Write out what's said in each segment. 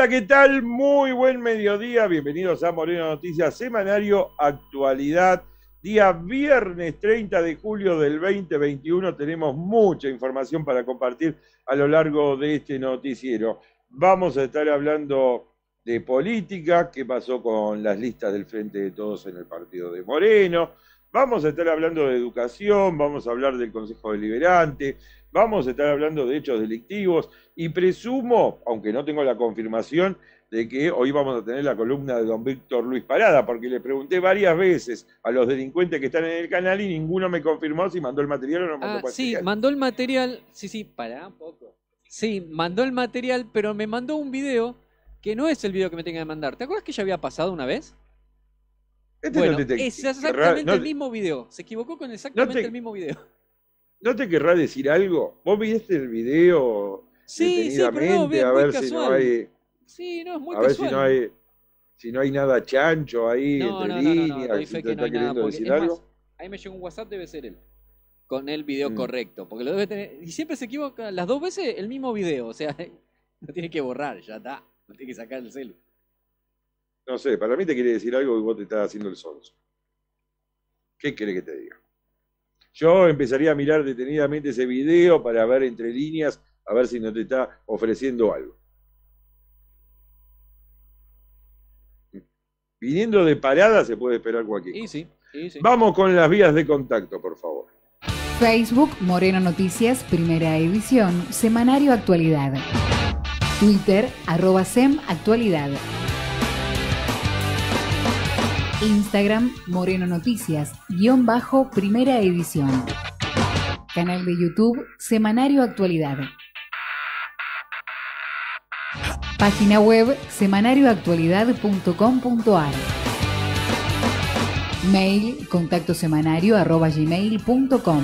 Hola, ¿qué tal? Muy buen mediodía. Bienvenidos a Moreno Noticias, semanario actualidad. Día viernes 30 de julio del 2021 tenemos mucha información para compartir a lo largo de este noticiero. Vamos a estar hablando de política, qué pasó con las listas del Frente de Todos en el partido de Moreno. Vamos a estar hablando de educación, vamos a hablar del Consejo Deliberante, vamos a estar hablando de hechos delictivos, y presumo, aunque no tengo la confirmación, de que hoy vamos a tener la columna de don Víctor Luis Parada, porque le pregunté varias veces a los delincuentes que están en el canal y ninguno me confirmó si mandó el material o no mandó ah, Sí, mandó el material, sí, sí, pará un poco. Sí, mandó el material, pero me mandó un video que no es el video que me tenga que mandar. ¿Te acuerdas que ya había pasado una vez? Este bueno, es exactamente el mismo video. Se equivocó con exactamente el mismo video. ¿No te querrá decir algo? ¿Vos viste el video Sí, a ver si no hay. Sí, no, es muy a ver si no hay, nada chancho ahí, entre líneas, ahí me llegó un WhatsApp, debe ser él. Con el video mm. correcto, porque lo debe tener. Y siempre se equivoca las dos veces el mismo video, o sea, no tiene que borrar, ya está. No tiene que sacar el celu. No sé, para mí te quiere decir algo y vos te estás haciendo el sonso. ¿Qué quiere que te diga? Yo empezaría a mirar detenidamente ese video para ver entre líneas a ver si no te está ofreciendo algo. Viniendo de parada se puede esperar cualquier sí, sí. Vamos con las vías de contacto, por favor. Facebook Moreno Noticias, primera edición, semanario actualidad. Twitter, arroba SEM actualidad. Instagram, Moreno Noticias, guión bajo, primera edición. Canal de YouTube, semanario actualidad. Página web semanarioactualidad.com.ar Mail contacto semanario gmail.com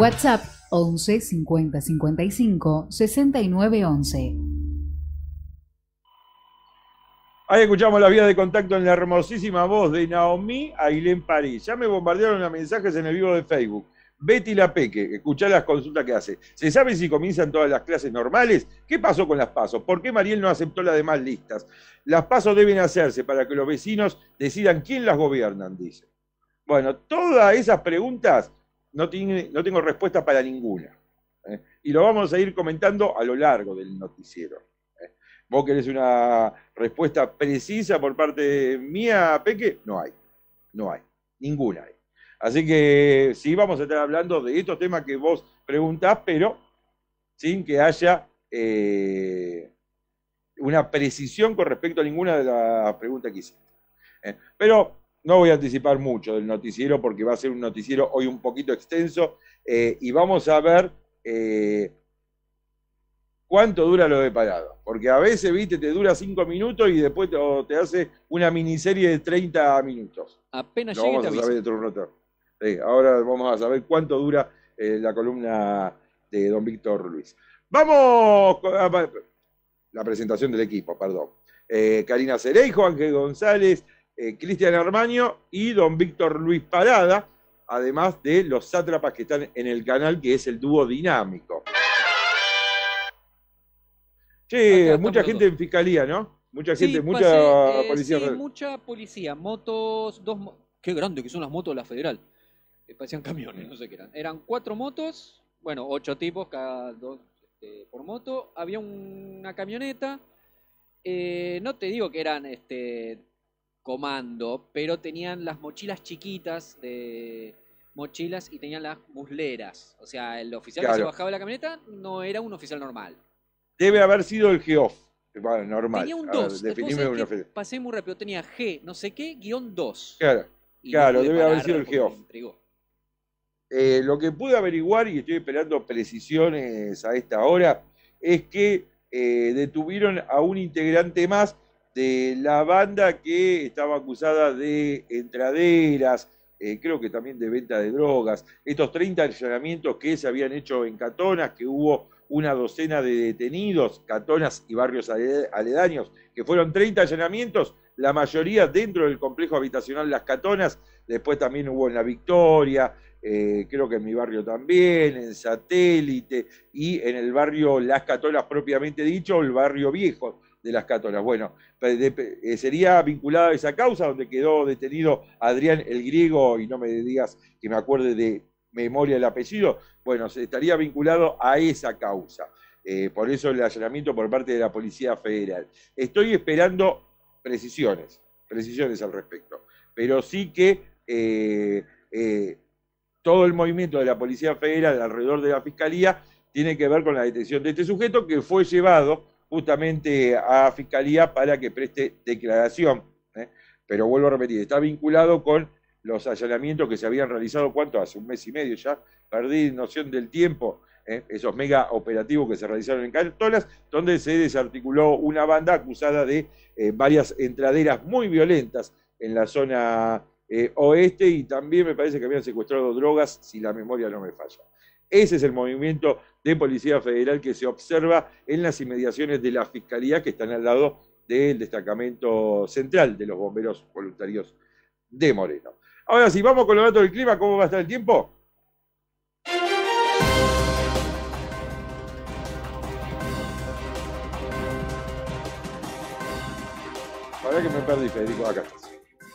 WhatsApp 11 50 55 69 11 Ahí escuchamos la vías de contacto en la hermosísima voz de Naomi Aguilén París. Ya me bombardearon los mensajes en el vivo de Facebook. Betty la Peque, escuchá las consultas que hace. ¿Se sabe si comienzan todas las clases normales? ¿Qué pasó con las pasos? ¿Por qué Mariel no aceptó las demás listas? Las pasos deben hacerse para que los vecinos decidan quién las gobiernan, dice. Bueno, todas esas preguntas no, tengo respuesta para ninguna. ¿eh? Y lo vamos a ir comentando a lo largo del noticiero. ¿eh? ¿Vos querés una respuesta precisa por parte mía, Peque? No hay. No hay. Ninguna hay. Así que sí, vamos a estar hablando de estos temas que vos preguntás, pero sin que haya eh, una precisión con respecto a ninguna de las preguntas que hiciste. Eh, pero no voy a anticipar mucho del noticiero porque va a ser un noticiero hoy un poquito extenso eh, y vamos a ver cuánto dura lo de parado. Porque a veces, viste, te dura cinco minutos y después te, hace una miniserie de 30 minutos. Apenas vamos a saber de ahora vamos a saber cuánto dura eh, la columna de don Víctor Luis. Vamos ah, la presentación del equipo, perdón. Eh, Karina Cereijo, Ángel González, eh, Cristian Armaño y don Víctor Luis Parada, además de los sátrapas que están en el canal, que es el dúo dinámico. Sí, mucha gente en fiscalía, ¿no? Mucha gente, pues mucha policía. Sí, mucha policía, motos, dos... Qué grande que son las motos de la federal. Eh, parecían camiones, no sé qué eran. Eran cuatro motos, bueno, ocho tipos, cada dos este, por moto. Había una camioneta. Eh, no te digo que eran este comando, pero tenían las mochilas chiquitas de mochilas y tenían las musleras. O sea, el oficial que se bajaba de la camioneta no era un oficial normal. Debe haber sido el GEOF Bueno, normal. Tenía un 2. Pasé muy rápido. Tenía G, no sé qué, guión 2. Claro, claro, debe haber sido el geoff. Eh, lo que pude averiguar, y estoy esperando precisiones a esta hora, es que eh, detuvieron a un integrante más de la banda que estaba acusada de entraderas, eh, creo que también de venta de drogas, estos 30 allanamientos que se habían hecho en Catonas, que hubo una docena de detenidos, Catonas y barrios aledaños, que fueron 30 allanamientos, la mayoría dentro del complejo habitacional Las Catonas, después también hubo en La Victoria, eh, creo que en mi barrio también, en Satélite y en el barrio Las Catolas propiamente dicho, el barrio viejo de Las Catolas. Bueno, eh, sería vinculado a esa causa donde quedó detenido Adrián el Griego, y no me digas que me acuerde de memoria el apellido, bueno, estaría vinculado a esa causa. Eh, por eso el allanamiento por parte de la Policía Federal. Estoy esperando precisiones, precisiones al respecto, pero sí que todo el movimiento de la Policía Federal alrededor de la Fiscalía tiene que ver con la detención de este sujeto que fue llevado justamente a Fiscalía para que preste declaración. ¿eh? Pero vuelvo a repetir, está vinculado con los allanamientos que se habían realizado, ¿cuánto? Hace un mes y medio ya, perdí noción del tiempo, ¿eh? esos mega operativos que se realizaron en Cartolas, donde se desarticuló una banda acusada de eh, varias entraderas muy violentas en la zona eh, oeste y también me parece que habían secuestrado drogas, si la memoria no me falla. Ese es el movimiento de Policía Federal que se observa en las inmediaciones de la Fiscalía que están al lado del destacamento central de los bomberos voluntarios de Moreno. Ahora sí, vamos con los datos del clima, ¿cómo va a estar el tiempo? para que me perdí, Federico, acá está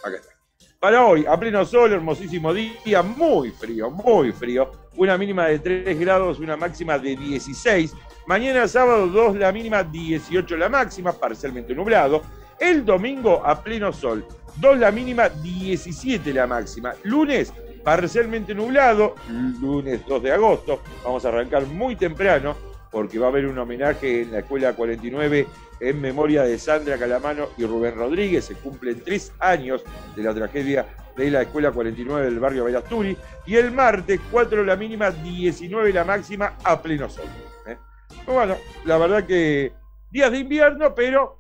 Acá para hoy, a pleno sol, hermosísimo día, muy frío, muy frío. Una mínima de 3 grados, una máxima de 16. Mañana sábado 2 la mínima, 18 la máxima, parcialmente nublado. El domingo a pleno sol, 2 la mínima, 17 la máxima. Lunes parcialmente nublado, lunes 2 de agosto, vamos a arrancar muy temprano porque va a haber un homenaje en la Escuela 49 en memoria de Sandra Calamano y Rubén Rodríguez. Se cumplen tres años de la tragedia de la Escuela 49 del barrio Verasturi. Y el martes, 4 la mínima, 19 la máxima, a pleno sol. ¿Eh? Pues bueno, la verdad que días de invierno, pero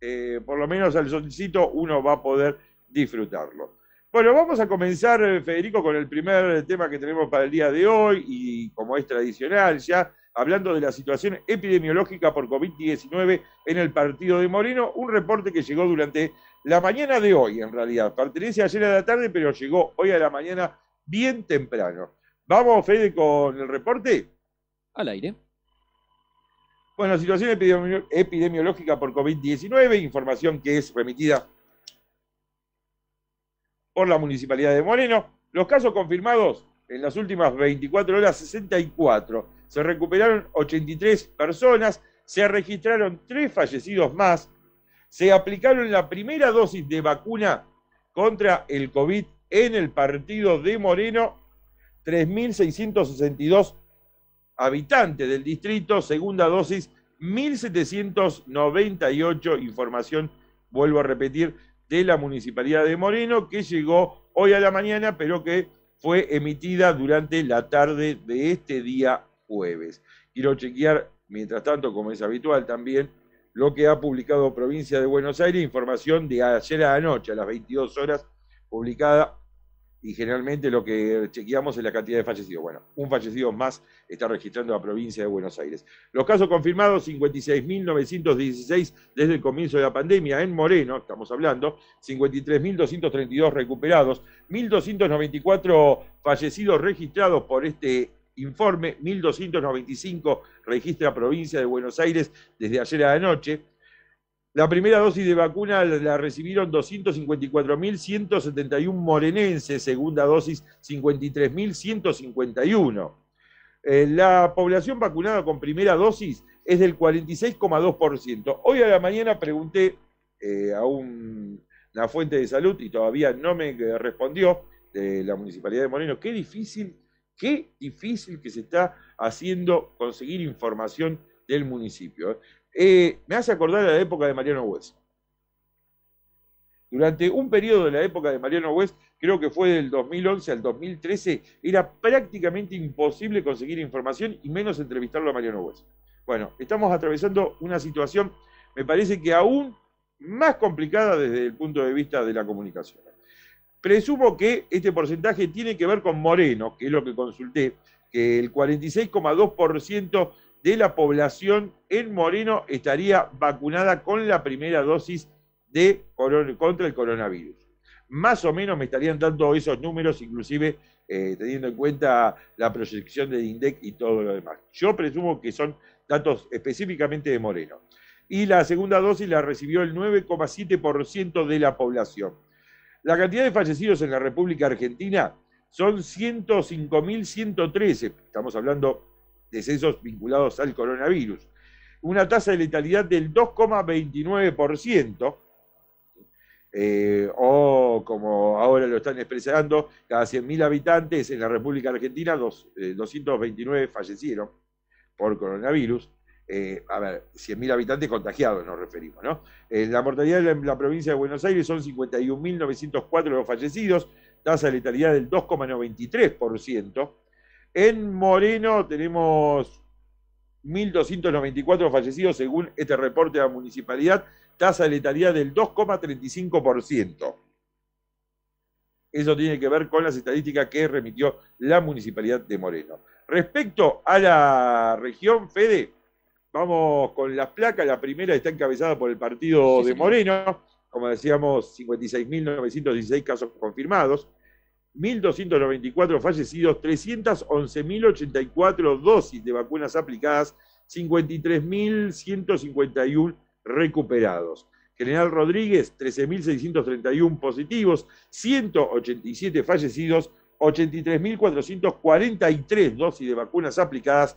eh, por lo menos al solcito uno va a poder disfrutarlo. Bueno, vamos a comenzar, eh, Federico, con el primer tema que tenemos para el día de hoy y como es tradicional ya, hablando de la situación epidemiológica por COVID-19 en el partido de Moreno, un reporte que llegó durante la mañana de hoy, en realidad. Pertenece ayer a la tarde, pero llegó hoy a la mañana bien temprano. Vamos, Fede, con el reporte. Al aire. Bueno, situación epidemiológica por COVID-19, información que es remitida por la Municipalidad de Moreno. Los casos confirmados en las últimas 24 horas, 64 se recuperaron 83 personas, se registraron 3 fallecidos más, se aplicaron la primera dosis de vacuna contra el COVID en el partido de Moreno, 3.662 habitantes del distrito, segunda dosis 1.798, información, vuelvo a repetir, de la Municipalidad de Moreno, que llegó hoy a la mañana, pero que fue emitida durante la tarde de este día jueves. Quiero chequear, mientras tanto, como es habitual también, lo que ha publicado Provincia de Buenos Aires, información de ayer a la noche, a las 22 horas, publicada, y generalmente lo que chequeamos es la cantidad de fallecidos. Bueno, un fallecido más está registrando la Provincia de Buenos Aires. Los casos confirmados, 56.916 desde el comienzo de la pandemia. En Moreno, estamos hablando, 53.232 recuperados, 1.294 fallecidos registrados por este Informe 1295 registra provincia de Buenos Aires desde ayer a la noche. La primera dosis de vacuna la recibieron 254.171 morenenses, segunda dosis 53.151. Eh, la población vacunada con primera dosis es del 46,2%. Hoy a la mañana pregunté eh, a una fuente de salud y todavía no me eh, respondió de la Municipalidad de Moreno, qué difícil Qué difícil que se está haciendo conseguir información del municipio. ¿eh? Eh, me hace acordar la época de Mariano Hues. Durante un periodo de la época de Mariano Hues, creo que fue del 2011 al 2013, era prácticamente imposible conseguir información y menos entrevistarlo a Mariano Hues. Bueno, estamos atravesando una situación, me parece que aún más complicada desde el punto de vista de la comunicación. Presumo que este porcentaje tiene que ver con Moreno, que es lo que consulté, que el 46,2% de la población en Moreno estaría vacunada con la primera dosis contra el coronavirus. Más o menos me estarían dando esos números, inclusive eh, teniendo en cuenta la proyección del INDEC y todo lo demás. Yo presumo que son datos específicamente de Moreno. Y la segunda dosis la recibió el 9,7% de la población. La cantidad de fallecidos en la República Argentina son 105.113, estamos hablando de decesos vinculados al coronavirus, una tasa de letalidad del 2,29%, eh, o como ahora lo están expresando, cada 100.000 habitantes en la República Argentina, 229 eh, fallecieron por coronavirus. Eh, a ver, 100.000 habitantes contagiados nos referimos, ¿no? Eh, la mortalidad en la provincia de Buenos Aires son 51.904 los fallecidos, tasa de letalidad del 2,93%. En Moreno tenemos 1.294 fallecidos según este reporte de la municipalidad, tasa de letalidad del 2,35%. Eso tiene que ver con las estadísticas que remitió la municipalidad de Moreno. Respecto a la región, Fede, Vamos con las placas. La primera está encabezada por el partido de Moreno. Como decíamos, 56.916 casos confirmados, 1.294 fallecidos, 311.084 dosis de vacunas aplicadas, 53.151 recuperados. General Rodríguez, 13.631 positivos, 187 fallecidos, 83.443 dosis de vacunas aplicadas,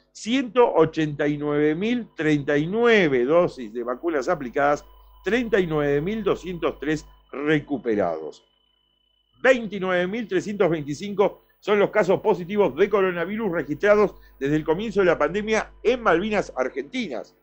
189.039 dosis de vacunas aplicadas, 39.203 recuperados. 29.325 son los casos positivos de coronavirus registrados desde el comienzo de la pandemia en Malvinas, Argentinas.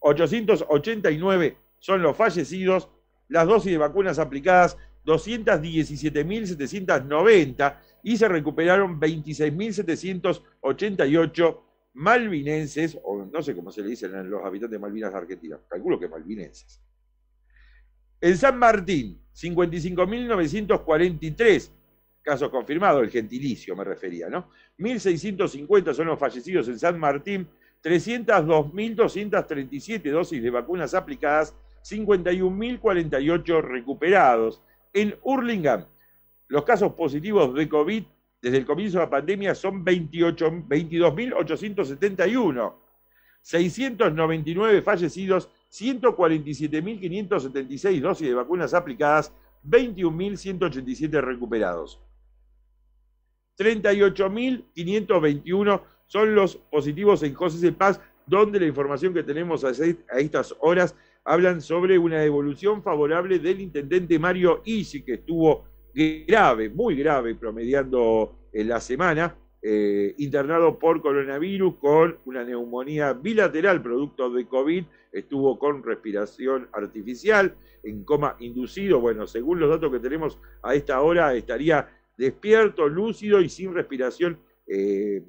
889 son los fallecidos, las dosis de vacunas aplicadas 217.790 y se recuperaron 26.788 malvinenses, o no sé cómo se le dicen los habitantes de Malvinas argentinas Argentina, calculo que malvinenses. En San Martín, 55.943 casos confirmados, el gentilicio me refería, ¿no? 1.650 son los fallecidos en San Martín, 302.237 dosis de vacunas aplicadas, 51.048 recuperados. En Hurlingham, los casos positivos de COVID desde el comienzo de la pandemia son 22.871, 699 fallecidos, 147.576 dosis de vacunas aplicadas, 21.187 recuperados. 38.521 son los positivos en José de Paz, donde la información que tenemos a estas horas hablan sobre una evolución favorable del intendente Mario Isi, que estuvo grave, muy grave, promediando en eh, la semana, eh, internado por coronavirus con una neumonía bilateral producto de COVID, estuvo con respiración artificial, en coma inducido, bueno, según los datos que tenemos a esta hora, estaría despierto, lúcido y sin respiración eh,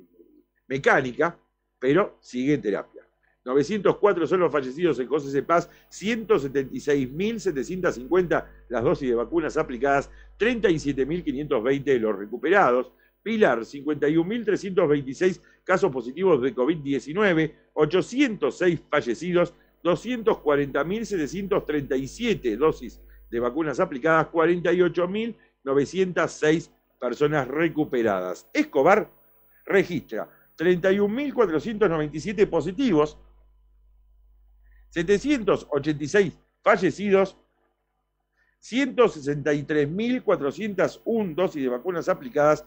mecánica, pero sigue en terapia. 904 son los fallecidos en Cosas de Paz, 176.750 las dosis de vacunas aplicadas, 37.520 de los recuperados. Pilar, 51.326 casos positivos de COVID-19, 806 fallecidos, 240.737 dosis de vacunas aplicadas, 48.906 personas recuperadas. Escobar registra 31.497 positivos, 786 fallecidos, 163.401 dosis de vacunas aplicadas,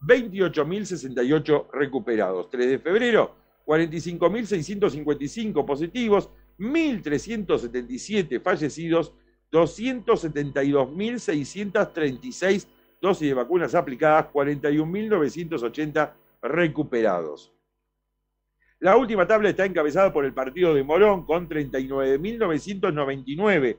28.068 recuperados. 3 de febrero, 45.655 positivos, 1.377 fallecidos, 272.636 dosis de vacunas aplicadas, 41.980 recuperados. La última tabla está encabezada por el partido de Morón con 39.999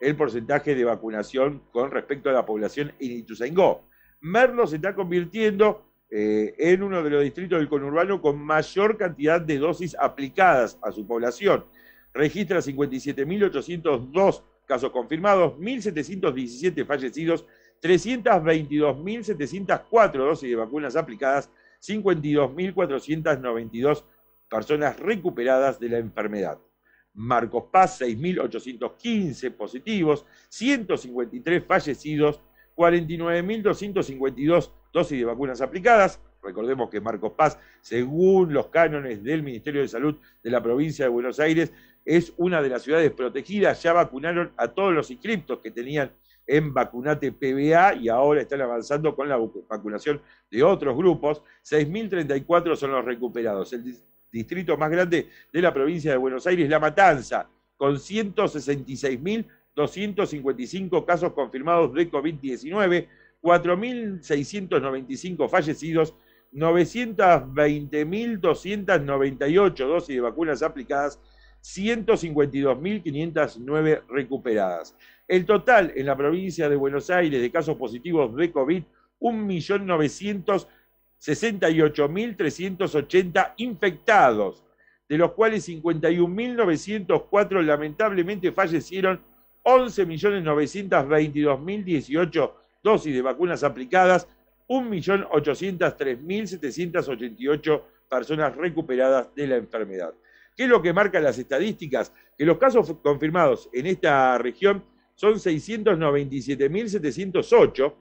el porcentaje de vacunación con respecto a la población en Ituzaingó. Merlo se está convirtiendo eh, en uno de los distritos del conurbano con mayor cantidad de dosis aplicadas a su población. Registra 57.802 casos confirmados, 1.717 fallecidos, 322.704 dosis de vacunas aplicadas, 52.492 personas recuperadas de la enfermedad. Marcos Paz 6.815 positivos, 153 fallecidos, 49.252 dosis de vacunas aplicadas. Recordemos que Marcos Paz, según los cánones del Ministerio de Salud de la provincia de Buenos Aires, es una de las ciudades protegidas. Ya vacunaron a todos los inscriptos que tenían en vacunate PBA y ahora están avanzando con la vacunación de otros grupos. 6.034 son los recuperados distrito más grande de la provincia de Buenos Aires, La Matanza, con 166.255 casos confirmados de COVID-19, 4.695 fallecidos, 920.298 dosis de vacunas aplicadas, 152.509 recuperadas. El total en la provincia de Buenos Aires de casos positivos de COVID, 1.900 68.380 infectados, de los cuales 51.904 lamentablemente fallecieron, 11.922.018 dosis de vacunas aplicadas, 1.803.788 personas recuperadas de la enfermedad. ¿Qué es lo que marcan las estadísticas? Que los casos confirmados en esta región son 697.708,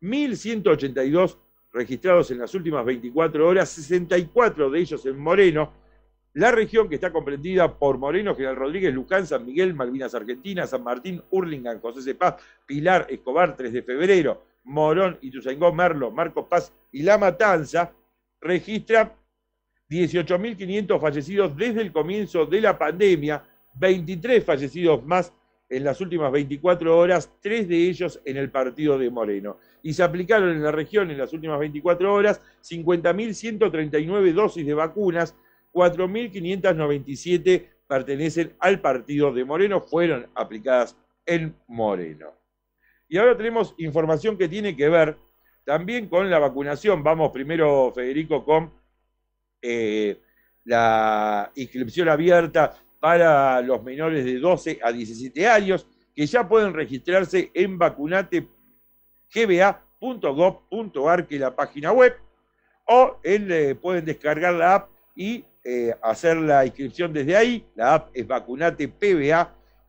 1.182 registrados en las últimas 24 horas, 64 de ellos en Moreno, la región que está comprendida por Moreno, General Rodríguez, Lucán, San Miguel, Malvinas Argentinas, San Martín, Urlingan, José Cepaz, Pilar, Escobar, 3 de febrero, Morón, Ituzaingó, Merlo, Marcos Paz y La Matanza, registra 18.500 fallecidos desde el comienzo de la pandemia, 23 fallecidos más en las últimas 24 horas, tres de ellos en el partido de Moreno. Y se aplicaron en la región en las últimas 24 horas 50.139 dosis de vacunas, 4.597 pertenecen al partido de Moreno, fueron aplicadas en Moreno. Y ahora tenemos información que tiene que ver también con la vacunación. Vamos primero, Federico, con eh, la inscripción abierta para los menores de 12 a 17 años, que ya pueden registrarse en vacunategba.gov.ar, que la página web, o eh, pueden descargar la app y eh, hacer la inscripción desde ahí. La app es Vacunate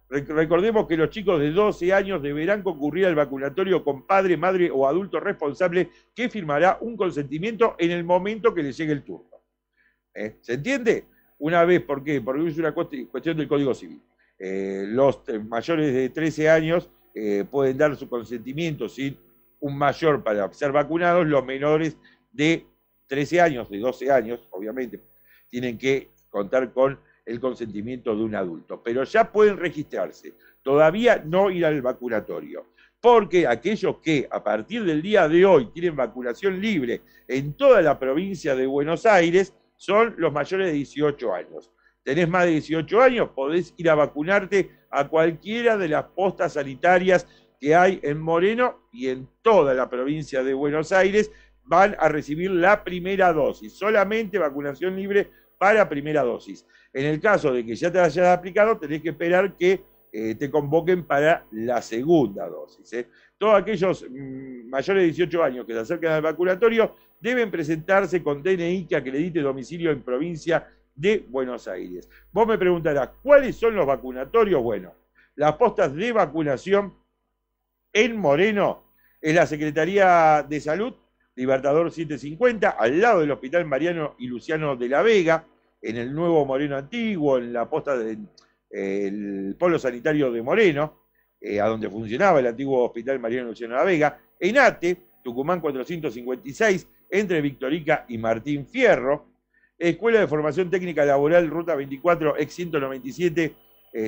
Recordemos que los chicos de 12 años deberán concurrir al vacunatorio con padre, madre o adulto responsable que firmará un consentimiento en el momento que les llegue el turno. ¿Eh? ¿Se entiende? Una vez, ¿por qué? Porque es una cuestión del Código Civil. Eh, los mayores de 13 años eh, pueden dar su consentimiento sin un mayor para ser vacunados, los menores de 13 años, de 12 años, obviamente, tienen que contar con el consentimiento de un adulto, pero ya pueden registrarse, todavía no ir al vacunatorio, porque aquellos que a partir del día de hoy tienen vacunación libre en toda la provincia de Buenos Aires, son los mayores de 18 años. Tenés más de 18 años, podés ir a vacunarte a cualquiera de las postas sanitarias que hay en Moreno y en toda la provincia de Buenos Aires. Van a recibir la primera dosis, solamente vacunación libre para primera dosis. En el caso de que ya te hayas aplicado, tenés que esperar que eh, te convoquen para la segunda dosis. ¿eh? todos aquellos mm, mayores de 18 años que se acercan al vacunatorio deben presentarse con DNI que acredite domicilio en provincia de Buenos Aires. Vos me preguntarás, ¿cuáles son los vacunatorios? Bueno, las postas de vacunación en Moreno en la Secretaría de Salud, Libertador 750, al lado del Hospital Mariano y Luciano de la Vega, en el nuevo Moreno Antiguo, en la posta del de, eh, Polo Sanitario de Moreno, eh, a donde funcionaba el antiguo Hospital Mariano Luciano La Vega, en Ate, Tucumán 456, entre Victorica y Martín Fierro, Escuela de Formación Técnica Laboral, Ruta 24, ex 197,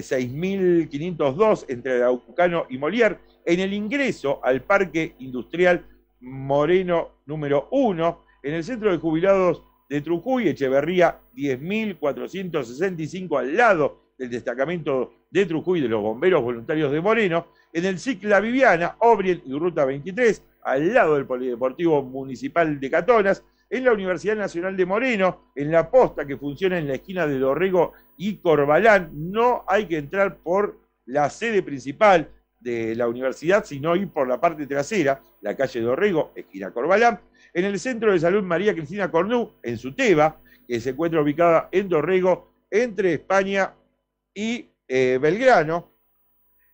6502, eh, entre Daucano y Molière, en el ingreso al Parque Industrial Moreno número 1, en el Centro de Jubilados de y Echeverría 10.465 al lado el destacamento de y de los bomberos voluntarios de Moreno, en el Cicla Viviana, Obriel y Ruta 23, al lado del Polideportivo Municipal de Catonas, en la Universidad Nacional de Moreno, en la posta que funciona en la esquina de Dorrego y Corbalán. No hay que entrar por la sede principal de la universidad, sino ir por la parte trasera, la calle Dorrego, esquina Corbalán, en el Centro de Salud María Cristina Cornú, en Suteba, que se encuentra ubicada en Dorrego, entre España y eh, Belgrano.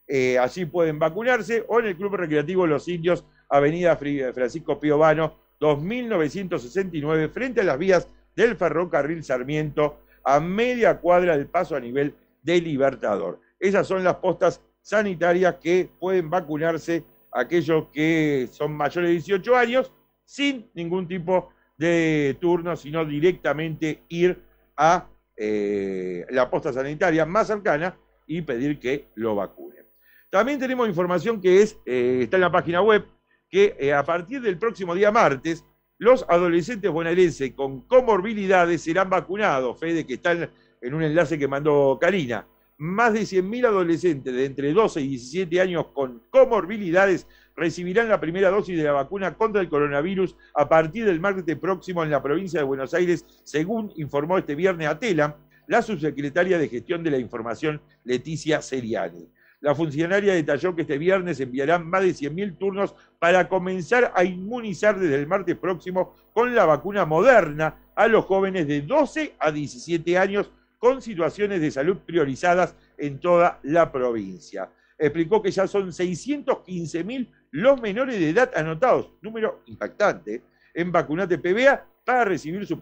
Eh, así allí pueden vacunarse o en el Club Recreativo Los Indios, Avenida Francisco Piovano, 2969, frente a las vías del ferrocarril Sarmiento, a media cuadra del paso a nivel de Libertador. Esas son las postas sanitarias que pueden vacunarse aquellos que son mayores de 18 años sin ningún tipo de turno, sino directamente ir a eh, la posta sanitaria más cercana y pedir que lo vacunen. También tenemos información que es, eh, está en la página web que eh, a partir del próximo día martes los adolescentes bonaerenses con comorbilidades serán vacunados, Fede, que está en, un enlace que mandó Karina. Más de 100.000 adolescentes de entre 12 y 17 años con comorbilidades recibirán la primera dosis de la vacuna contra el coronavirus a partir del martes próximo en la provincia de Buenos Aires, según informó este viernes a Telam la subsecretaria de Gestión de la Información, Leticia Seriani. La funcionaria detalló que este viernes enviarán más de 100.000 turnos para comenzar a inmunizar desde el martes próximo con la vacuna moderna a los jóvenes de 12 a 17 años con situaciones de salud priorizadas en toda la provincia. Explicó que ya son 615.000 los menores de edad anotados, número impactante, en vacunate PBA para recibir su,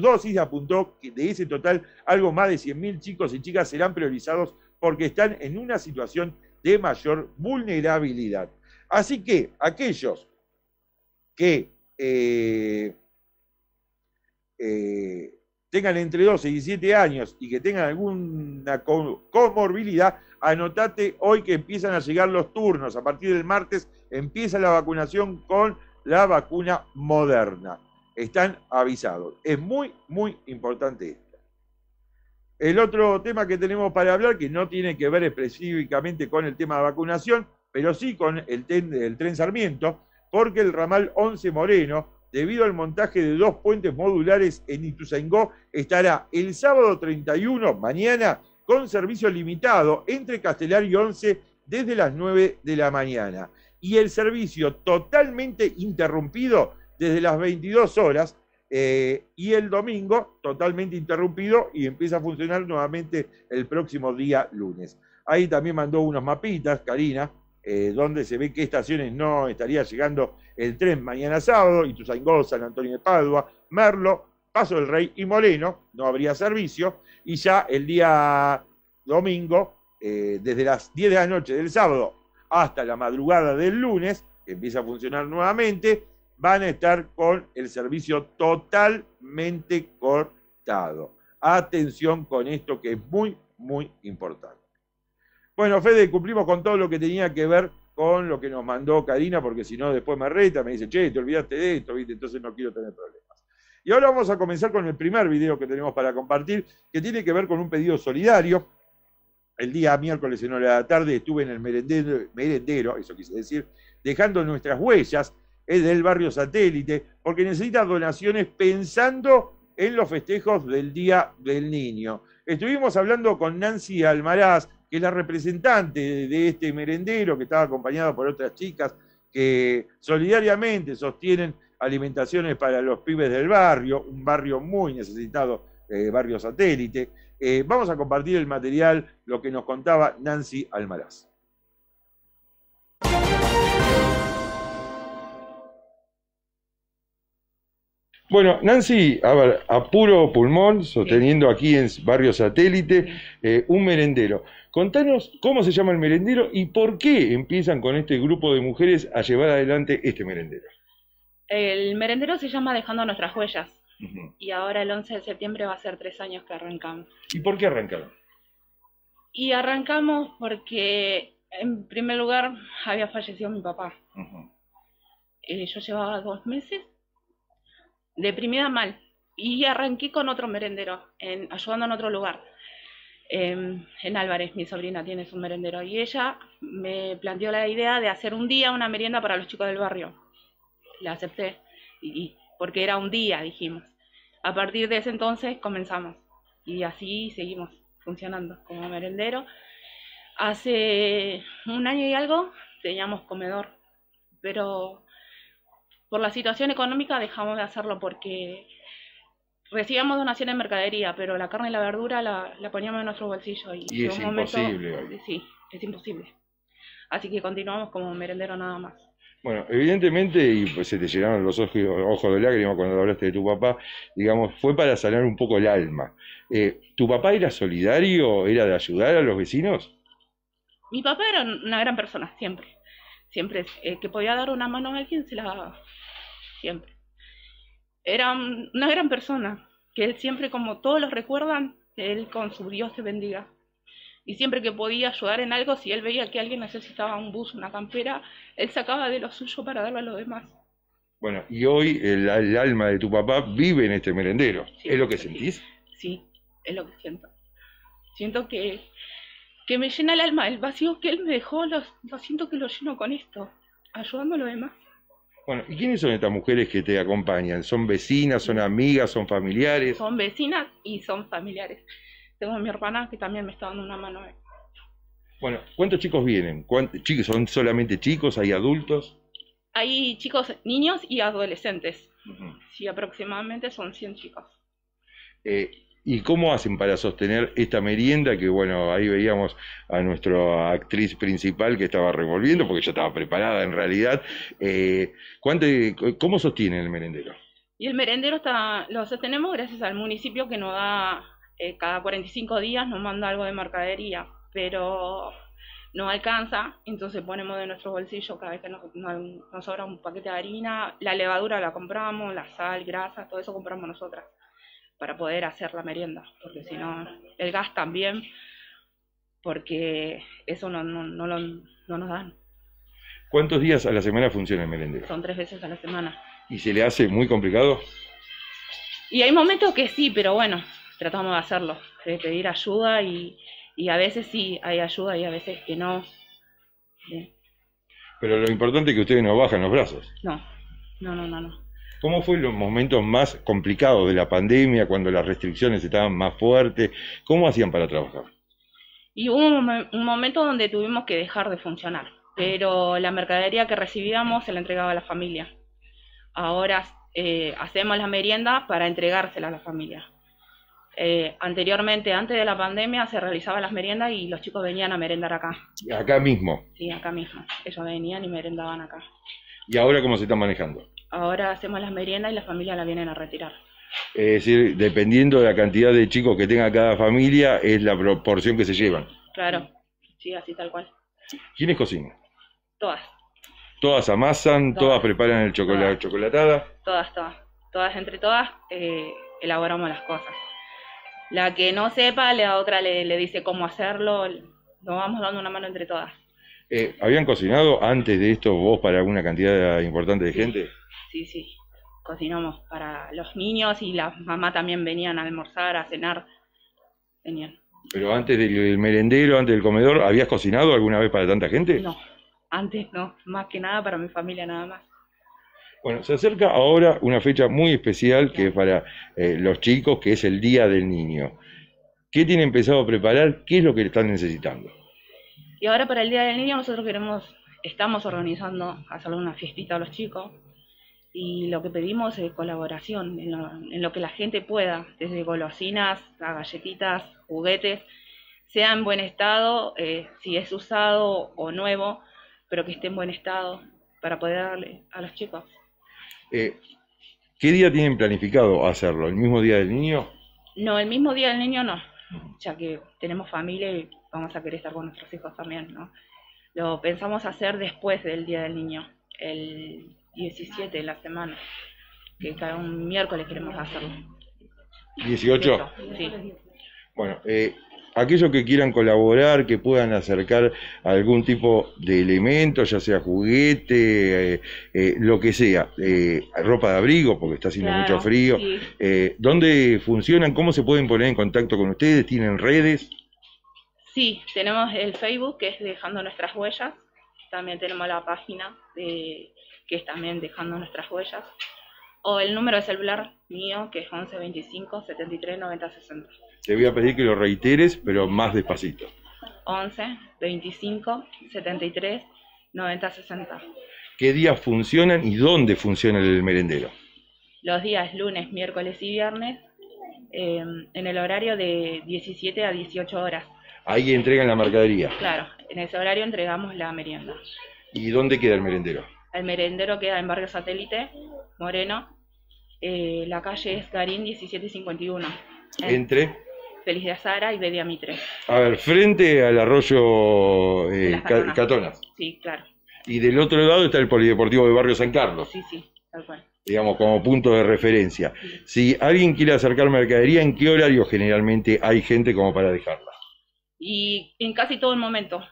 dosis. Apuntó que de ese total algo más de 100.000 chicos y chicas serán priorizados porque están en una situación de mayor vulnerabilidad. Así que aquellos que eh, eh, tengan entre 12 y 17 años y que tengan alguna comorbilidad Anotate hoy que empiezan a llegar los turnos. A partir del martes empieza la vacunación con la vacuna moderna. Están avisados. Es muy, muy importante esto. El otro tema que tenemos para hablar, que no tiene que ver específicamente con el tema de vacunación, pero sí con el, tren Sarmiento, porque el ramal 11 Moreno, debido al montaje de dos puentes modulares en Ituzaingó, estará el sábado 31, mañana, con servicio limitado entre Castelar y Once desde las 9 de la mañana y el servicio totalmente interrumpido desde las 22 horas eh, y el domingo totalmente interrumpido y empieza a funcionar nuevamente el próximo día lunes. Ahí también mandó unos mapitas, Karina, eh, donde se ve que estaciones no estaría llegando el tren mañana sábado, Ituzaingó, San Antonio de Padua, Merlo, Paso del Rey y Moreno, no habría servicio, y ya el día domingo, eh, desde las 10 de la noche del sábado hasta la madrugada del lunes, que empieza a funcionar nuevamente, van a estar con el servicio totalmente cortado. Atención con esto que es muy, muy importante. Bueno, Fede, cumplimos con todo lo que tenía que ver con lo que nos mandó Karina, porque si no después me reta, me dice, che, te olvidaste de esto, ¿viste? entonces no quiero tener problemas. Y ahora vamos a comenzar con el primer video que tenemos para compartir, que tiene que ver con un pedido solidario. El día miércoles en hora de la tarde estuve en el merendero, merendero eso quise decir, dejando nuestras huellas, es del barrio satélite, porque necesita donaciones pensando en los festejos del Día del Niño. Estuvimos hablando con Nancy Almaraz, que es la representante de este merendero, que estaba acompañada por otras chicas que solidariamente sostienen alimentaciones para los pibes del barrio, un barrio muy necesitado, eh, barrio satélite. Eh, vamos a compartir el material, lo que nos contaba Nancy Almaraz. Bueno, Nancy, a, ver, puro pulmón, sosteniendo aquí en Barrio Satélite, eh, un merendero. Contanos cómo se llama el merendero y por qué empiezan con este grupo de mujeres a llevar adelante este merendero. El merendero se llama Dejando Nuestras Huellas. Y ahora el 11 de septiembre va a ser tres años que arrancamos. ¿Y por qué arrancamos? Y arrancamos porque, en primer lugar, había fallecido mi papá. Eh, yo llevaba dos meses deprimida mal. Y arranqué con otro merendero, en, ayudando en otro lugar. Em, en Álvarez, mi sobrina tiene su merendero. Y ella me planteó la idea de hacer un día una merienda para los chicos del barrio la acepté, y, porque era un día, dijimos. A partir de ese entonces comenzamos y así seguimos funcionando como merendero. Hace un año y algo teníamos comedor, pero por la situación económica dejamos de hacerlo porque recibíamos donaciones de mercadería, pero la carne y la verdura la, poníamos en nuestro bolsillo. Y, es imposible. sí, es imposible. Así que continuamos como merendero nada más. Bueno, evidentemente, y pues se te llenaron los ojos, ojos de lágrimas cuando hablaste de tu papá, digamos, fue para sanar un poco el alma. Eh, ¿Tu papá era solidario? ¿Era de ayudar a los vecinos? Mi papá era una gran persona, siempre. Siempre. Eh, que podía dar una mano a alguien, se la daba. Siempre. Era una gran persona, que él siempre, como todos los recuerdan, él con su Dios te bendiga y siempre que podía ayudar en algo, si él veía que alguien necesitaba un bus, una campera, él sacaba de lo suyo para darlo a los demás. Bueno, y hoy el, alma de tu papá vive en este merendero. ¿Es lo que sentís? Sí, es lo que siento. Siento que, que me llena el alma, el vacío que él me dejó, lo, lo siento que lo lleno con esto, ayudando a los demás. Bueno, ¿y quiénes son estas mujeres que te acompañan? ¿Son vecinas, son amigas, son familiares? Son vecinas y son familiares tengo a mi hermana que también me está dando una mano. Bueno, ¿cuántos chicos vienen? chicos, ¿Son solamente chicos? ¿Hay adultos? Hay chicos, niños y adolescentes. Sí, aproximadamente son 100 chicos. Eh, ¿Y cómo hacen para sostener esta merienda? Que bueno, ahí veíamos a nuestra actriz principal que estaba revolviendo, porque ya estaba preparada en realidad. Eh, ¿Cómo sostienen el merendero? Y el merendero está, lo sostenemos gracias al municipio que nos da eh, cada 45 días nos manda algo de mercadería, pero no alcanza, entonces ponemos de nuestro bolsillo cada vez que nos, sobra un paquete de harina, la levadura la compramos, la sal, grasa, todo eso compramos nosotras para poder hacer la merienda, porque si no, el gas también, porque eso no, no, no nos dan. ¿Cuántos días a la semana funciona el merendero? Son tres veces a la semana. ¿Y se le hace muy complicado? Y hay momentos que sí, pero bueno, tratamos de hacerlo, de pedir ayuda y, a veces sí hay ayuda y a veces que no. Pero lo importante es que ustedes no bajan los brazos. No, no, no, no. no. ¿Cómo fue los momentos más complicados de la pandemia, cuando las restricciones estaban más fuertes? ¿Cómo hacían para trabajar? Y hubo un, momento donde tuvimos que dejar de funcionar, pero la mercadería que recibíamos se la entregaba a la familia. Ahora eh, hacemos la merienda para entregársela a la familia. Eh, anteriormente, antes de la pandemia, se realizaban las meriendas y los chicos venían a merendar acá. ¿Acá mismo? Sí, acá mismo. Ellos venían y merendaban acá. ¿Y ahora cómo se están manejando? Ahora hacemos las meriendas y las familias las vienen a retirar. Es decir, dependiendo de la cantidad de chicos que tenga cada familia, es la proporción que se llevan. Claro, sí, así tal cual. ¿Quiénes cocinan? Todas. Todas amasan, todas, preparan el chocolate, chocolatada. Todas, todas. Todas, entre todas, eh, elaboramos las cosas. La que no sepa, la otra le, dice cómo hacerlo. Nos vamos dando una mano entre todas. Eh, ¿Habían cocinado antes de esto vos para alguna cantidad importante de gente? Sí, sí. Cocinamos para los niños y las mamás también venían a almorzar, a cenar. Venían. Pero antes del merendero, antes del comedor, ¿habías cocinado alguna vez para tanta gente? No, antes no, más que nada para mi familia nada más. Bueno, se acerca ahora una fecha muy especial que es para eh, los chicos, que es el Día del Niño. ¿Qué empezado a preparar? ¿Qué es lo que están necesitando? Y ahora para el Día del Niño nosotros queremos, estamos organizando, hacerle una fiestita a los chicos y lo que pedimos es colaboración en lo, que la gente pueda, desde golosinas a galletitas, juguetes, sea en buen estado, eh, si es usado o nuevo, pero que esté en buen estado para poder darle a los chicos. Eh, ¿Qué día tienen planificado hacerlo? ¿El mismo día del niño? No, el mismo día del niño no, ya que tenemos familia y vamos a querer estar con nuestros hijos también, ¿no? Lo pensamos hacer después del día del niño, el 17 de la semana, que cada un miércoles queremos hacerlo. ¿18? sí. Bueno, eh, aquellos que quieran colaborar, que puedan acercar algún tipo de elemento, ya sea juguete, eh, eh, lo que sea, eh, ropa de abrigo, porque está haciendo mucho frío. ¿Dónde funcionan? ¿Cómo se pueden poner en contacto con ustedes? ¿Tienen redes? Sí, tenemos el Facebook, que es Dejando Nuestras Huellas. También tenemos la página, que es también Dejando Nuestras Huellas. O el número de celular mío, que es 1125 73 90 te voy a pedir que lo reiteres, pero más despacito. 11, 25, 73, 90, 60. ¿Qué días funcionan y dónde funciona el merendero? Los días lunes, miércoles y viernes, em, en el horario de 17 a 18 horas. Ahí entregan la mercadería. Claro, en ese horario entregamos la merienda. ¿Y dónde queda el merendero? El merendero queda en Barrio Satélite, Moreno. Eh, la calle es Garín 1751. ¿Entre? Feliz de Azara y Bedia Mitre. A ver, frente al arroyo eh, Catonas. Sí, claro. Y del otro lado está el Polideportivo de Barrio San Carlos. Sí, sí, tal cual. Digamos, como punto de referencia. Si alguien quiere acercar mercadería, ¿en qué horario generalmente hay gente como para dejarla? Y en casi todo el momento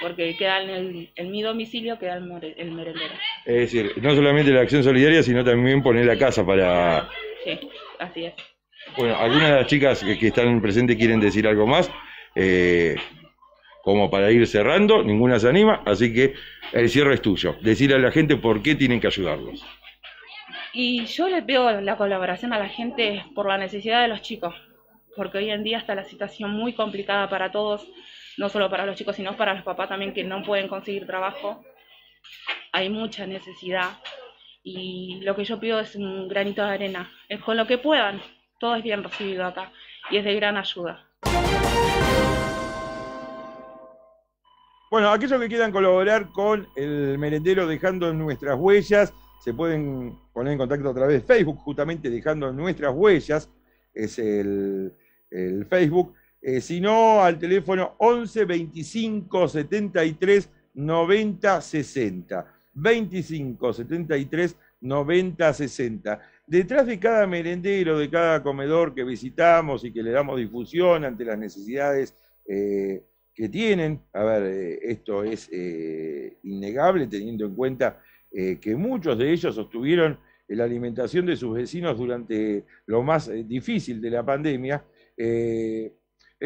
porque queda en, el, mi domicilio, queda en el, merendero. Es decir, no solamente la acción solidaria, sino también poner la casa para... Sí, así es. Bueno, algunas de las chicas que, están presentes quieren decir algo más. Eh, como para ir cerrando, ninguna se anima, así que el cierre es tuyo. Decirle a la gente por qué tienen que ayudarlos. Y yo le pido la colaboración a la gente por la necesidad de los chicos, porque hoy en día está la situación muy complicada para todos, no solo para los chicos, sino para los papás también que no pueden conseguir trabajo. Hay mucha necesidad y lo que yo pido es un granito de arena, es con lo que puedan, todo es bien recibido acá y es de gran ayuda. Bueno, aquellos que quieran colaborar con el merendero dejando nuestras huellas, se pueden poner en contacto a través de Facebook, justamente dejando nuestras huellas, es el, Facebook. Eh, si no, al teléfono 11 25 73 90 60. 25 73 90 60. Detrás de cada merendero, de cada comedor que visitamos y que le damos difusión ante las necesidades eh, que tienen, a ver, eh, esto es eh, innegable teniendo en cuenta que muchos de ellos sostuvieron la alimentación de sus vecinos durante lo más difícil de la pandemia, es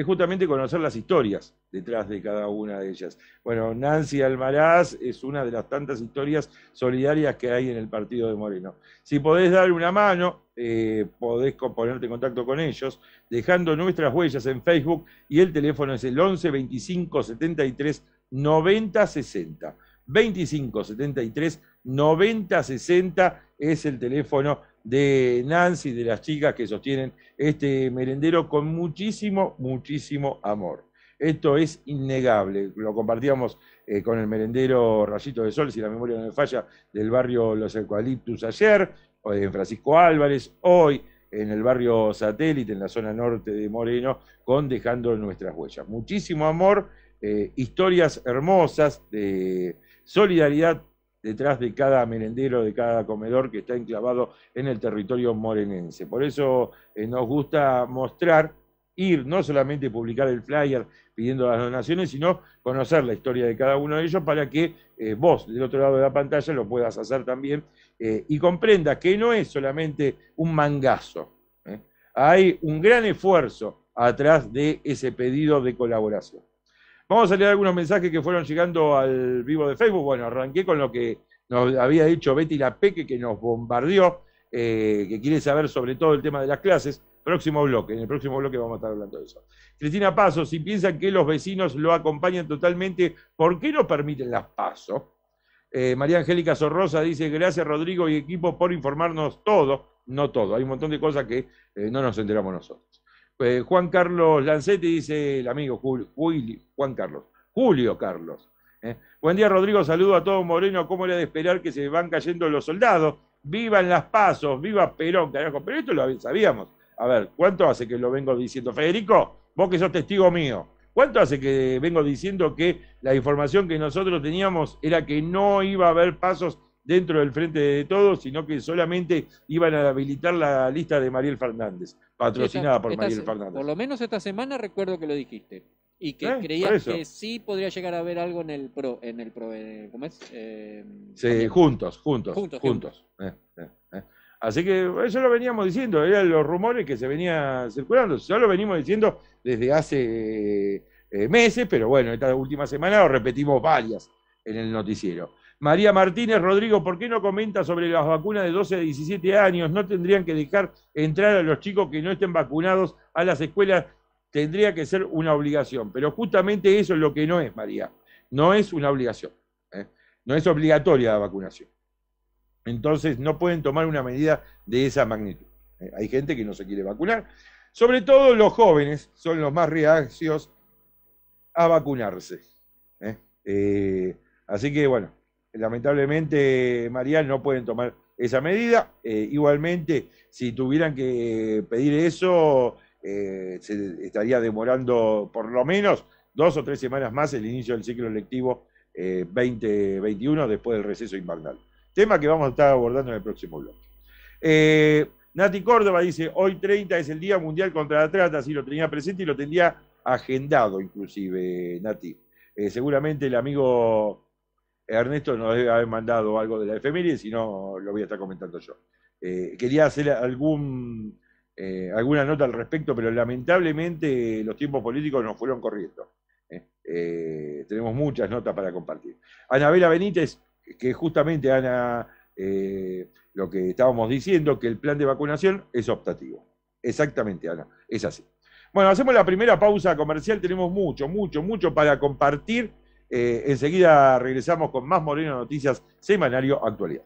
justamente conocer las historias detrás de cada una de ellas. Bueno, Nancy Almaraz es una de las tantas historias solidarias que hay en el partido de Moreno. Si podés dar una mano, eh, podés ponerte en contacto con ellos, dejando nuestras huellas en Facebook y el teléfono es el 11 25 73 90 60. 25 73 90 60 es el teléfono de Nancy, de las chicas que sostienen este merendero con muchísimo, muchísimo amor. Esto es innegable. Lo compartíamos eh, con el merendero Rayito de Sol, si la memoria no me falla, del barrio Los Eucaliptus ayer, o en Francisco Álvarez, hoy en el barrio Satélite, en la zona norte de Moreno, con Dejando Nuestras Huellas. Muchísimo amor, eh, historias hermosas de solidaridad detrás de cada merendero, de cada comedor que está enclavado en el territorio morenense. Por eso eh, nos gusta mostrar ir, no solamente publicar el flyer pidiendo las donaciones, sino conocer la historia de cada uno de ellos para que eh, vos del otro lado de la pantalla lo puedas hacer también eh, y comprendas que no es solamente un mangazo. ¿eh? Hay un gran esfuerzo atrás de ese pedido de colaboración. Vamos a leer algunos mensajes que fueron llegando al vivo de Facebook. Bueno, arranqué con lo que nos había dicho Betty Lapeque, que nos bombardeó, que quiere saber sobre todo el tema de las clases. Próximo bloque, en el próximo bloque vamos a estar hablando de eso. Cristina Paso, si piensan que los vecinos lo acompañan totalmente, ¿por qué no permiten las paso? Eh, María Angélica Sorrosa dice, gracias Rodrigo y equipo por informarnos todo, no todo, hay un montón de cosas que eh, no nos enteramos nosotros. Eh, Juan Carlos Lancetti dice, el amigo Julio, Juan Carlos, Julio Carlos. Buen día Rodrigo, saludo a todo Moreno, ¿cómo era de esperar que se van cayendo los soldados? Vivan las pasos, viva Perón, carajo, pero esto lo sabíamos a ver, ¿cuánto hace que lo vengo diciendo? Federico, vos que sos testigo mío, ¿cuánto hace que vengo diciendo que la información que nosotros teníamos era que no iba a haber pasos dentro del frente de todos, sino que solamente iban a habilitar la lista de Mariel Fernández, patrocinada por Mariel Fernández? Por lo menos esta semana recuerdo que lo dijiste y que eh, creías que sí podría llegar a haber algo en el pro en el pro eh, ¿cómo es? Eh, sí, juntos juntos juntos juntos, Así que eso lo veníamos diciendo, eran los rumores que se venían circulando. Ya lo venimos diciendo desde hace eh, meses, pero bueno, esta última semana lo repetimos varias en el noticiero. María Martínez, Rodrigo, ¿por qué no comenta sobre las vacunas de 12 a 17 años? ¿No tendrían que dejar entrar a los chicos que no estén vacunados a las escuelas? Tendría que ser una obligación, pero justamente eso es lo que no es, María. No es una obligación. ¿eh? No es obligatoria la vacunación. Entonces no pueden tomar una medida de esa magnitud. Eh, hay gente que no se quiere vacunar. Sobre todo los jóvenes son los más reacios a vacunarse. ¿eh? Eh, así que bueno, lamentablemente, María, no pueden tomar esa medida. igualmente, si tuvieran que pedir eso, se estaría demorando por lo menos dos o tres semanas más el inicio del ciclo lectivo 2021 después del receso invernal. Tema que vamos a estar abordando en el próximo bloque. Eh, Nati Córdoba dice, hoy 30 es el Día Mundial contra la Trata, si lo tenía presente y lo tendría agendado inclusive, Nati. Eh, seguramente el amigo Ernesto nos debe haber mandado algo de la efeméride, si no lo voy a estar comentando yo. Eh, quería hacer algún, alguna nota al respecto, pero lamentablemente los tiempos políticos nos fueron corriendo. tenemos muchas notas para compartir. Anabela Benítez que justamente, Ana, eh, lo que estábamos diciendo, que el plan de vacunación es optativo. Exactamente, Ana, es así. Bueno, hacemos la primera pausa comercial, tenemos mucho, mucho, mucho para compartir. Eh, enseguida regresamos con más Moreno Noticias, semanario actualidad.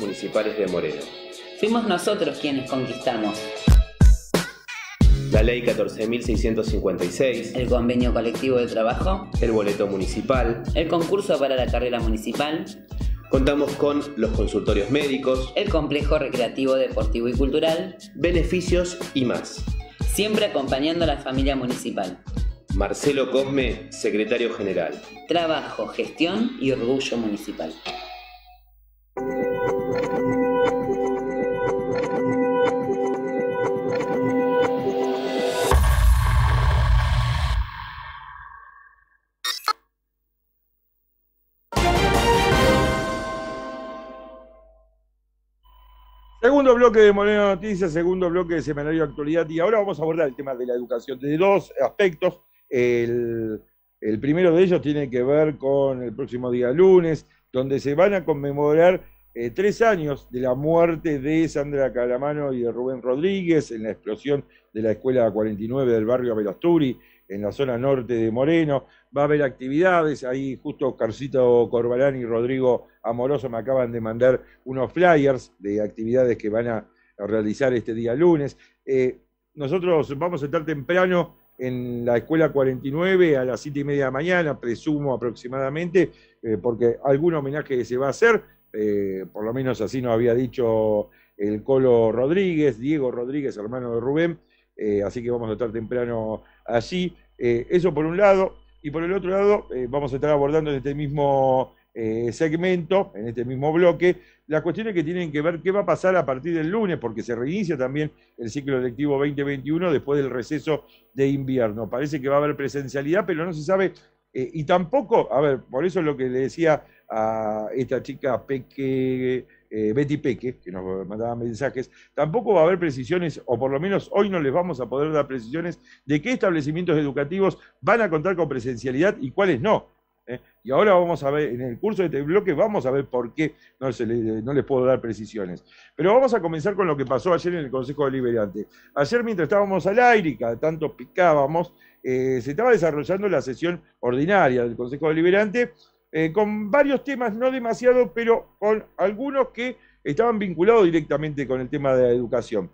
municipales de Moreno. Fuimos nosotros quienes conquistamos. La ley 14.656. El convenio colectivo de trabajo. El boleto municipal. El concurso para la carrera municipal. Contamos con los consultorios médicos. El complejo recreativo, deportivo y cultural. Beneficios y más. Siempre acompañando a la familia municipal. Marcelo Cosme, secretario general. Trabajo, gestión y orgullo municipal. bloque de Moreno Noticias, segundo bloque de Semanario de Actualidad y ahora vamos a abordar el tema de la educación de dos aspectos. El, primero de ellos tiene que ver con el próximo día lunes, donde se van a conmemorar eh, tres años de la muerte de Sandra Calamano y de Rubén Rodríguez en la explosión de la Escuela 49 del barrio Belasturi en la zona norte de Moreno. Va a haber actividades, ahí justo Carcito Corbalán y Rodrigo amoroso me acaban de mandar unos flyers de actividades que van a realizar este día lunes. Eh, nosotros vamos a estar temprano en la escuela 49 a las 7 y media de la mañana, presumo aproximadamente, eh, porque algún homenaje se va a hacer, eh, por lo menos así nos había dicho el Colo Rodríguez, Diego Rodríguez, hermano de Rubén, así que vamos a estar temprano allí. eso por un lado, y por el otro lado, vamos a estar abordando en este mismo eh, segmento, en este mismo bloque, las cuestiones que tienen que ver qué va a pasar a partir del lunes, porque se reinicia también el ciclo electivo 2021 después del receso de invierno. Parece que va a haber presencialidad, pero no se sabe, eh, y tampoco, a ver, por eso es lo que le decía a esta chica Peque, eh, Betty Peque, que nos mandaba mensajes, tampoco va a haber precisiones, o por lo menos hoy no les vamos a poder dar precisiones, de qué establecimientos educativos van a contar con presencialidad y cuáles no. ¿eh? Y ahora vamos a ver, en el curso de este bloque vamos a ver por qué no, les puedo dar precisiones. Pero vamos a comenzar con lo que pasó ayer en el Consejo Deliberante. Ayer mientras estábamos al aire, cada tanto picábamos, eh, se estaba desarrollando la sesión ordinaria del Consejo Deliberante eh, con varios temas, no demasiado, pero con algunos que estaban vinculados directamente con el tema de la educación.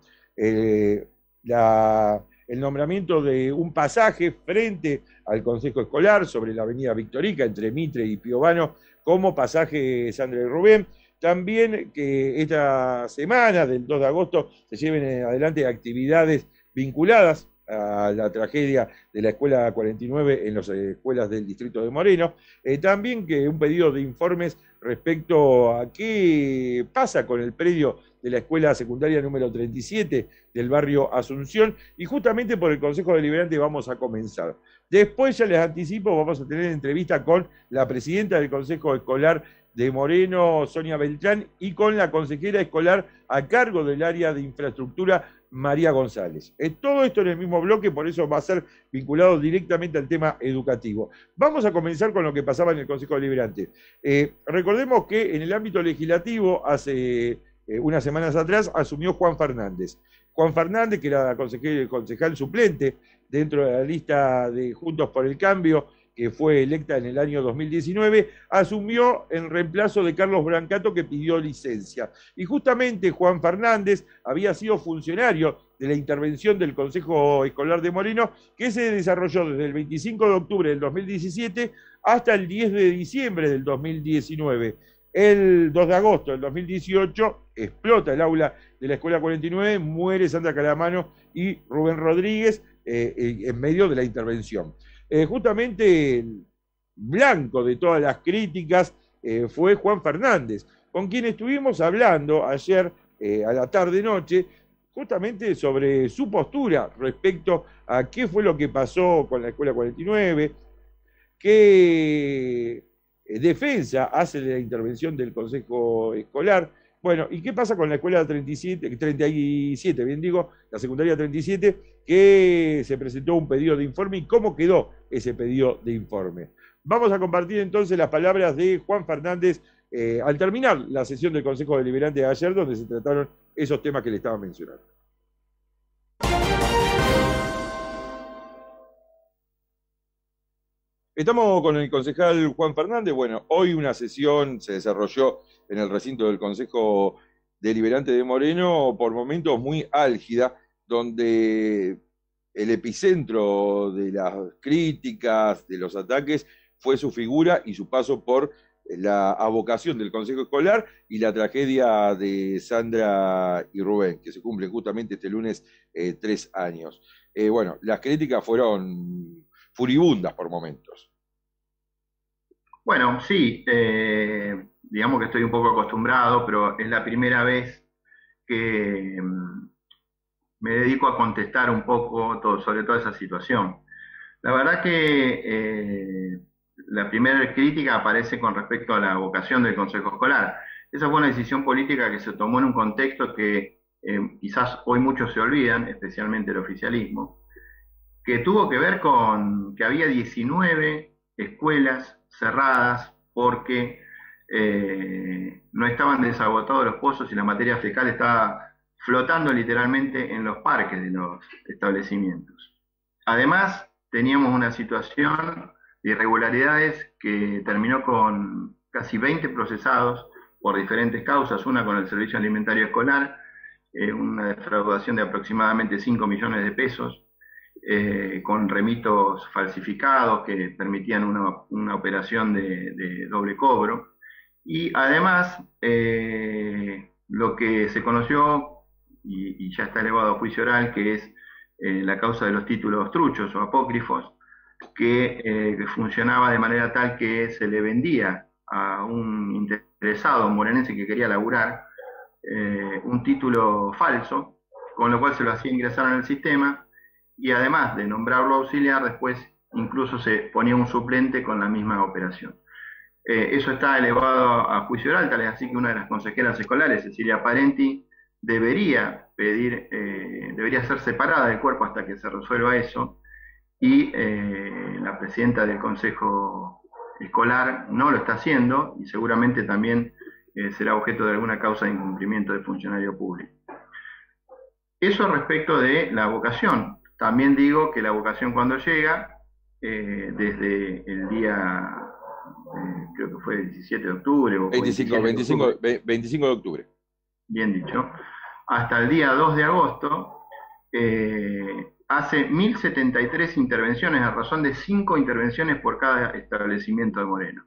la el nombramiento de un pasaje frente al Consejo Escolar sobre la Avenida Victorica entre Mitre y Piovano como pasaje Sandra y Rubén. También que esta semana del 2 de agosto se lleven eh, adelante actividades vinculadas a la tragedia de la escuela 49 en las escuelas del distrito de Moreno. Eh, también que un pedido de informes respecto a qué pasa con el predio de la Escuela Secundaria número 37 del barrio Asunción y justamente por el Consejo Deliberante vamos a comenzar. Después, ya les anticipo, vamos a tener entrevista con la presidenta del Consejo Escolar de Moreno, Sonia Beltrán, y con la consejera escolar a cargo del área de infraestructura, María González. Eh, todo esto en el mismo bloque, por eso va a ser vinculado directamente al tema educativo. Vamos a comenzar con lo que pasaba en el Consejo Deliberante. Eh, recordemos que en el ámbito legislativo, hace eh, unas semanas atrás, asumió Juan Fernández. Juan Fernández, que era consejero, concejal suplente dentro de la lista de Juntos por el Cambio, que fue electa en el año 2019, asumió en reemplazo de Carlos Brancato que pidió licencia. Y justamente Juan Fernández había sido funcionario de la intervención del Consejo Escolar de Moreno, que se desarrolló desde el 25 de octubre del 2017 hasta el 10 de diciembre del 2019. El 2 de agosto del 2018 explota el aula de la Escuela 49, muere Santa Calamano y Rubén Rodríguez eh, eh, en medio de la intervención. Eh, justamente blanco de todas las críticas fue Juan Fernández, con quien estuvimos hablando ayer a la tarde-noche, justamente sobre su postura respecto a qué fue lo que pasó con la Escuela 49, qué defensa hace de la intervención del Consejo Escolar bueno, ¿y qué pasa con la escuela 37, bien digo, la secundaria 37, que se presentó un pedido de informe y cómo quedó ese pedido de informe? Vamos a compartir entonces las palabras de Juan Fernández eh, al terminar la sesión del Consejo Deliberante de ayer, donde se trataron esos temas que le estaba mencionando. Estamos con el concejal Juan Fernández. Bueno, hoy una sesión se desarrolló en el recinto del Consejo Deliberante de Moreno, por momentos muy álgida, donde el epicentro de las críticas, de los ataques, fue su figura y su paso por la abocación del Consejo Escolar y la tragedia de Sandra y Rubén, que se cumplen justamente este lunes eh, tres años. Eh, bueno, las críticas fueron furibundas por momentos. Bueno, sí, eh, digamos que estoy un poco acostumbrado, pero es la primera vez que mm, me dedico a contestar un poco todo, sobre toda esa situación. La verdad que eh, la primera crítica aparece con respecto a la vocación del Consejo Escolar. Esa fue una decisión política que se tomó en un contexto que eh, quizás hoy muchos se olvidan, especialmente el oficialismo, que tuvo que ver con que había 19 escuelas cerradas porque eh, no estaban desagotados los pozos y la materia fecal estaba flotando literalmente en los parques de los establecimientos. Además, teníamos una situación de irregularidades que terminó con casi 20 procesados por diferentes causas, una con el servicio alimentario escolar, eh, una defraudación de aproximadamente 5 millones de pesos, eh, con remitos falsificados que permitían una, operación de, doble cobro. Y además, eh, lo que se conoció, y, ya está elevado a juicio oral, que es eh, la causa de los títulos truchos o apócrifos, eh, que, funcionaba de manera tal que se le vendía a un interesado morenense que quería laburar un título falso, con lo cual se lo hacía ingresar en el sistema, y además de nombrarlo auxiliar, después incluso se ponía un suplente con la misma operación. Eh, eso está elevado a juicio oral, tal así que una de las consejeras escolares, Cecilia Parenti, debería pedir, eh, debería ser separada del cuerpo hasta que se resuelva eso, y eh, la presidenta del Consejo Escolar no lo está haciendo y seguramente también será objeto de alguna causa de incumplimiento del funcionario público. Eso respecto de la vocación. También digo que la vocación cuando llega, desde el día creo que fue 17 de octubre. O 25, de octubre. Bien dicho. Hasta el día 2 de agosto, eh, hace 1.073 intervenciones, a razón de 5 intervenciones por cada establecimiento de Moreno,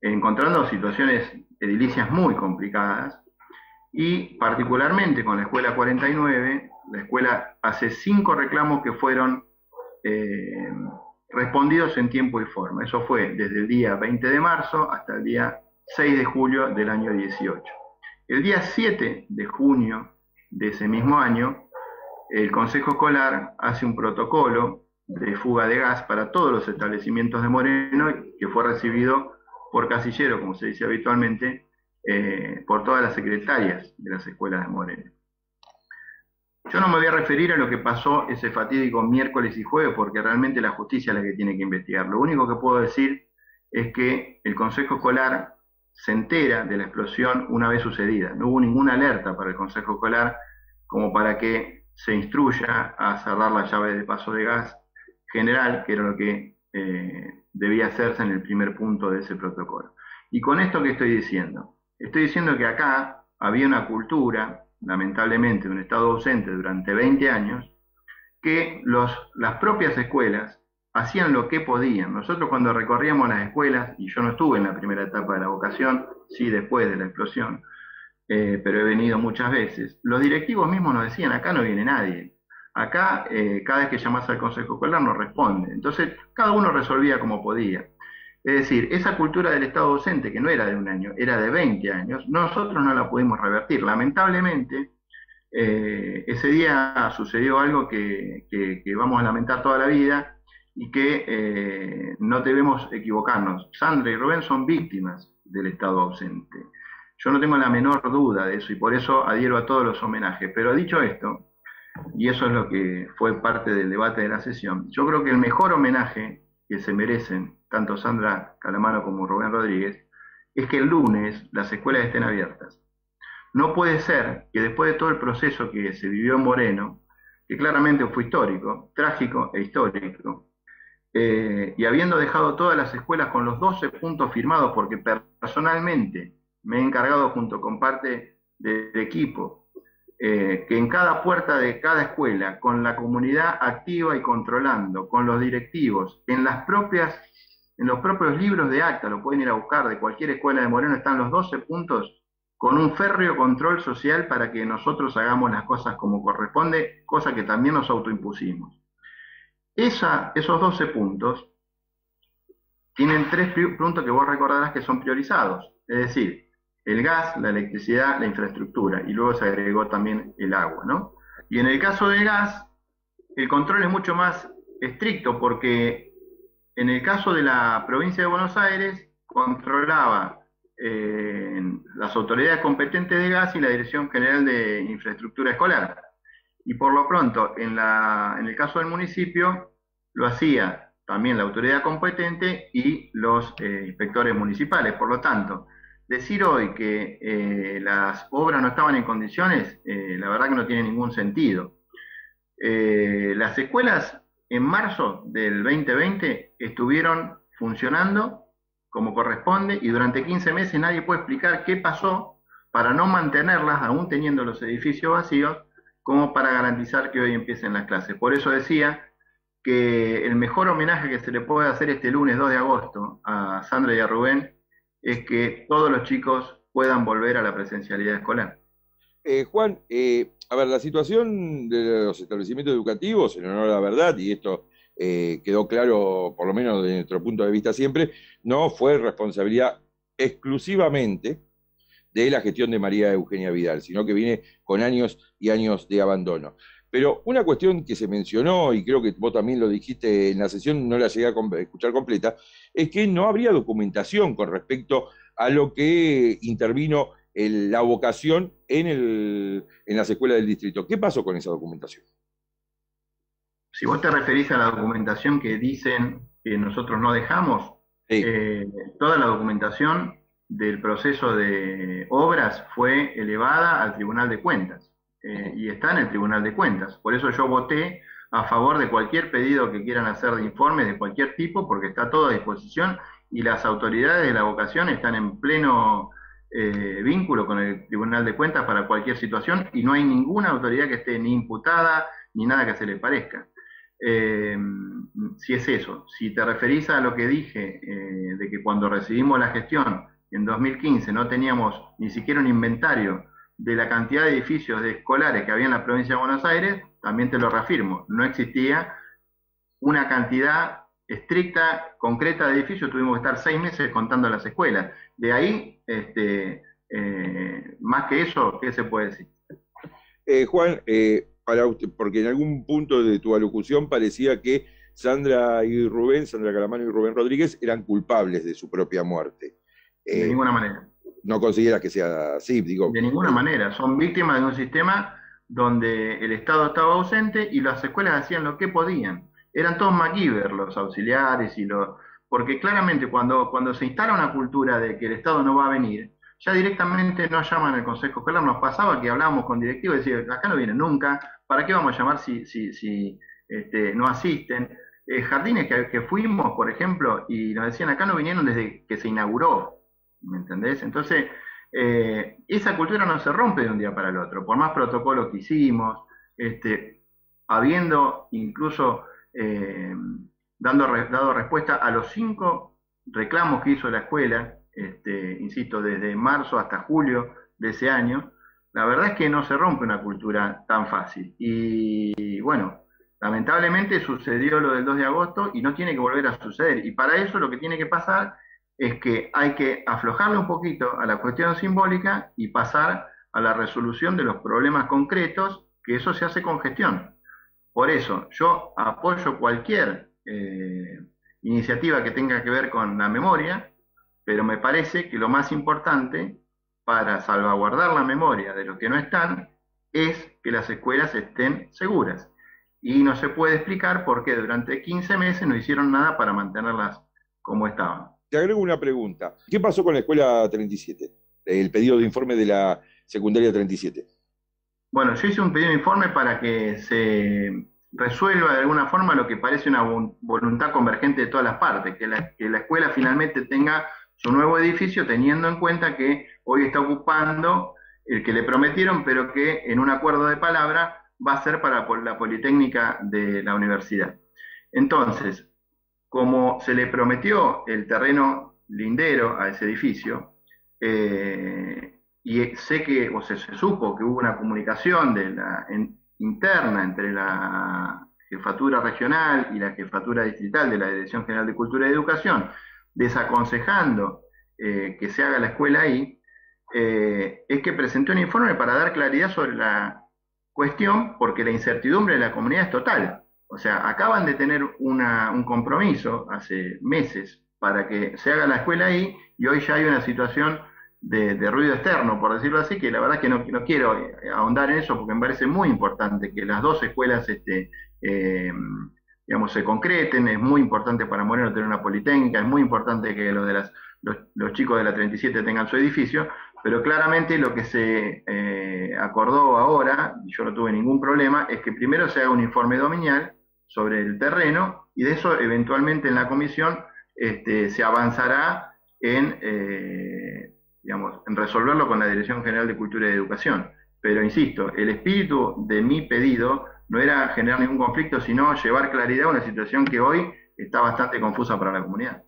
encontrando situaciones edilicias muy complicadas. Y particularmente con la Escuela 49, la escuela hace 5 reclamos que fueron eh, respondidos en tiempo y forma. Eso fue desde el día 20 de marzo hasta el día 6 de julio del año 18. El día 7 de junio de ese mismo año, el Consejo Escolar hace un protocolo de fuga de gas para todos los establecimientos de Moreno, que fue recibido por casillero, como se dice habitualmente, eh, por todas las secretarias de las escuelas de Moreno. Yo no me voy a referir a lo que pasó ese fatídico miércoles y jueves, porque realmente la justicia es la que tiene que investigar. Lo único que puedo decir es que el Consejo Escolar se entera de la explosión una vez sucedida. No hubo ninguna alerta para el Consejo Escolar como para que se instruya a cerrar la llave de paso de gas general, que era lo que eh, debía hacerse en el primer punto de ese protocolo. Y con esto que estoy diciendo, estoy diciendo que acá había una cultura lamentablemente, un Estado ausente durante 20 años, que las propias escuelas hacían lo que podían. Nosotros cuando recorríamos las escuelas, y yo no estuve en la primera etapa de la vocación, sí después de la explosión, eh, pero he venido muchas veces, los directivos mismos nos decían, acá no viene nadie, acá eh, cada vez que llamás al consejo escolar no responde. Entonces, cada uno resolvía como podía. Es decir, esa cultura del Estado docente, que no era de un año, era de 20 años, nosotros no la pudimos revertir. Lamentablemente, eh, ese día sucedió algo que, vamos a lamentar toda la vida y que eh, no debemos equivocarnos. Sandra y Rubén son víctimas del Estado ausente. Yo no tengo la menor duda de eso y por eso adhiero a todos los homenajes. Pero dicho esto, y eso es lo que fue parte del debate de la sesión, yo creo que el mejor homenaje que se merecen tanto Sandra Calamano como Rubén Rodríguez, es que el lunes las escuelas estén abiertas. No puede ser que después de todo el proceso que se vivió en Moreno, que claramente fue histórico, trágico e histórico, eh, y habiendo dejado todas las escuelas con los 12 puntos firmados, porque personalmente me he encargado junto con parte del equipo eh, que en cada puerta de cada escuela, con la comunidad activa y controlando, con los directivos, en los propios libros de acta, lo pueden ir a buscar, de cualquier escuela de Moreno están los 12 puntos, con un férreo control social para que nosotros hagamos las cosas como corresponde, cosa que también nos autoimpusimos. esos 12 puntos tienen tres puntos que vos recordarás que son priorizados, es decir, el gas, la electricidad, la infraestructura, y luego se agregó también el agua, ¿no? Y en el caso del gas, el control es mucho más estricto porque en el caso de la provincia de Buenos Aires controlaba eh, las autoridades competentes de gas y la Dirección General de Infraestructura Escolar. Y por lo pronto, en, la, en el caso del municipio, lo hacía también la autoridad competente y los eh, inspectores municipales. Por lo tanto, Decir hoy que eh, las obras no estaban en condiciones, eh, la verdad que no tiene ningún sentido. Eh, las escuelas en marzo del 2020 estuvieron funcionando como corresponde y durante 15 meses nadie puede explicar qué pasó para no mantenerlas, aún teniendo los edificios vacíos, como para garantizar que hoy empiecen las clases. Por eso decía que el mejor homenaje que se le puede hacer este lunes 2 de agosto a Sandra y a Rubén es que todos los chicos puedan volver a la presencialidad escolar. Eh, Juan, eh, a ver, la situación de los establecimientos educativos, en honor a la verdad, y esto eh, quedó claro, por lo menos desde nuestro punto de vista siempre, no fue responsabilidad exclusivamente de la gestión de María Eugenia Vidal, sino que viene con años y años de abandono. Pero una cuestión que se mencionó, y creo que vos también lo dijiste en la sesión, no la llegué a escuchar completa, es que no habría documentación con respecto a lo que intervino la vocación en, las escuelas del distrito. ¿Qué pasó con esa documentación? Si vos te referís a la documentación que dicen que nosotros no dejamos, eh, toda la documentación del proceso de obras fue elevada al Tribunal de Cuentas. Eh, y está en el Tribunal de Cuentas. Por eso yo voté a favor de cualquier pedido que quieran hacer de informe de cualquier tipo, porque está todo a disposición y las autoridades de la vocación están en pleno eh, vínculo con el Tribunal de Cuentas para cualquier situación y no hay ninguna autoridad que esté ni imputada ni nada que se le parezca. Eh, si es eso, si te referís a lo que dije, de que cuando recibimos la gestión en 2015 no teníamos ni siquiera un inventario de la cantidad de edificios de escolares que había en la provincia de Buenos Aires, también te lo reafirmo, no existía una cantidad estricta, concreta de edificios, tuvimos que estar seis meses contando las escuelas. De ahí, este, eh, más que eso, ¿qué se puede decir? Eh, Juan, eh, para porque en algún punto de tu alocución parecía que Sandra y Rubén, Sandra Calamano y Rubén Rodríguez, eran culpables de su propia muerte. de ninguna manera no consideras que sea así, digo. De ninguna manera, son víctimas de un sistema donde el Estado estaba ausente y las escuelas hacían lo que podían. Eran todos MacGyver, los auxiliares y los... Porque claramente cuando, cuando se instala una cultura de que el Estado no va a venir, ya directamente nos llaman al Consejo Escolar, nos pasaba que hablábamos con directivos y decían, acá no vienen nunca, ¿para qué vamos a llamar si, si, si este, no asisten? Eh, jardines que, que fuimos, por ejemplo, y nos decían, acá no vinieron desde que se inauguró, ¿Me entendés? Entonces, eh, esa cultura no se rompe de un día para el otro, por más protocolos que hicimos, este, habiendo incluso eh, dando, dado respuesta a los cinco reclamos que hizo la escuela, este, insisto, desde marzo hasta julio de ese año, la verdad es que no se rompe una cultura tan fácil. Y, y bueno, lamentablemente sucedió lo del 2 de agosto y no tiene que volver a suceder. Y para eso lo que tiene que pasar es que hay que aflojarle un poquito a la cuestión simbólica y pasar a la resolución de los problemas concretos, que eso se hace con gestión. Por eso, yo apoyo cualquier eh, iniciativa que tenga que ver con la memoria, pero me parece que lo más importante para salvaguardar la memoria de los que no están es que las escuelas estén seguras. Y no se puede explicar por qué durante 15 meses no hicieron nada para mantenerlas como estaban. Te agrego una pregunta. ¿Qué pasó con la escuela 37? El pedido de informe de la secundaria 37. Bueno, yo hice un pedido de informe para que se resuelva de alguna forma lo que parece una voluntad convergente de todas las partes, que la, escuela finalmente tenga su nuevo edificio teniendo en cuenta que hoy está ocupando el que le prometieron, pero que en un acuerdo de palabra va a ser para la Politécnica de la universidad. Entonces, como se le prometió el terreno lindero a ese edificio, eh, y sé que, o se, supo que hubo una comunicación interna entre la jefatura regional y la jefatura distrital de la Dirección General de Cultura y Educación, desaconsejando eh, que se haga la escuela ahí, eh, es que presentó un informe para dar claridad sobre la cuestión, porque la incertidumbre de la comunidad es total. O sea, acaban de tener un compromiso hace meses para que se haga la escuela ahí y hoy ya hay una situación de, ruido externo, por decirlo así, que la verdad que no, quiero eh, ahondar en eso porque me parece muy importante que las dos escuelas este, eh, digamos, se concreten, es muy importante para Moreno tener una politécnica, es muy importante que los, de las, los, chicos de la 37 tengan su edificio, pero claramente lo que se eh, acordó ahora, y yo no tuve ningún problema, es que primero se haga un informe dominial sobre el terreno y de eso eventualmente en la comisión este, se avanzará en, eh, digamos, en resolverlo con la Dirección General de Cultura y Educación. Pero insisto, el espíritu de mi pedido no era generar ningún conflicto, sino llevar claridad a una situación que hoy está bastante confusa para la comunidad.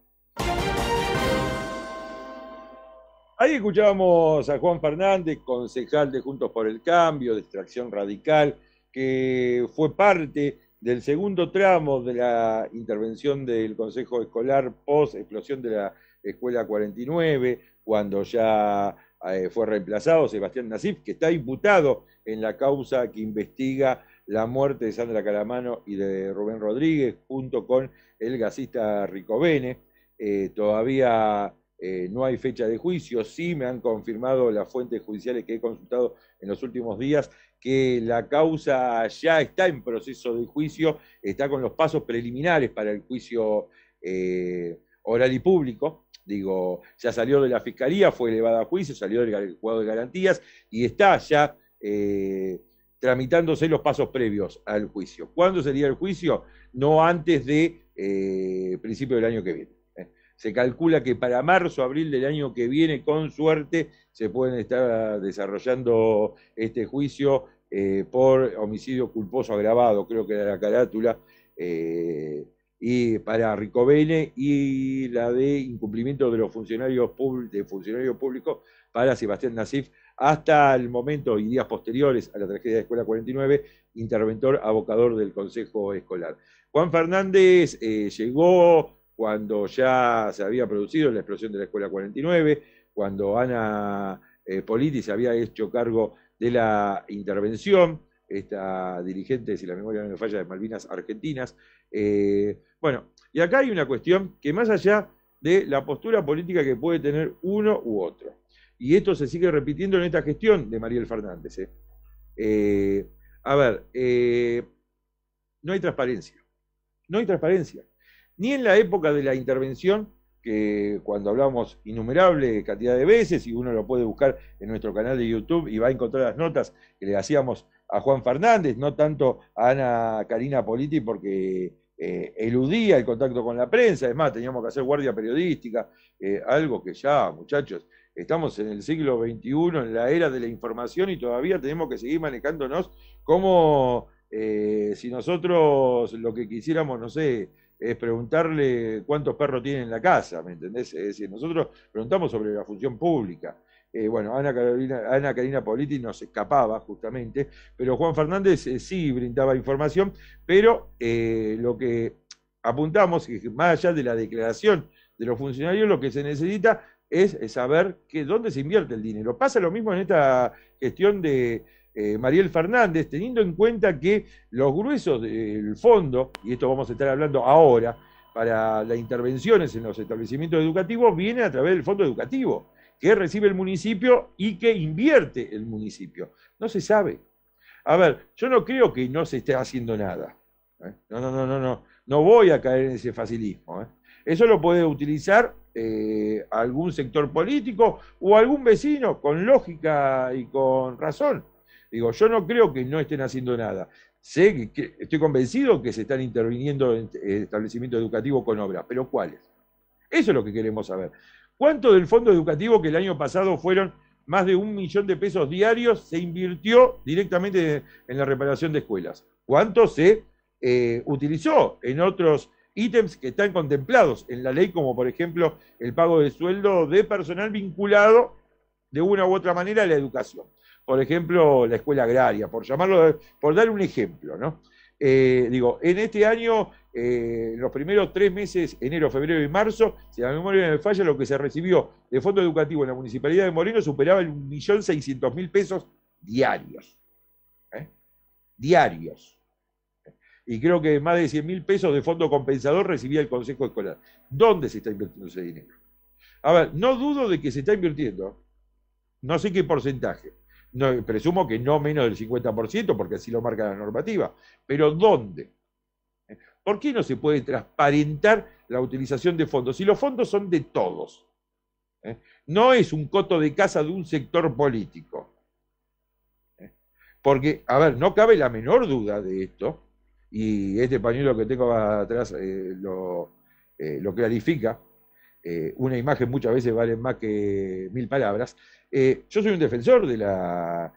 Ahí escuchamos a Juan Fernández, concejal de Juntos por el Cambio, de Extracción Radical, que fue parte del segundo tramo de la intervención del Consejo Escolar post explosión de la Escuela 49, cuando ya eh, fue reemplazado Sebastián Nasif, que está imputado en la causa que investiga la muerte de Sandra Calamano y de Rubén Rodríguez, junto con el gasista Rico eh, todavía eh, no hay fecha de juicio, sí me han confirmado las fuentes judiciales que he consultado en los últimos días que la causa ya está en proceso de juicio, está con los pasos preliminares para el juicio eh, oral y público. Digo, ya salió de la fiscalía, fue elevada a juicio, salió del juego de garantías y está ya eh, tramitándose los pasos previos al juicio. ¿Cuándo sería el juicio? No antes de eh, principio del año que viene. Se calcula que para marzo, abril del año que viene, con suerte, se pueden estar desarrollando este juicio eh, por homicidio culposo agravado, creo que era la carátula, eh, y para Ricovene y la de incumplimiento de los funcionarios, públicos para Sebastián Nasif, hasta el momento y días posteriores a la tragedia de Escuela 49, interventor abocador del Consejo Escolar. Juan Fernández eh, llegó cuando ya se había producido la explosión de la Escuela 49, cuando Ana eh, Politi se había hecho cargo de la intervención, esta dirigente, si la memoria no me falla, de Malvinas Argentinas. Eh, bueno, y acá hay una cuestión que más allá de la postura política que puede tener uno u otro, y esto se sigue repitiendo en esta gestión de Mariel Fernández. Eh. a ver, no hay transparencia, no hay transparencia ni en la época de la intervención, que cuando hablamos innumerable cantidad de veces, y uno lo puede buscar en nuestro canal de YouTube y va a encontrar las notas que le hacíamos a Juan Fernández, no tanto a Ana Karina Politi, porque eh, eludía el contacto con la prensa, es más, teníamos que hacer guardia periodística, eh, algo que ya, muchachos, estamos en el siglo XXI, en la era de la información y todavía tenemos que seguir manejándonos como eh, si nosotros lo que quisiéramos, no sé, es preguntarle cuántos perros tiene en la casa, ¿me entendés? Es decir, nosotros preguntamos sobre la función pública. Eh, bueno, Ana Carolina, Karina Politi nos escapaba justamente, pero Juan Fernández eh, sí brindaba información, pero eh, lo que apuntamos que más allá de la declaración de los funcionarios, lo que se necesita es saber que, dónde se invierte el dinero. Pasa lo mismo en esta gestión de, eh, Mariel Fernández, teniendo en cuenta que los gruesos del fondo, y esto vamos a estar hablando ahora, para las intervenciones en los establecimientos educativos, vienen a través del fondo educativo, que recibe el municipio y que invierte el municipio. No se sabe. A ver, yo no creo que no se esté haciendo nada. ¿eh? No, no, no, no, no. No voy a caer en ese facilismo. ¿eh? Eso lo puede utilizar eh, algún sector político o algún vecino con lógica y con razón. Digo, yo no creo que no estén haciendo nada. Sé que, estoy convencido que se están interviniendo en establecimientos educativos con obras, pero ¿cuáles? Eso es lo que queremos saber. ¿Cuánto del fondo educativo que el año pasado fueron más de un millón de pesos diarios se invirtió directamente en la reparación de escuelas? ¿Cuánto se eh, utilizó en otros ítems que están contemplados en la ley, como por ejemplo el pago de sueldo de personal vinculado de una u otra manera a la educación? por ejemplo, la escuela agraria, por llamarlo, por dar un ejemplo, ¿no? Eh, digo, en este año, eh, los primeros tres meses, enero, febrero y marzo, si la memoria me falla, lo que se recibió de fondo educativo en la Municipalidad de Moreno superaba el 1.600.000 pesos diarios. ¿eh? Diarios. Y creo que más de 100.000 pesos de fondo compensador recibía el Consejo Escolar. ¿Dónde se está invirtiendo ese dinero? A ver, no dudo de que se está invirtiendo, no sé qué porcentaje, presumo que no menos del 50%, porque así lo marca la normativa, pero ¿dónde? ¿Por qué no se puede transparentar la utilización de fondos? Si los fondos son de todos, ¿eh? no es un coto de casa de un sector político. ¿eh? Porque, a ver, no cabe la menor duda de esto, y este pañuelo que tengo atrás eh, lo clarifica, eh, una imagen muchas veces vale más que mil palabras. Eh, yo soy un defensor de la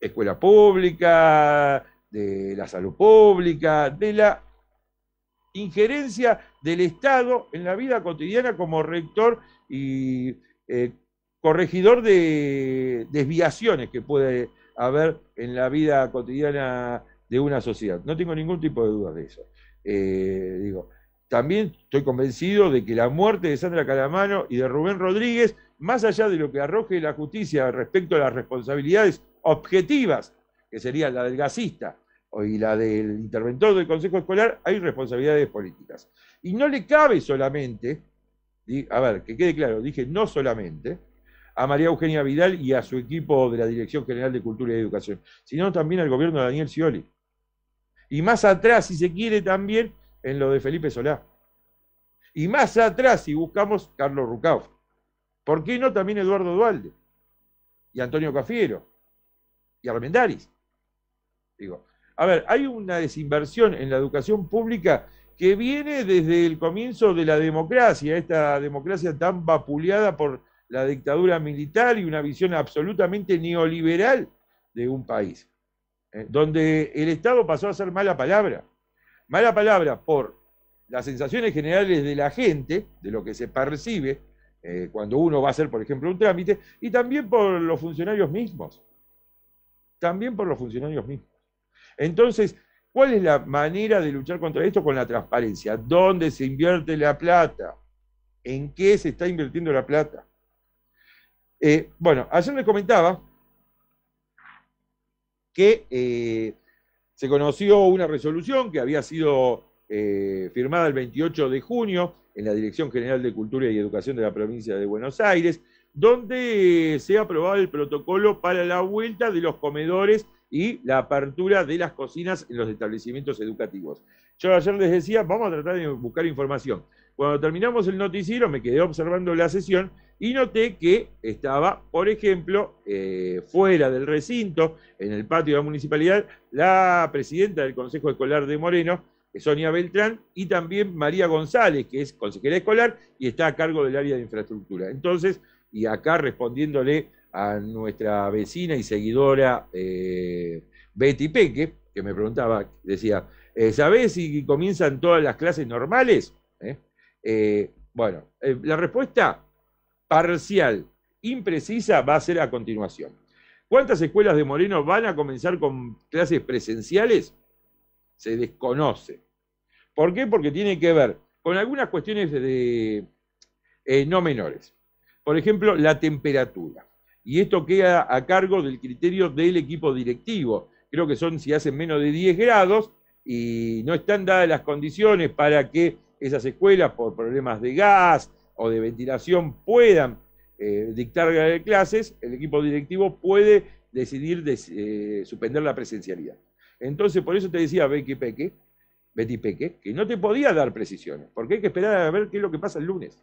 escuela pública, de la salud pública, de la injerencia del Estado en la vida cotidiana como rector y eh, corregidor de desviaciones que puede haber en la vida cotidiana de una sociedad. No tengo ningún tipo de duda de eso. digo, también estoy convencido de que la muerte de Sandra Calamano y de Rubén Rodríguez, más allá de lo que arroje la justicia respecto a las responsabilidades objetivas, que sería la del gasista y la del interventor del Consejo Escolar, hay responsabilidades políticas. Y no le cabe solamente, a ver, que quede claro, dije no solamente, a María Eugenia Vidal y a su equipo de la Dirección General de Cultura y Educación, sino también al gobierno de Daniel Scioli. Y más atrás, si se quiere, también en lo de Felipe Solá. Y más atrás, si buscamos, Carlos Rucao. ¿Por qué no también Eduardo Dualde? Y Antonio Cafiero. Y Armendaris. Digo, a ver, hay una desinversión en la educación pública que viene desde el comienzo de la democracia, esta democracia tan vapuleada por la dictadura militar y una visión absolutamente neoliberal de un país, eh, donde el Estado pasó a ser mala palabra. Mala palabra por las sensaciones generales de la gente, de lo que se percibe eh, cuando uno va a hacer, por ejemplo, un trámite, y también por los funcionarios mismos. También por los funcionarios mismos. Entonces, ¿cuál es la manera de luchar contra esto? Con la transparencia. ¿Dónde se invierte la plata? ¿En qué se está invirtiendo la plata? Eh, bueno, ayer me comentaba que eh, se conoció una resolución que había sido eh, firmada el 28 de junio en la Dirección General de Cultura y Educación de la provincia de Buenos Aires, donde se aprobaba el protocolo para la vuelta de los comedores y la apertura de las cocinas en los establecimientos educativos. Yo ayer les decía, vamos a tratar de buscar información. Cuando terminamos el noticiero, me quedé observando la sesión y noté que estaba, por ejemplo, eh, fuera del recinto, en el patio de la municipalidad, la presidenta del Consejo Escolar de Moreno, eh, Sonia Beltrán, y también María González, que es consejera escolar y está a cargo del área de infraestructura. Entonces, y acá respondiéndole a nuestra vecina y seguidora eh, Betty Peque, que me preguntaba, decía, ¿sabés si comienzan todas las clases normales? bueno, la respuesta parcial, imprecisa, va a ser a continuación. ¿Cuántas escuelas de Moreno van a comenzar con clases presenciales? Se desconoce. ¿Por qué? Porque tiene que ver con algunas cuestiones de, eh, no menores. Por ejemplo, la temperatura. Y esto queda a cargo del criterio del equipo directivo. Creo que son si hacen menos de 10 grados y no están dadas las condiciones para que esas escuelas, por problemas de gas, o de ventilación puedan eh, dictar clases, el equipo directivo puede decidir eh, suspender la presencialidad. Entonces, por eso te decía Peque, Betty Peque, que no te podía dar precisiones, porque hay que esperar a ver qué es lo que pasa el lunes.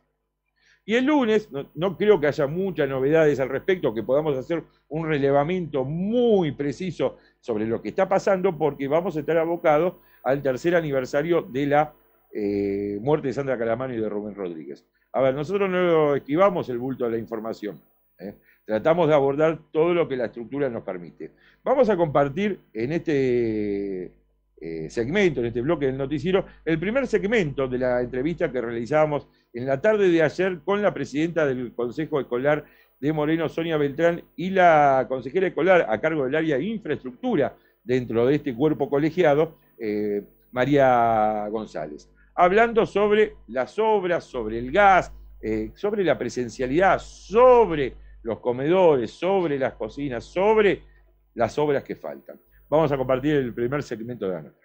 Y el lunes, no, creo que haya muchas novedades al respecto, que podamos hacer un relevamiento muy preciso sobre lo que está pasando, porque vamos a estar abocados al tercer aniversario de la eh, muerte de Sandra Calamano y de Rubén Rodríguez. A ver, nosotros no esquivamos el bulto de la información. ¿eh? Tratamos de abordar todo lo que la estructura nos permite. Vamos a compartir en este eh, segmento, en este bloque del noticiero, el primer segmento de la entrevista que realizamos en la tarde de ayer con la presidenta del Consejo Escolar de Moreno, Sonia Beltrán, y la consejera escolar a cargo del área de infraestructura dentro de este cuerpo colegiado, eh, María González hablando sobre las obras, sobre el gas, eh, sobre la presencialidad, sobre los comedores, sobre las cocinas, sobre las obras que faltan. Vamos a compartir el primer segmento de la noche.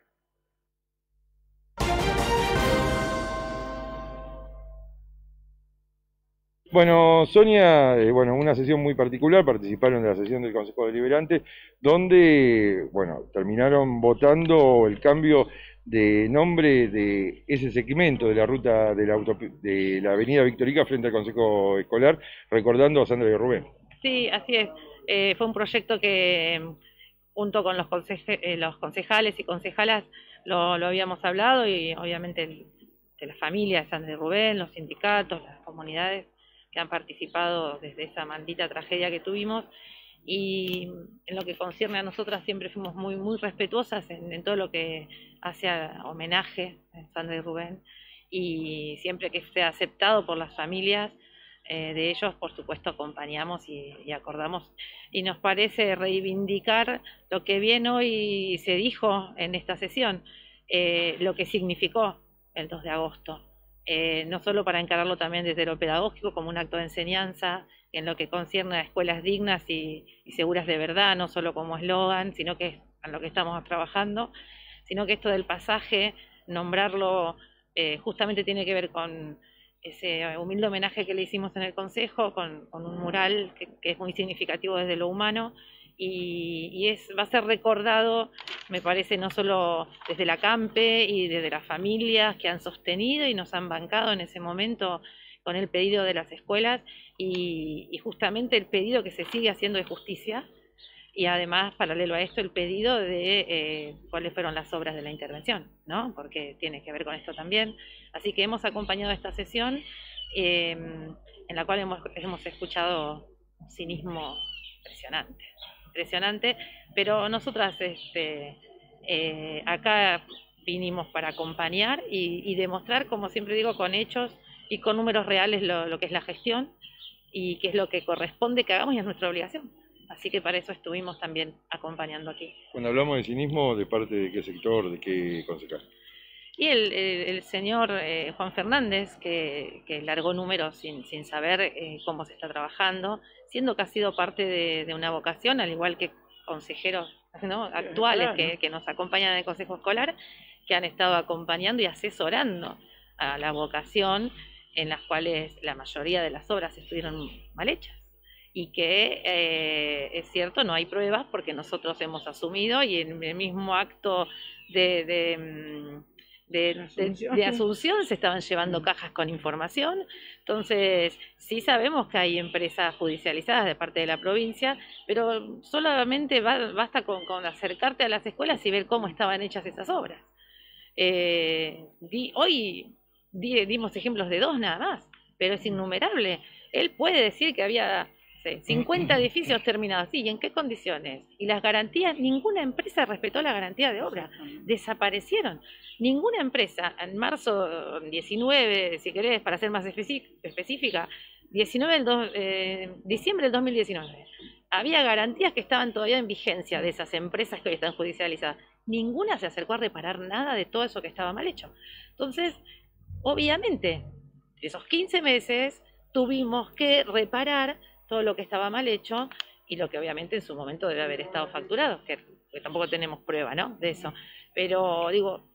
Bueno, Sonia, eh, bueno, una sesión muy particular, participaron de la sesión del Consejo Deliberante, donde, bueno, terminaron votando el cambio de nombre de ese segmento de la ruta de la, de la Avenida Victorica frente al Consejo Escolar, recordando a Sandra y Rubén. Sí, así es. Eh, fue un proyecto que em, junto con los, eh, los concejales y concejalas lo, habíamos hablado y obviamente de la familia de Sandra y Rubén, los sindicatos, las comunidades que han participado desde esa maldita tragedia que tuvimos y en lo que concierne a nosotras siempre fuimos muy, muy respetuosas en, todo lo que hace homenaje a eh, Sandra y Rubén y siempre que esté aceptado por las familias eh, de ellos, por supuesto, acompañamos y, acordamos. Y nos parece reivindicar lo que bien hoy se dijo en esta sesión, eh, lo que significó el 2 de agosto, no solo para encararlo también desde lo pedagógico como un acto de enseñanza, en lo que concierne a escuelas dignas y, seguras de verdad, no solo como eslogan, sino que es a lo que estamos trabajando, sino que esto del pasaje, nombrarlo eh, justamente tiene que ver con ese humilde homenaje que le hicimos en el Consejo, con, un mural que, es muy significativo desde lo humano y, va a ser recordado, me parece, no solo desde la CAMPE y desde las familias que han sostenido y nos han bancado en ese momento con el pedido de las escuelas, y, justamente el pedido que se sigue haciendo de justicia y además, paralelo a esto, el pedido de eh, cuáles fueron las obras de la intervención, ¿no? Porque tiene que ver con esto también. Así que hemos acompañado esta sesión em, en la cual hemos, hemos escuchado un cinismo impresionante, impresionante, pero nosotras este, eh, acá vinimos para acompañar y, demostrar, como siempre digo, con hechos y con números reales lo que es la gestión y que es lo que corresponde que hagamos y es nuestra obligación. Así que para eso estuvimos también acompañando aquí. Cuando hablamos de cinismo, ¿de parte de qué sector, de qué concejal? Y el, señor eh, Juan Fernández, que, que, largó números sin, sin saber eh, cómo se está trabajando, siendo que ha sido parte de, una vocación, al igual que consejeros actuales que, que nos acompañan en el Consejo Escolar, que han estado acompañando y asesorando a la vocación en las cuales la mayoría de las obras estuvieron mal hechas y que eh, es cierto, no hay pruebas porque nosotros hemos asumido y en el mismo acto de, de, mm, asunción. se estaban llevando mm. cajas con información. Entonces, sí sabemos que hay empresas judicializadas de parte de la provincia, pero solamente basta con, acercarte a las escuelas y ver cómo estaban hechas esas obras. Eh, hoy dimos ejemplos de dos nada más, pero es innumerable. Él puede decir que había 50 edificios terminados. ¿y en qué condiciones? Y las garantías, ninguna empresa respetó la garantía de obra. Desaparecieron. Ninguna empresa, en marzo 19, si querés, para ser más específica, 19 del eh, diciembre del 2019, había garantías que estaban todavía en vigencia de esas empresas que hoy están judicializadas. Ninguna se acercó a reparar nada de todo eso que estaba mal hecho. Entonces, Obviamente, esos 15 meses tuvimos que reparar todo lo que estaba mal hecho y lo que obviamente en su momento debe haber estado facturado, que, tampoco tenemos prueba de eso. Pero digo,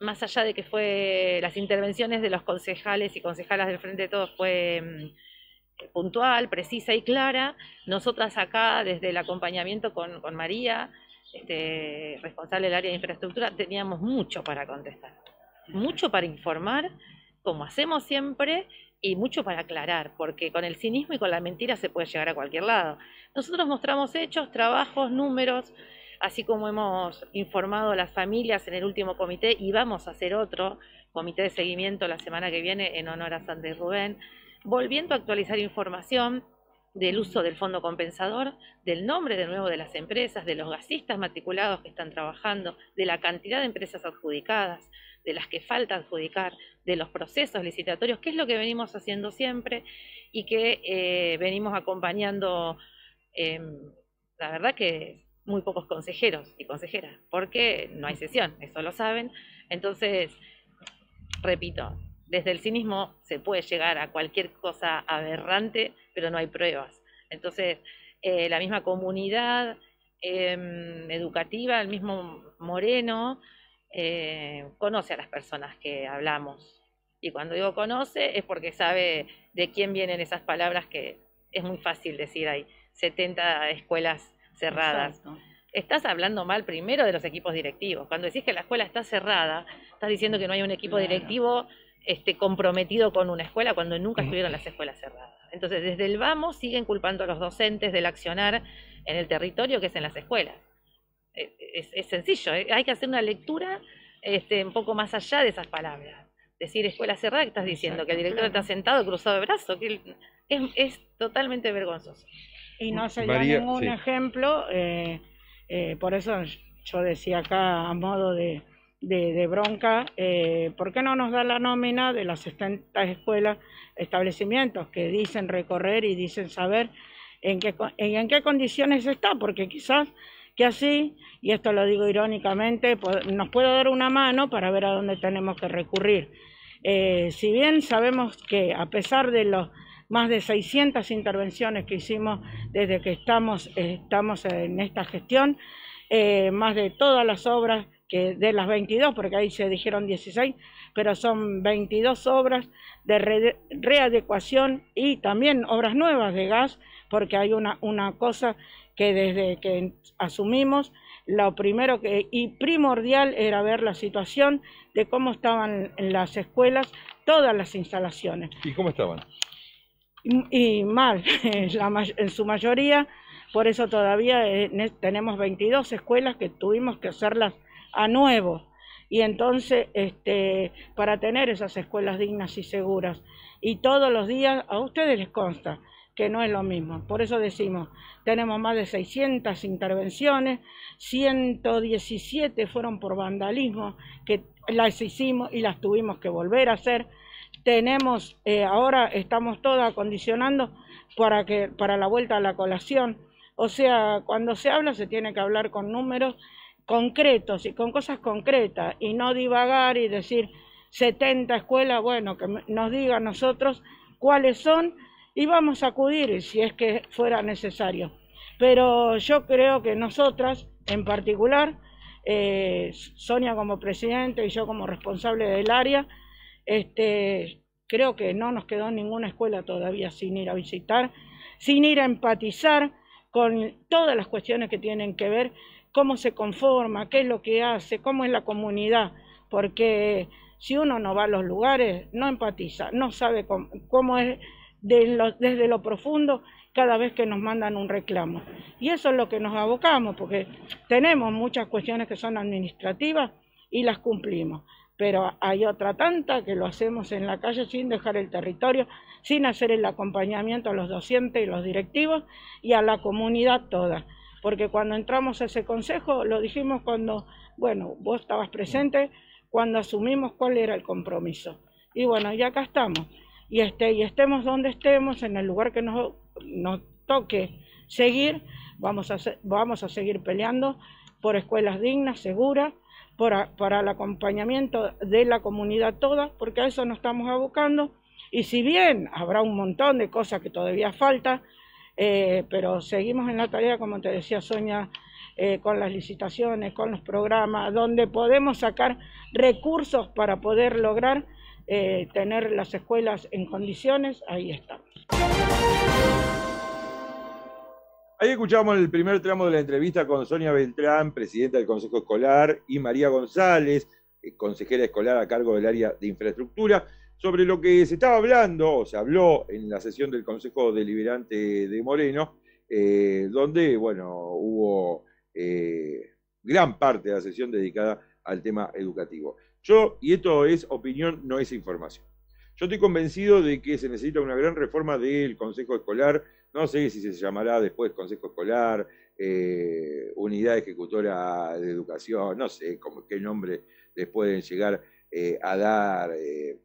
más allá de que fue las intervenciones de los concejales y concejalas del Frente de Todos fue mm, puntual, precisa y clara, nosotras acá desde el acompañamiento con, María, este, responsable del área de infraestructura, teníamos mucho para contestar mucho para informar, como hacemos siempre, y mucho para aclarar, porque con el cinismo y con la mentira se puede llegar a cualquier lado. Nosotros mostramos hechos, trabajos, números, así como hemos informado a las familias en el último comité y vamos a hacer otro comité de seguimiento la semana que viene en honor a Sandra y Rubén, volviendo a actualizar información del uso del fondo compensador, del nombre de nuevo de las empresas, de los gasistas matriculados que están trabajando, de la cantidad de empresas adjudicadas, de las que falta adjudicar, de los procesos licitatorios, que es lo que venimos haciendo siempre y que eh, venimos acompañando, em, la verdad que muy pocos consejeros y consejeras, porque no hay sesión, eso lo saben. Entonces, repito, desde el cinismo se puede llegar a cualquier cosa aberrante, pero no hay pruebas. Entonces, eh, la misma comunidad em, educativa, el mismo Moreno, eh, conoce a las personas que hablamos. Y cuando digo conoce es porque sabe de quién vienen esas palabras que es muy fácil decir, hay 70 escuelas cerradas. Estás hablando mal primero de los equipos directivos. Cuando decís que la escuela está cerrada, estás diciendo que no hay un equipo directivo este, comprometido con una escuela cuando nunca estuvieron las escuelas cerradas. Entonces, desde el vamos siguen culpando a los docentes del accionar en el territorio que es en las escuelas. Eh, es, sencillo, eh, hay que hacer una lectura este, un poco más allá de esas palabras. Decir escuela cerrada, que estás diciendo? que el director está sentado cruzado de brazos, que es, totalmente vergonzoso. Y no se da ningún ejemplo, eh, por eso yo decía acá a modo de, bronca, ¿por qué no nos da la nómina de las 70 escuelas, establecimientos que dicen recorrer y dicen saber en qué, en qué condiciones está? Porque quizás que así, y esto lo digo irónicamente, pues, nos puede dar una mano para ver a dónde tenemos que recurrir. Eh, si bien sabemos que a pesar de las más de 600 intervenciones que hicimos desde que estamos, eh, en esta gestión, eh, más de todas las obras, que de las 22, porque ahí se dijeron 16, pero son 22 obras de readecuación y también obras nuevas de gas, porque hay una, una cosa que desde que asumimos, lo primero que, y primordial era ver la situación de cómo estaban las escuelas, todas las instalaciones. ¿Y cómo estaban? Y, mal, en su mayoría, por eso todavía eh, tenemos 22 escuelas que tuvimos que hacerlas a nuevo. Y entonces, este, para tener esas escuelas dignas y seguras, y todos los días, a ustedes les consta, que no es lo mismo. Por eso decimos, tenemos más de 600 intervenciones, 117 fueron por vandalismo, que las hicimos y las tuvimos que volver a hacer. Tenemos, eh, ahora estamos todas acondicionando para, que, para la vuelta a la colación. O sea, cuando se habla se tiene que hablar con números concretos y con cosas concretas y no divagar y decir 70 escuelas, bueno, que nos diga nosotros cuáles son y vamos a acudir si es que fuera necesario. Pero yo creo que nosotras, en particular, eh, Sonia como presidente y yo como responsable del área, este, creo que no nos quedó ninguna escuela todavía sin ir a visitar, sin ir a empatizar con todas las cuestiones que tienen que ver cómo se conforma, qué es lo que hace, cómo es la comunidad, porque si uno no va a los lugares, no empatiza, no sabe cómo es desde lo profundo cada vez que nos mandan un reclamo. Y eso es lo que nos abocamos, porque tenemos muchas cuestiones que son administrativas y las cumplimos. Pero hay otra tanta que lo hacemos en la calle sin dejar el territorio, sin hacer el acompañamiento a los docentes y los directivos y a la comunidad toda. Porque cuando entramos a ese consejo, lo dijimos cuando, bueno, vos estabas presente, cuando asumimos cuál era el compromiso. Y bueno, y acá estamos y, este, y estemos donde estemos, en el lugar que nos, toque seguir, vamos a, vamos a seguir peleando por escuelas dignas, seguras, para el acompañamiento de la comunidad toda, porque a eso nos estamos abocando. Y si bien habrá un montón de cosas que todavía falta, eh, pero seguimos en la tarea, como te decía Sonia, eh, con las licitaciones, con los programas, donde podemos sacar recursos para poder lograr eh, tener las escuelas en condiciones, ahí estamos. Ahí escuchamos el primer tramo de la entrevista con Sonia Beltrán, presidenta del Consejo Escolar, y María González, eh, consejera escolar a cargo del área de infraestructura, sobre lo que se estaba hablando, o se habló en la sesión del Consejo Deliberante de Moreno, eh, donde, bueno, hubo gran parte de la sesión dedicada al tema educativo. Yo, y esto es opinión, no es información. Yo estoy convencido de que se necesita una gran reforma del Consejo Escolar, no sé si se llamará después Consejo Escolar, eh, Unidad Ejecutora de Educación, no sé qué nombre les pueden llegar eh, a dar eh,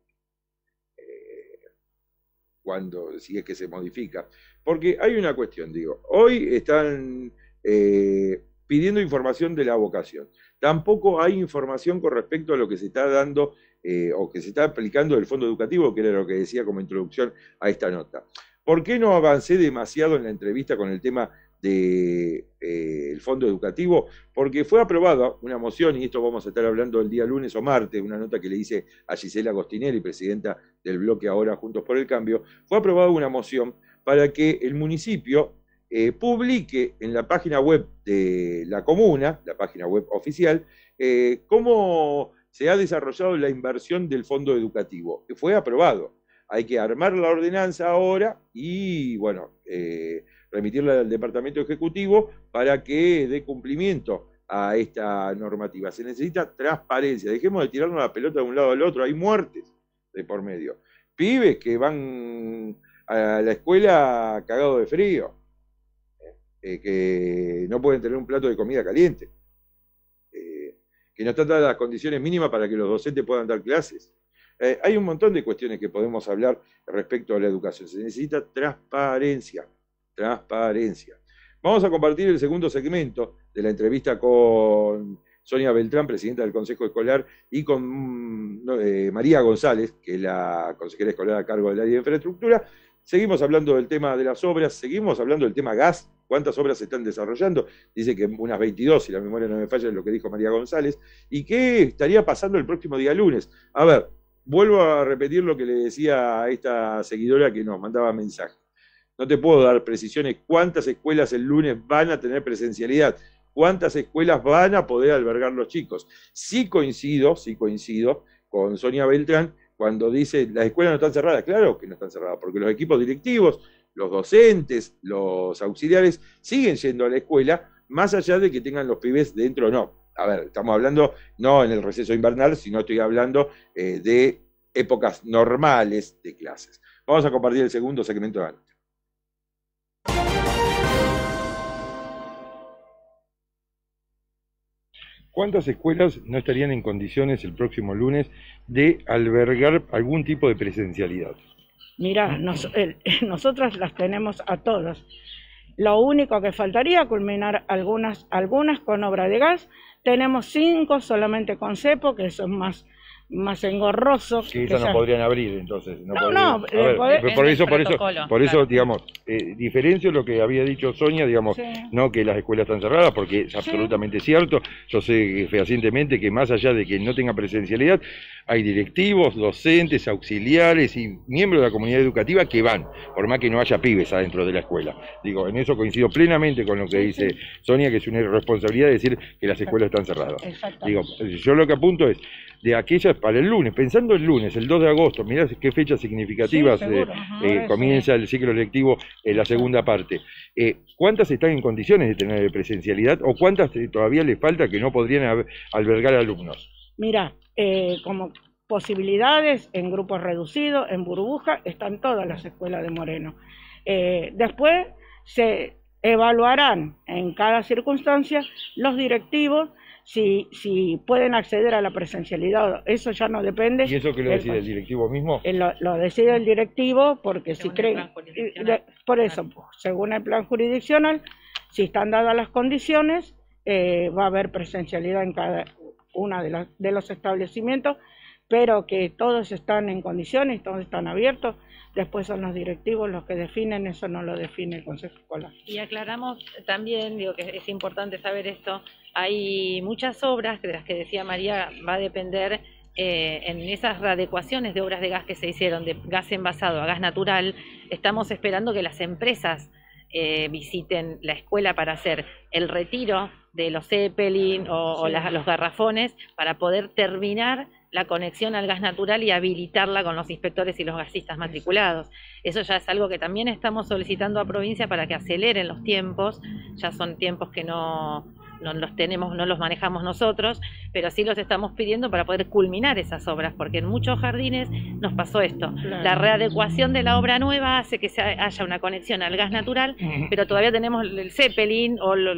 cuando, si es que se modifica. Porque hay una cuestión, digo, hoy están pidiendo información de la vocación. Tampoco hay información con respecto a lo que se está dando eh, o que se está aplicando del fondo educativo, que era lo que decía como introducción a esta nota. ¿Por qué no avancé demasiado en la entrevista con el tema del de, eh, fondo educativo, porque fue aprobada una moción, y esto vamos a estar hablando el día lunes o martes, una nota que le hice a Gisela Agostinelli, presidenta del bloque ahora Juntos por el Cambio, fue aprobada una moción para que el municipio eh, publique en la página web de la comuna, la página web oficial, eh, cómo se ha desarrollado la inversión del fondo educativo, que fue aprobado. Hay que armar la ordenanza ahora y, bueno, eh, remitirla al Departamento Ejecutivo para que dé cumplimiento a esta normativa. Se necesita transparencia. Dejemos de tirarnos la pelota de un lado al otro. Hay muertes de por medio. Pibes que van a la escuela cagados de frío eh, que no pueden tener un plato de comida caliente, eh, que no están dadas las condiciones mínimas para que los docentes puedan dar clases. Eh, hay un montón de cuestiones que podemos hablar respecto a la educación. Se necesita transparencia, transparencia. Vamos a compartir el segundo segmento de la entrevista con Sonia Beltrán, presidenta del Consejo Escolar, y con María González, que es la consejera escolar a cargo del área de infraestructura. Seguimos hablando del tema de las obras, seguimos hablando del tema gas, cuántas obras se están desarrollando, dice que unas 22, si la memoria no me falla, es lo que dijo María González, y qué estaría pasando el próximo día lunes. A ver, vuelvo a repetir lo que le decía a esta seguidora que nos mandaba mensaje. No te puedo dar precisiones cuántas escuelas el lunes van a tener presencialidad, cuántas escuelas van a poder albergar los chicos. Sí coincido, sí coincido con Sonia Beltrán cuando dice, las escuelas no están cerradas, claro que no están cerradas, porque los equipos directivos los docentes, los auxiliares, siguen yendo a la escuela, más allá de que tengan los pibes dentro o no. A ver, estamos hablando no en el receso invernal, sino estoy hablando eh, de épocas normales de clases. Vamos a compartir el segundo segmento de antes. ¿Cuántas escuelas no estarían en condiciones el próximo lunes de albergar algún tipo de presencialidad? Mira, mm. nosotras las tenemos a todas. Lo único que faltaría, culminar algunas, algunas con obra de gas. Tenemos cinco solamente con cepo, que son más más engorroso. Que eso no podrían abrir, entonces. No, no, no eh, eh, por, eso, por, eso, por eso, digamos, eh, diferencio lo que había dicho Sonia, digamos, no que las escuelas están cerradas, porque es absolutamente cierto. Yo sé fehacientemente que más allá de que no tenga presencialidad, hay directivos, docentes, auxiliares y miembros de la comunidad educativa que van, por más que no haya pibes adentro de la escuela. Digo, en eso coincido plenamente con lo que dice Sonia, que es una irresponsabilidad decir que las escuelas están cerradas. Digo, yo lo que apunto es, de aquellas para el lunes, pensando el lunes, el 2 de agosto, mirá qué fechas significativas eh, comienza el ciclo lectivo en la segunda parte. Eh, ¿Cuántas están en condiciones de tener presencialidad o cuántas todavía les falta que no podrían albergar alumnos? Mira, eh, como posibilidades en grupos reducidos, en burbuja, están todas las escuelas de Moreno. después se evaluarán en cada circunstancia los directivos si, pueden acceder a la presencialidad, eso ya no depende. ¿Y eso que lo decide el, directivo mismo? Lo, decide el directivo porque si creen, por eso, según el plan jurisdiccional, si están dadas las condiciones, eh, va a haber presencialidad en cada uno de, de los establecimientos, pero que todos están en condiciones, todos están abiertos. Después son los directivos los que definen, eso no lo define el Consejo Escolar. Y aclaramos también, digo que es importante saber esto, hay muchas obras de las que decía María, va a depender eh, en esas adecuaciones de obras de gas que se hicieron, de gas envasado a gas natural, estamos esperando que las empresas eh, visiten la escuela para hacer el retiro de los Zeppelin o, los garrafones para poder terminar la conexión al gas natural y habilitarla con los inspectores y los gasistas matriculados. Eso ya es algo que también estamos solicitando a provincia para que aceleren los tiempos, ya son tiempos que no, los tenemos, no los manejamos nosotros, pero sí los estamos pidiendo para poder culminar esas obras, porque en muchos jardines nos pasó esto. La readecuación de la obra nueva hace que haya una conexión al gas natural, pero todavía tenemos el cepelín o la,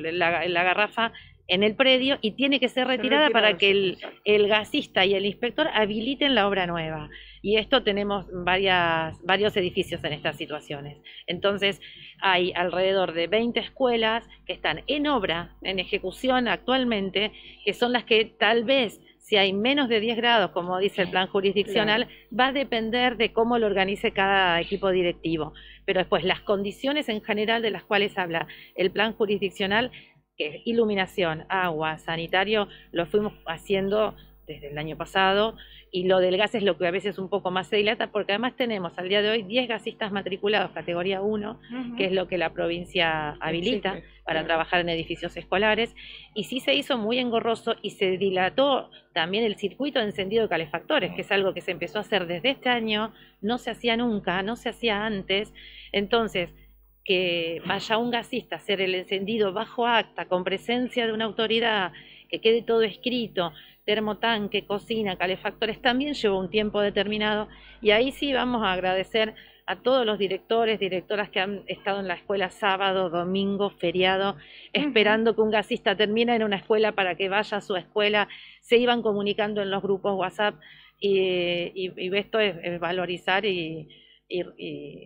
la garrafa en el predio y tiene que ser retirada para que el, gasista y el inspector habiliten la obra nueva. Y esto tenemos varias, varios edificios en estas situaciones. Entonces, hay alrededor de 20 escuelas que están en obra, en ejecución actualmente, que son las que tal vez si hay menos de 10 grados, como dice el plan jurisdiccional, va a depender de cómo lo organice cada equipo directivo. Pero después, las condiciones en general de las cuales habla el plan jurisdiccional que es iluminación, agua, sanitario, lo fuimos haciendo desde el año pasado y lo del gas es lo que a veces un poco más se dilata porque además tenemos al día de hoy 10 gasistas matriculados categoría 1, que es lo que la provincia habilita para trabajar en edificios escolares y sí se hizo muy engorroso y se dilató también el circuito de encendido de calefactores, que es algo que se empezó a hacer desde este año, no se hacía nunca, no se hacía antes, entonces que vaya un gasista a hacer el encendido bajo acta, con presencia de una autoridad, que quede todo escrito, termotanque, cocina, calefactores, también lleva un tiempo determinado y ahí sí vamos a agradecer a todos los directores, directoras que han estado en la escuela sábado, domingo, feriado, esperando que un gasista termine en una escuela para que vaya a su escuela, se iban comunicando en los grupos WhatsApp y, esto es, valorizar y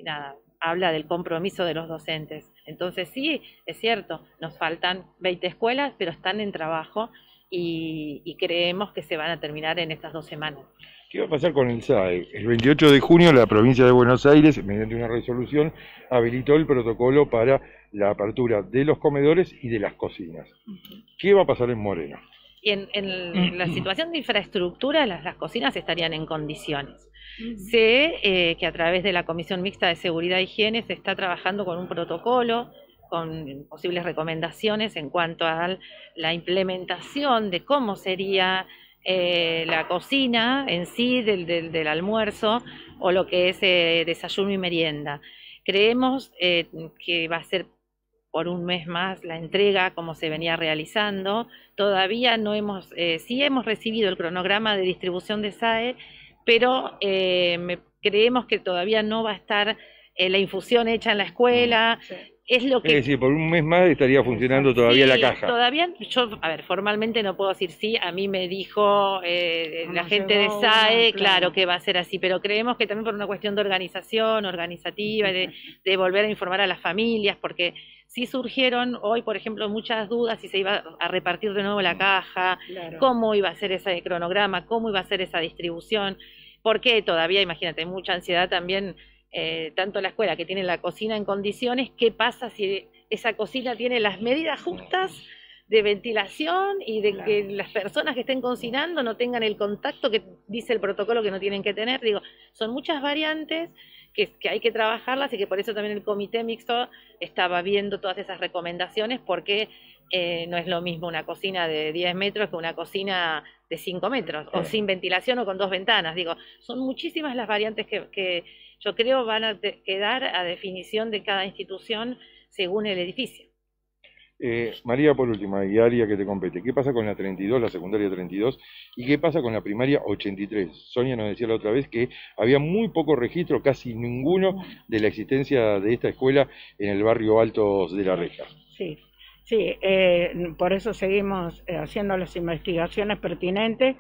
nada, habla del compromiso de los docentes. Entonces sí, es cierto, nos faltan 20 escuelas, pero están en trabajo y, creemos que se van a terminar en estas dos semanas. ¿Qué va a pasar con el SAE? El 28 de junio la provincia de Buenos Aires, mediante una resolución, habilitó el protocolo para la apertura de los comedores y de las cocinas. ¿Qué va a pasar en Moreno? Y en, la situación de infraestructura, las, las cocinas estarían en condiciones. Sé eh, que a través de la Comisión Mixta de Seguridad e Higiene se está trabajando con un protocolo, con posibles recomendaciones en cuanto a la implementación de cómo sería eh, la cocina en sí del, almuerzo o lo que es eh, desayuno y merienda. Creemos que va a ser por un mes más la entrega como se venía realizando. Todavía no hemos, sí hemos recibido el cronograma de distribución de SAE, pero eh, creemos que todavía no va a estar eh, la infusión hecha en la escuela. Mm, es lo que... Es decir, por un mes más estaría funcionando todavía la caja. Todavía, yo, a ver, formalmente no puedo decir sí, a mí me dijo eh, ah, la gente de SAE, claro. que va a ser así, pero creemos que también por una cuestión de organización, organizativa, de, volver a informar a las familias, porque sí surgieron hoy, por ejemplo, muchas dudas si se iba a repartir de nuevo la mm, caja, cómo iba a ser ese cronograma, cómo iba a ser esa distribución porque todavía, imagínate, mucha ansiedad también, eh, tanto la escuela que tiene la cocina en condiciones, ¿qué pasa si esa cocina tiene las medidas justas? de ventilación y de que las personas que estén cocinando no tengan el contacto que dice el protocolo que no tienen que tener. Digo, son muchas variantes que, hay que trabajarlas y que por eso también el comité mixto estaba viendo todas esas recomendaciones porque eh, no es lo mismo una cocina de 10 metros que una cocina de 5 metros, o sin ventilación o con dos ventanas. Digo, son muchísimas las variantes que, yo creo van a quedar a definición de cada institución según el edificio. Eh, María, por última, y área que te compete, ¿qué pasa con la 32, la secundaria 32, y qué pasa con la primaria 83? Sonia nos decía la otra vez que había muy poco registro, casi ninguno, mm. de la existencia de esta escuela en el barrio Altos de la Reja. Sí, Sí, eh, por eso seguimos eh, haciendo las investigaciones pertinentes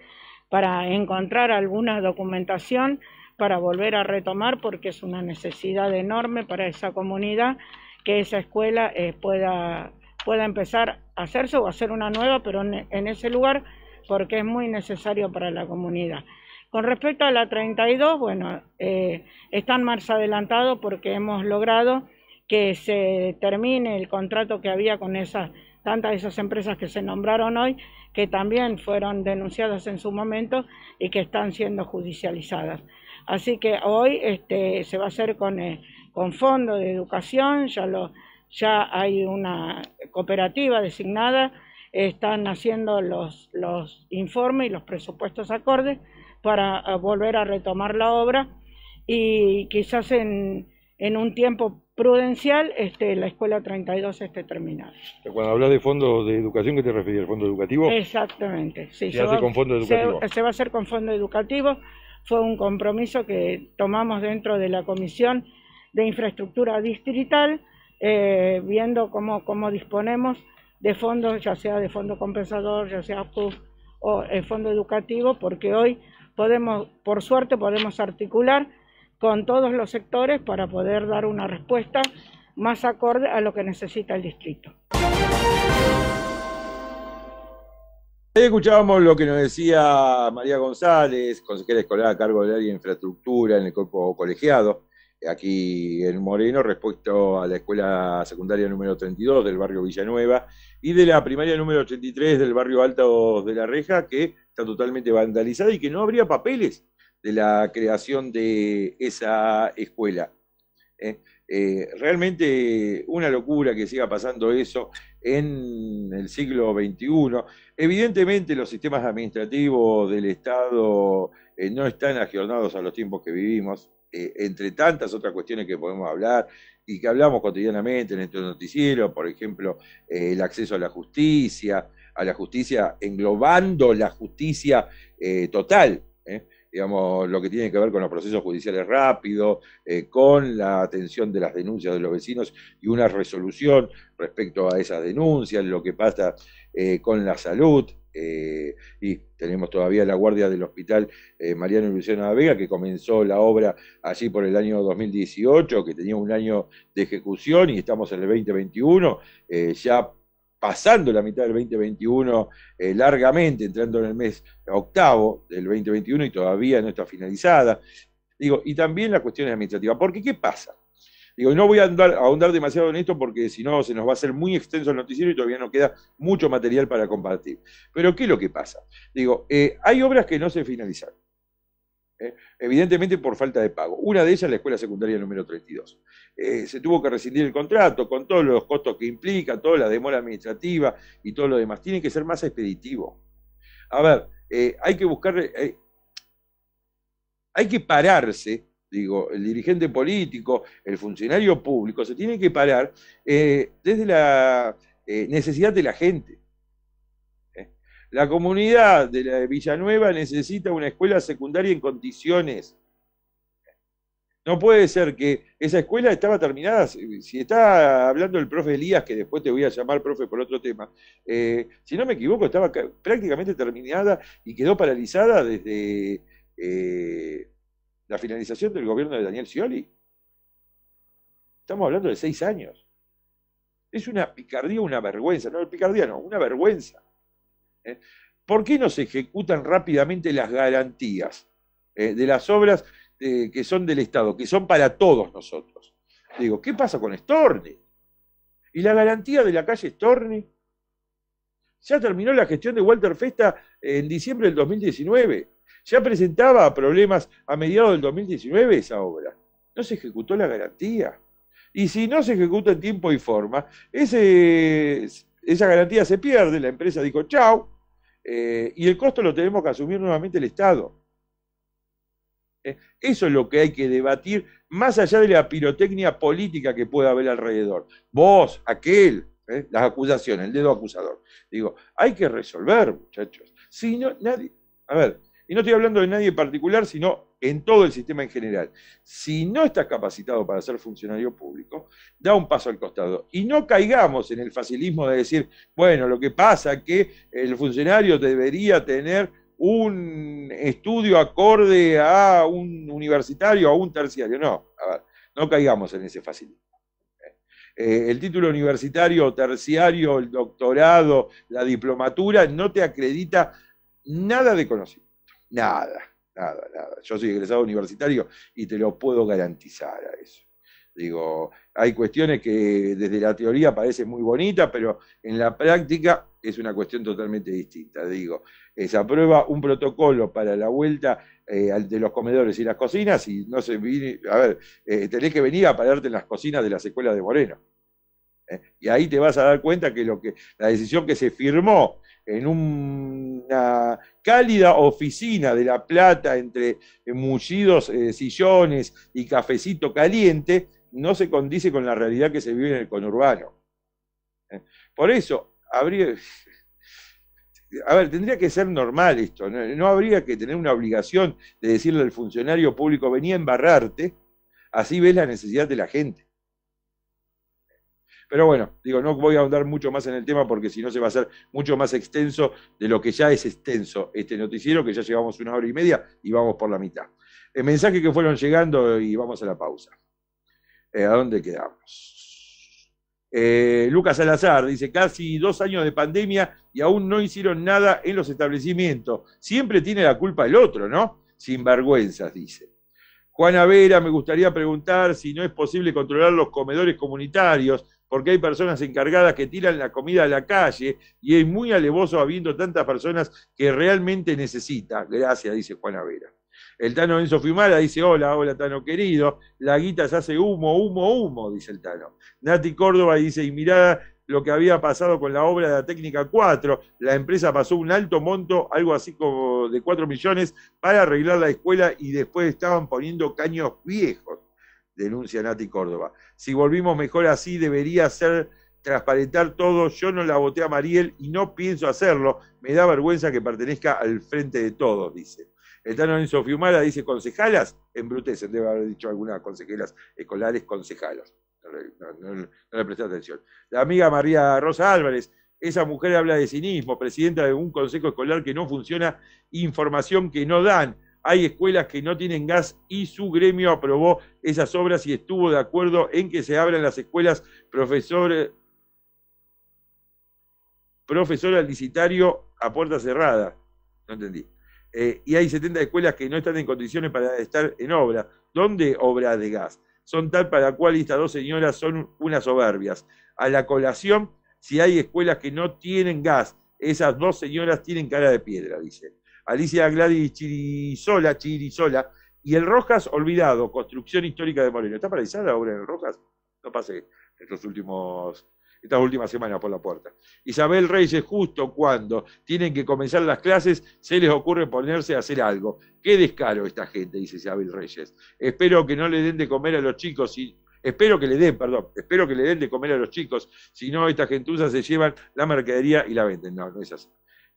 para encontrar alguna documentación para volver a retomar porque es una necesidad enorme para esa comunidad que esa escuela eh, pueda, pueda empezar a hacerse o hacer una nueva, pero en, ese lugar porque es muy necesario para la comunidad. Con respecto a la 32, bueno, eh, están más adelantados porque hemos logrado que se termine el contrato que había con esas tantas de esas empresas que se nombraron hoy, que también fueron denunciadas en su momento y que están siendo judicializadas. Así que hoy este, se va a hacer con, eh, con fondo de educación, ya, lo, ya hay una cooperativa designada, están haciendo los, los informes y los presupuestos acordes para eh, volver a retomar la obra y quizás en, en un tiempo Prudencial, este, la escuela 32 este, terminal. Cuando hablas de fondo de educación, ¿qué te refieres? fondo educativo? Exactamente, sí. ¿Se, hace va, con fondo educativo? Se, va a hacer con fondo educativo. Fue un compromiso que tomamos dentro de la Comisión de Infraestructura Distrital, eh, viendo cómo, cómo disponemos de fondos, ya sea de fondo compensador, ya sea PUF o el fondo educativo, porque hoy podemos, por suerte, podemos articular con todos los sectores para poder dar una respuesta más acorde a lo que necesita el distrito. Ahí escuchábamos lo que nos decía María González, consejera escolar a cargo del área de infraestructura en el cuerpo colegiado, aquí en Moreno, respuesta a la escuela secundaria número 32 del barrio Villanueva y de la primaria número 83 del barrio Alto de la Reja, que está totalmente vandalizada y que no habría papeles de la creación de esa escuela. ¿eh? Eh, realmente una locura que siga pasando eso en el siglo XXI. Evidentemente los sistemas administrativos del Estado eh, no están agiornados a los tiempos que vivimos, entre tantas otras cuestiones que podemos hablar y que hablamos cotidianamente en estos noticiero, por ejemplo, el acceso a la justicia, a la justicia englobando la justicia total, digamos, lo que tiene que ver con los procesos judiciales rápidos, eh, con la atención de las denuncias de los vecinos y una resolución respecto a esas denuncias, lo que pasa eh, con la salud. Eh, y tenemos todavía la guardia del hospital Mariano Luciano Vega, que comenzó la obra allí por el año 2018, que tenía un año de ejecución y estamos en el 2021, ya pasando la mitad del 2021 eh, largamente, entrando en el mes octavo del 2021 y todavía no está finalizada. Digo, y también las cuestiones administrativas. Porque, ¿qué pasa? Digo, no voy a ahondar demasiado en esto porque si no se nos va a hacer muy extenso el noticiero y todavía no queda mucho material para compartir. Pero, ¿qué es lo que pasa? Digo, eh, hay obras que no se finalizaron. ¿eh? evidentemente por falta de pago. Una de ellas es la escuela secundaria número 32. Eh, se tuvo que rescindir el contrato con todos los costos que implica, toda la demora administrativa y todo lo demás. Tiene que ser más expeditivo. A ver, eh, hay que buscar, hay que pararse, digo, el dirigente político, el funcionario público, se tiene que parar desde la necesidad de la gente. La comunidad de, la Villanueva necesita una escuela secundaria en condiciones. No puede ser que esa escuela estaba terminada, si está hablando el profe Elías, que después te voy a llamar profe por otro tema, eh, si no me equivoco, estaba prácticamente terminada y quedó paralizada desde eh, la finalización del gobierno de Daniel Scioli. Estamos hablando de seis años. Es una picardía, una vergüenza, no picardía, no, una vergüenza. ¿eh? ¿Por qué no se ejecutan rápidamente las garantías eh, de las obras eh, que son del Estado, que son para todos nosotros? Digo, ¿qué pasa con Storni? ¿Y la garantía de la calle Storni? Ya terminó la gestión de Walter Festa en diciembre del 2019. Ya presentaba problemas a mediados del 2019 esa obra. No se ejecutó la garantía. Y si no se ejecuta en tiempo y forma, esa garantía se pierde, la empresa dijo chau, eh, y el costo lo tenemos que asumir nuevamente el Estado. Eh, eso es lo que hay que debatir, más allá de la pirotecnia política que pueda haber alrededor. Vos, aquel, eh, las acusaciones, el dedo acusador. Digo, hay que resolver, muchachos. Si no, nadie. A ver, y no estoy hablando de nadie en particular, sino en todo el sistema en general. Si no estás capacitado para ser funcionario público, da un paso al costado. Y no caigamos en el facilismo de decir, bueno, lo que pasa es que el funcionario debería tener un estudio acorde a un universitario, o a un terciario. No, a ver, no caigamos en ese facilismo. Eh, eh, el título universitario, terciario, el doctorado, la diplomatura, no te acredita nada de conocimiento. Nada, nada, nada. Yo soy egresado universitario y te lo puedo garantizar a eso. Digo, hay cuestiones que desde la teoría parecen muy bonitas, pero en la práctica es una cuestión totalmente distinta. Digo, eh, se aprueba un protocolo para la vuelta eh, de los comedores y las cocinas y no se a ver, eh, tenés que venir a pararte en las cocinas de las escuelas de Moreno. Y ahí te vas a dar cuenta que, lo que la decisión que se firmó en una cálida oficina de La Plata, entre eh, mullidos eh, sillones y cafecito caliente, no se condice con la realidad que se vive en el conurbano. Eh, por eso, habría... A ver, tendría que ser normal esto, no, habría que tener una obligación de decirle al funcionario público, venía a embarrarte, así ves la necesidad de la gente. Pero bueno, digo, no voy a ahondar mucho más en el tema porque si no se va a hacer mucho más extenso de lo que ya es extenso este noticiero, que ya llevamos una hora y media y vamos por la mitad. El mensaje que fueron llegando y vamos a la pausa. Eh, ¿A dónde quedamos? Eh, Lucas Salazar dice, casi dos años de pandemia y aún no hicieron nada en los establecimientos. Siempre tiene la culpa el otro, ¿no? Sin vergüenzas, dice. Juana Vera, me gustaría preguntar si no es posible controlar los comedores comunitarios porque hay personas encargadas que tiran la comida a la calle y es muy alevoso habiendo tantas personas que realmente necesita. Gracias, dice Juana Vera. El Tano Enzo Fimala dice, hola, hola Tano querido, la guita se hace humo, humo, humo, dice el Tano. Nati Córdoba dice, y mira lo que había pasado con la obra de la técnica 4, la empresa pasó un alto monto, algo así como de 4 millones, para arreglar la escuela y después estaban poniendo caños viejos denuncia Nati Córdoba. Si volvimos mejor así, debería ser transparentar todo. Yo no la voté a Mariel y no pienso hacerlo. Me da vergüenza que pertenezca al frente de todos, dice. El en Enzo dice concejalas, embrutecen, debe haber dicho algunas consejeras escolares concejalas. no le presté atención. La amiga María Rosa Álvarez, esa mujer habla de cinismo, presidenta de un consejo escolar que no funciona, información que no dan. Hay escuelas que no tienen gas y su gremio aprobó esas obras y estuvo de acuerdo en que se abran las escuelas profesor, profesor al licitario a puerta cerrada. No entendí. Eh, y hay 70 escuelas que no están en condiciones para estar en obra. ¿Dónde obra de gas? Son tal para cual estas dos señoras son unas soberbias. A la colación, si hay escuelas que no tienen gas, esas dos señoras tienen cara de piedra, dice. Alicia Gladys Chirisola, Chirisola y el Rojas olvidado, construcción histórica de Moreno. ¿Está paralizada la obra del Rojas? No pasé estos últimos estas últimas semanas por la puerta. Isabel Reyes, justo cuando tienen que comenzar las clases, se les ocurre ponerse a hacer algo. Qué descaro esta gente, dice Isabel Reyes. Espero que no le den de comer a los chicos espero que le den, perdón, espero que le den de comer a los chicos, si no esta gentuza se llevan la mercadería y la venden. No, no es así.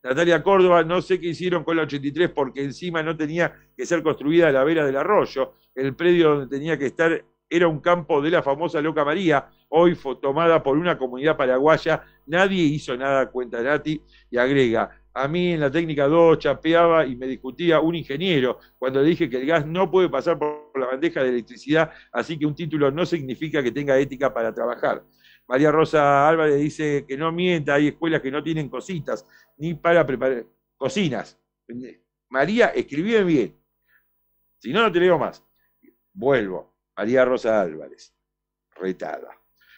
Natalia Córdoba, no sé qué hicieron con la 83 porque encima no tenía que ser construida la vera del arroyo. El predio donde tenía que estar era un campo de la famosa Loca María, hoy tomada por una comunidad paraguaya. Nadie hizo nada, cuenta Nati, y agrega, a mí en la técnica 2 chapeaba y me discutía un ingeniero cuando dije que el gas no puede pasar por la bandeja de electricidad, así que un título no significa que tenga ética para trabajar. María Rosa Álvarez dice que no mienta, hay escuelas que no tienen cositas, ni para preparar cocinas. María, escribí bien. Si no, no te leo más. Vuelvo. María Rosa Álvarez, retada.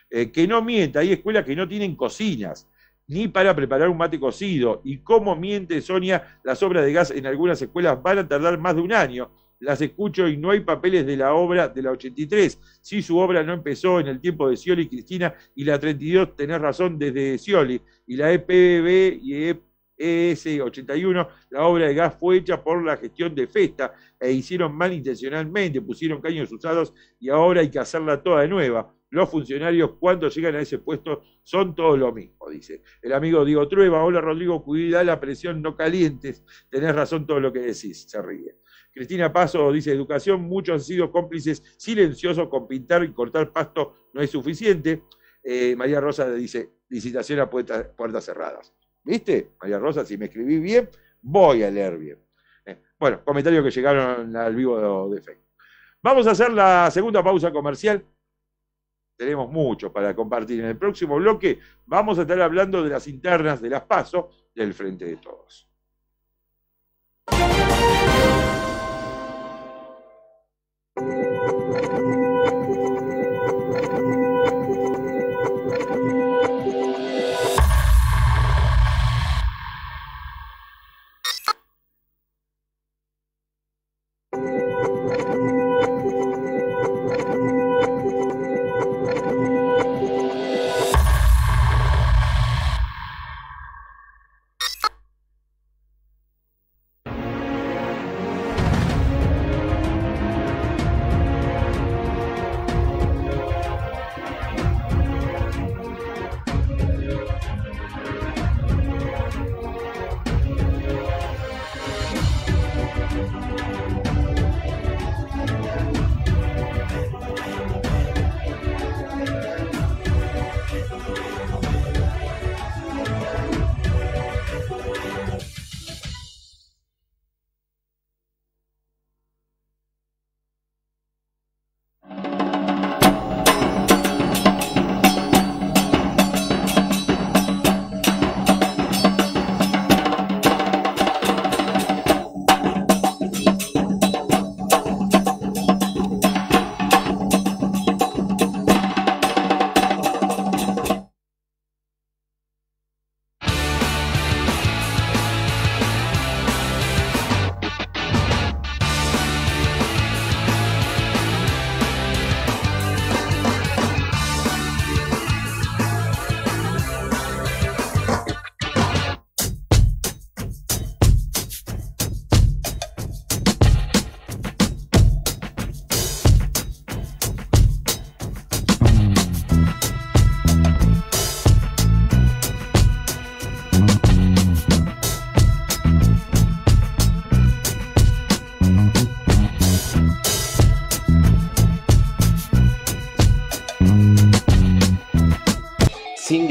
Eh, que no mienta, hay escuelas que no tienen cocinas, ni para preparar un mate cocido. Y cómo miente Sonia, las obras de gas en algunas escuelas van a tardar más de un año las escucho y no hay papeles de la obra de la 83. si su obra no empezó en el tiempo de Scioli y Cristina y la 32, tenés razón, desde Scioli. Y la EPB y ES81, la obra de gas fue hecha por la gestión de Festa e hicieron mal intencionalmente, pusieron caños usados y ahora hay que hacerla toda de nueva. Los funcionarios cuando llegan a ese puesto son todos lo mismo, dice. El amigo Diego Trueba, hola Rodrigo, cuida la presión, no calientes, tenés razón todo lo que decís, se ríe. Cristina Paso dice, educación, muchos han sido cómplices silenciosos con pintar y cortar pasto, no es suficiente. Eh, María Rosa dice, licitación a puertas, puertas cerradas. ¿Viste? María Rosa, si me escribí bien, voy a leer bien. Eh, bueno, comentarios que llegaron al vivo de Facebook. Vamos a hacer la segunda pausa comercial. Tenemos mucho para compartir. En el próximo bloque vamos a estar hablando de las internas de las PASO del Frente de Todos.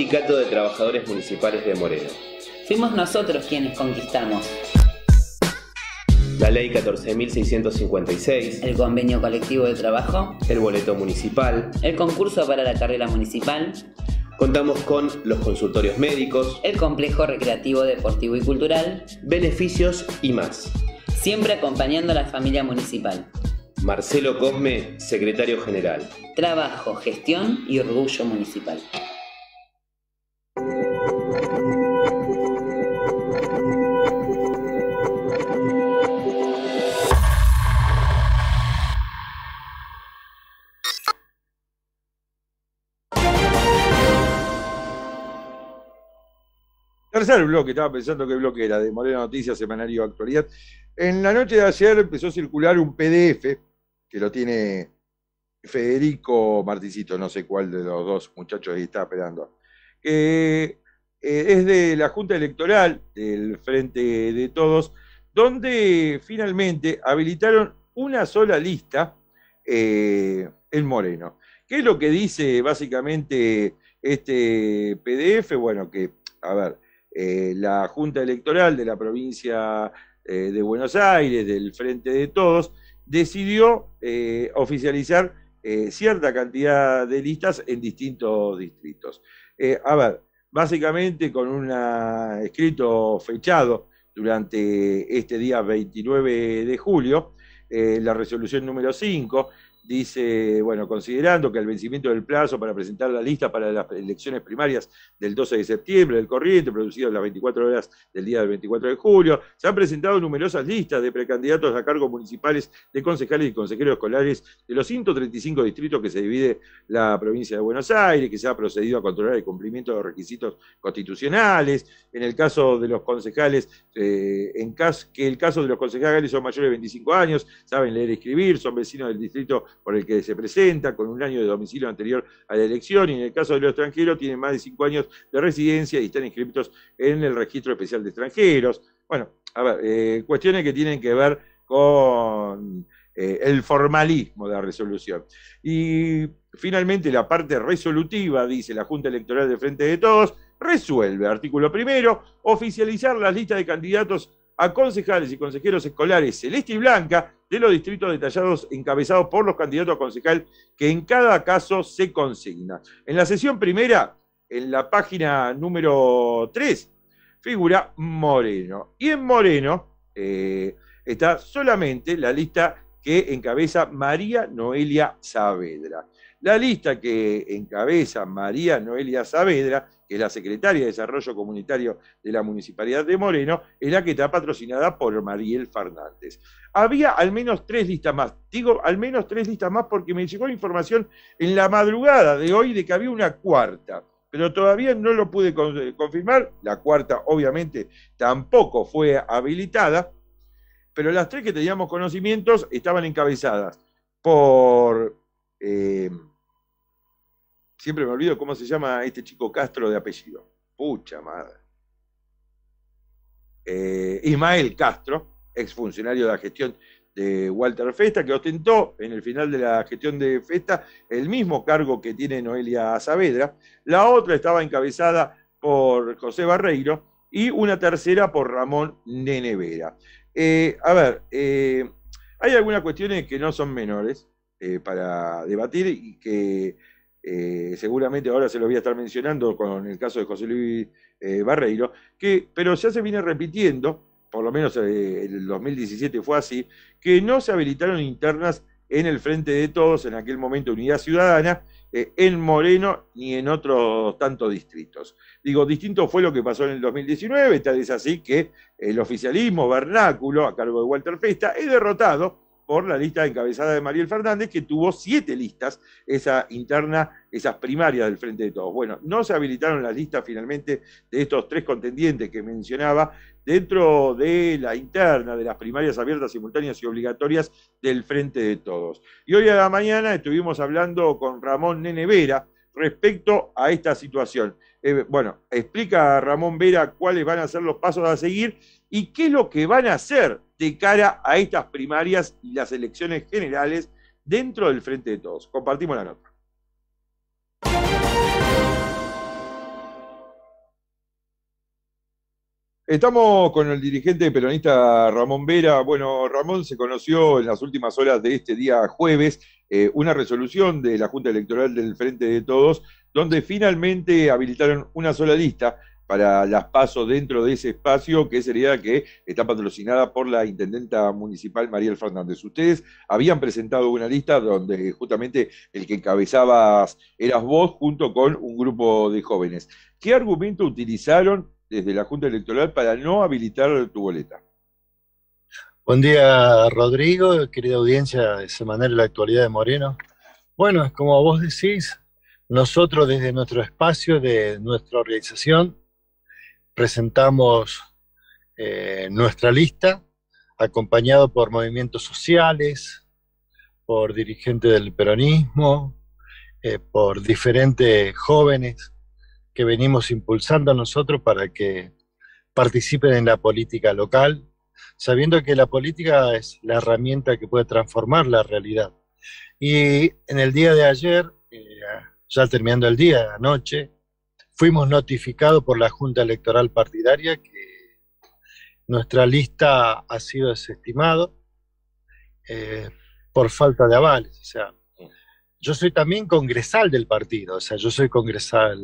Sindicato de Trabajadores Municipales de Moreno. Fuimos nosotros quienes conquistamos. La ley 14.656. El convenio colectivo de trabajo. El boleto municipal. El concurso para la carrera municipal. Contamos con los consultorios médicos. El complejo recreativo, deportivo y cultural. Beneficios y más. Siempre acompañando a la familia municipal. Marcelo Cosme, secretario general. Trabajo, gestión y orgullo municipal. Tercer bloque, estaba pensando qué bloque era, de Morena Noticias, Semanario Actualidad. En la noche de ayer empezó a circular un PDF que lo tiene Federico Marticito, no sé cuál de los dos muchachos ahí está esperando, que eh, es de la Junta Electoral del Frente de Todos, donde finalmente habilitaron una sola lista eh, en Moreno. ¿Qué es lo que dice básicamente este PDF? Bueno, que, a ver, eh, la Junta Electoral de la provincia eh, de Buenos Aires, del Frente de Todos, decidió eh, oficializar cierta cantidad de listas en distintos distritos. a ver, básicamente con un escrito fechado durante este día 29 de julio, la resolución número 5, dice, bueno, considerando que el vencimiento del plazo para presentar la lista para las elecciones primarias del 12 de septiembre del corriente, producido en las 24 horas del día del 24 de julio, se han presentado numerosas listas de precandidatos a cargos municipales de concejales y consejeros escolares de los 135 distritos que se divide la provincia de Buenos Aires, que se ha procedido a controlar el cumplimiento de los requisitos constitucionales, en el caso de los concejales, eh, en caso, que el caso de los concejales son mayores de 25 años, saben leer y escribir, son vecinos del distrito por el que se presenta, con un año de domicilio anterior a la elección, y en el caso de los extranjeros tienen más de cinco años de residencia y están inscritos en el registro especial de extranjeros. Bueno, a ver, eh, cuestiones que tienen que ver con eh, el formalismo de la resolución. Y finalmente la parte resolutiva, dice la Junta Electoral de Frente de Todos, resuelve, artículo primero, oficializar las listas de candidatos a concejales y consejeros escolares celeste y blanca de los distritos detallados encabezados por los candidatos a concejal que en cada caso se consigna. En la sesión primera, en la página número 3, figura Moreno. Y en Moreno eh, está solamente la lista que encabeza María Noelia Saavedra. La lista que encabeza María Noelia Saavedra, que es la secretaria de Desarrollo Comunitario de la Municipalidad de Moreno, es la que está patrocinada por Mariel Fernández. Había al menos tres listas más. Digo al menos tres listas más porque me llegó información en la madrugada de hoy de que había una cuarta pero todavía no lo pude eh, confirmar. La cuarta, obviamente, tampoco fue habilitada, pero las tres que teníamos conocimientos estaban encabezadas por eh, siempre me olvido cómo se llama este chico Castro de apellido. Pucha madre. Eh, Ismael Castro, exfuncionario de la gestión de Walter Festa, que ostentó en el final de la gestión de Festa el mismo cargo que tiene Noelia Saavedra. La otra estaba encabezada por José Barreiro y una tercera por Ramón Nenevera. Eh, a ver, hay algunas cuestiones que no son menores. Eh, para debatir y que eh, seguramente ahora se lo voy a estar mencionando con el caso de José Luis eh, Barreiro, que, pero ya se viene repitiendo, por lo menos en el 2017 fue así, que no se habilitaron internas en el Frente de Todos, en aquel momento Unidad Ciudadana, en Moreno ni en otros tantos distritos. Digo, distinto fue lo que pasó en el 2019, tal es así que el oficialismo vernáculo a cargo de Walter Festa es derrotado por la lista encabezada de Mariel Fernández, que tuvo siete listas, esa interna, esas primarias del Frente de Todos. Bueno, no se habilitaron las listas finalmente de estos tres contendientes que mencionaba dentro de la interna, de las primarias abiertas, simultáneas y obligatorias del Frente de Todos. Y hoy a la mañana estuvimos hablando con Ramón Nene Vera respecto a esta situación. Eh, bueno, explica a Ramón Vera cuáles van a ser los pasos a seguir y qué es lo que van a hacer de cara a estas primarias y las elecciones generales dentro del Frente de Todos. Compartimos la nota. Estamos con el dirigente peronista Ramón Vera. Bueno, Ramón se conoció en las últimas horas de este día jueves eh, una resolución de la Junta Electoral del Frente de Todos, donde finalmente habilitaron una sola lista para las pasos dentro de ese espacio, que sería que está patrocinada por la intendenta municipal Mariel Fernández. Ustedes habían presentado una lista donde justamente el que encabezabas eras vos junto con un grupo de jóvenes. ¿Qué argumento utilizaron desde la Junta Electoral para no habilitar tu boleta? Buen día, Rodrigo, querida audiencia de Semanal La Actualidad de Moreno. Bueno, como vos decís, nosotros desde nuestro espacio, de nuestra organización, presentamos eh, nuestra lista, acompañado por movimientos sociales, por dirigentes del peronismo, eh, por diferentes jóvenes que venimos impulsando a nosotros para que participen en la política local, sabiendo que la política es la herramienta que puede transformar la realidad. Y en el día de ayer, eh, ya terminando el día, anoche, fuimos notificados por la Junta Electoral Partidaria que nuestra lista ha sido desestimada eh, por falta de avales. O sea, yo soy también congresal del partido, o sea, yo soy congresal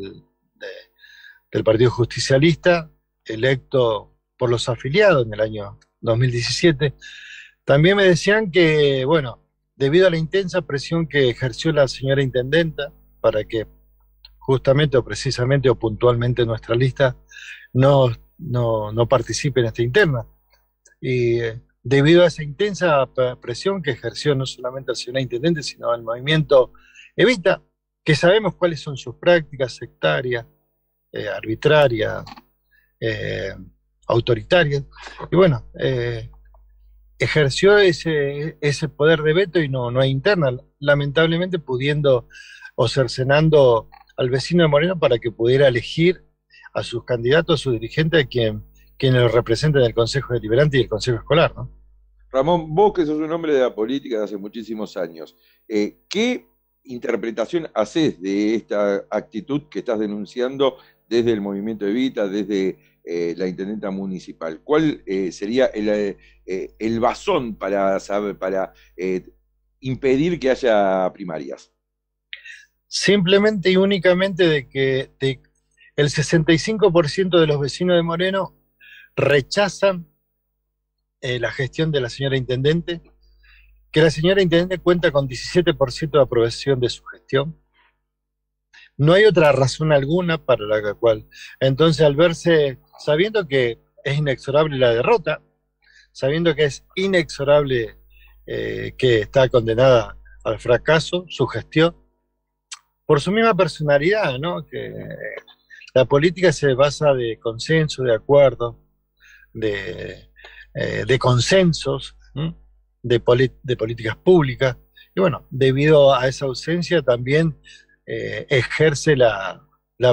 del Partido Justicialista, electo por los afiliados en el año 2017. También me decían que, bueno, debido a la intensa presión que ejerció la señora intendenta para que justamente o precisamente o puntualmente nuestra lista no, no, participe en esta interna. Y eh, debido a esa intensa presión que ejerció no solamente al señor intendente, sino al movimiento Evita, que sabemos cuáles son sus prácticas sectarias, eh, arbitrarias, eh, autoritarias, y bueno, ejerció ese, ese poder de veto y no, no interna, lamentablemente pudiendo o cercenando al vecino de Moreno para que pudiera elegir a sus candidatos, a su dirigente, a quien, quienes lo representan en el Consejo Deliberante y el Consejo Escolar, ¿no? Ramón, vos que sos un hombre de la política de hace muchísimos años, eh, ¿qué interpretación haces de esta actitud que estás denunciando desde el movimiento Evita, desde eh, la intendenta municipal? ¿Cuál eh, sería el, el, basón para, saber, para impedir que haya primarias? Simplemente y únicamente de que el 65% de los vecinos de Moreno rechazan eh, la gestión de la señora intendente, que la señora intendente cuenta con 17% de aprobación de su gestión. No hay otra razón alguna para la cual. Entonces, al verse, sabiendo que es inexorable la derrota, sabiendo que es inexorable eh, que está condenada al fracaso, su gestión, por su misma personalidad, ¿no? Que la política se basa de consenso, de acuerdo, de, eh, de consensos, de, políticas públicas. Y bueno, debido a esa ausencia también eh, ejerce la,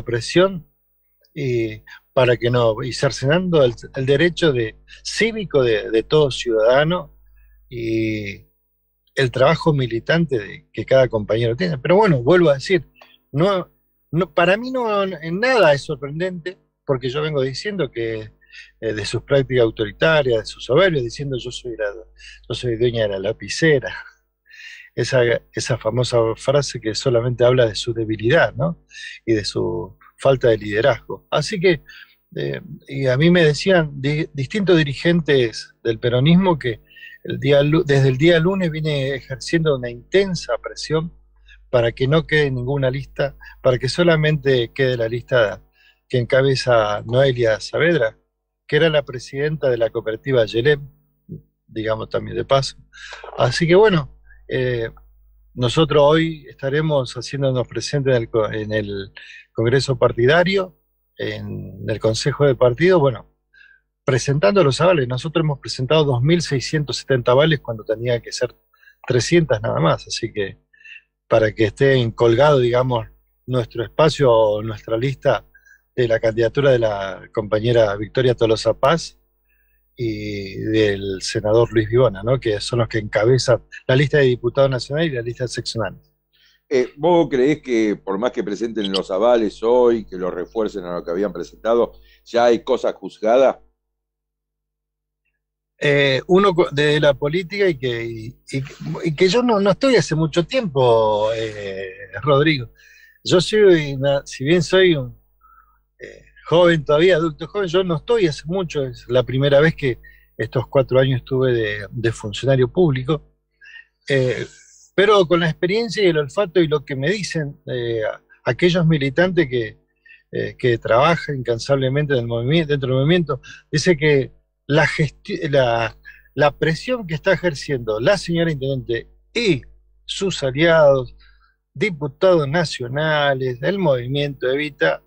presión y para que no, y cercenando el, derecho de, cívico de, de, todo ciudadano y el trabajo militante que cada compañero tiene. Pero bueno, vuelvo a decir, no, no, para mí no en nada es sorprendente, porque yo vengo diciendo que eh, de sus prácticas autoritarias, de sus soberbios, diciendo yo soy, la, yo soy dueña de la lapicera. Esa, esa famosa frase que solamente habla de su debilidad ¿no? y de su falta de liderazgo. Así que, eh, y a mí me decían distintos dirigentes del peronismo que día, desde el día lunes viene ejerciendo una intensa presión para que no quede ninguna lista, para que solamente quede la lista que encabeza Noelia Saavedra, que era la presidenta de la cooperativa Yelem, digamos también de paso. Así que bueno, eh, nosotros hoy estaremos haciéndonos presentes en el, en el Congreso Partidario, en el Consejo de Partido, bueno, presentando los avales. Nosotros hemos presentado 2.670 avales cuando tenía que ser 300 nada más. Así que para que esté colgado, digamos, nuestro espacio o nuestra lista de la candidatura de la compañera Victoria Tolosa Paz y del senador Luis Vivona, ¿no? que son los que encabezan la lista de diputados nacionales y la lista de seccionales. Eh, ¿Vos creés que por más que presenten los avales hoy, que lo refuercen a lo que habían presentado, ya hay cosas juzgadas eh, uno de la política y que, que yo no, estoy hace mucho tiempo, eh, Rodrigo. Yo soy, si bien soy un eh, joven todavía, adulto joven, yo no estoy hace mucho, es la primera vez que estos cuatro años estuve de, funcionario público, pero con la experiencia y el olfato y lo que me dicen aquellos militantes que, que trabajan incansablemente movimiento, dentro del movimiento, dice que la, la, presión que está ejerciendo la señora intendente y sus aliados, diputados nacionales, del movimiento Evita,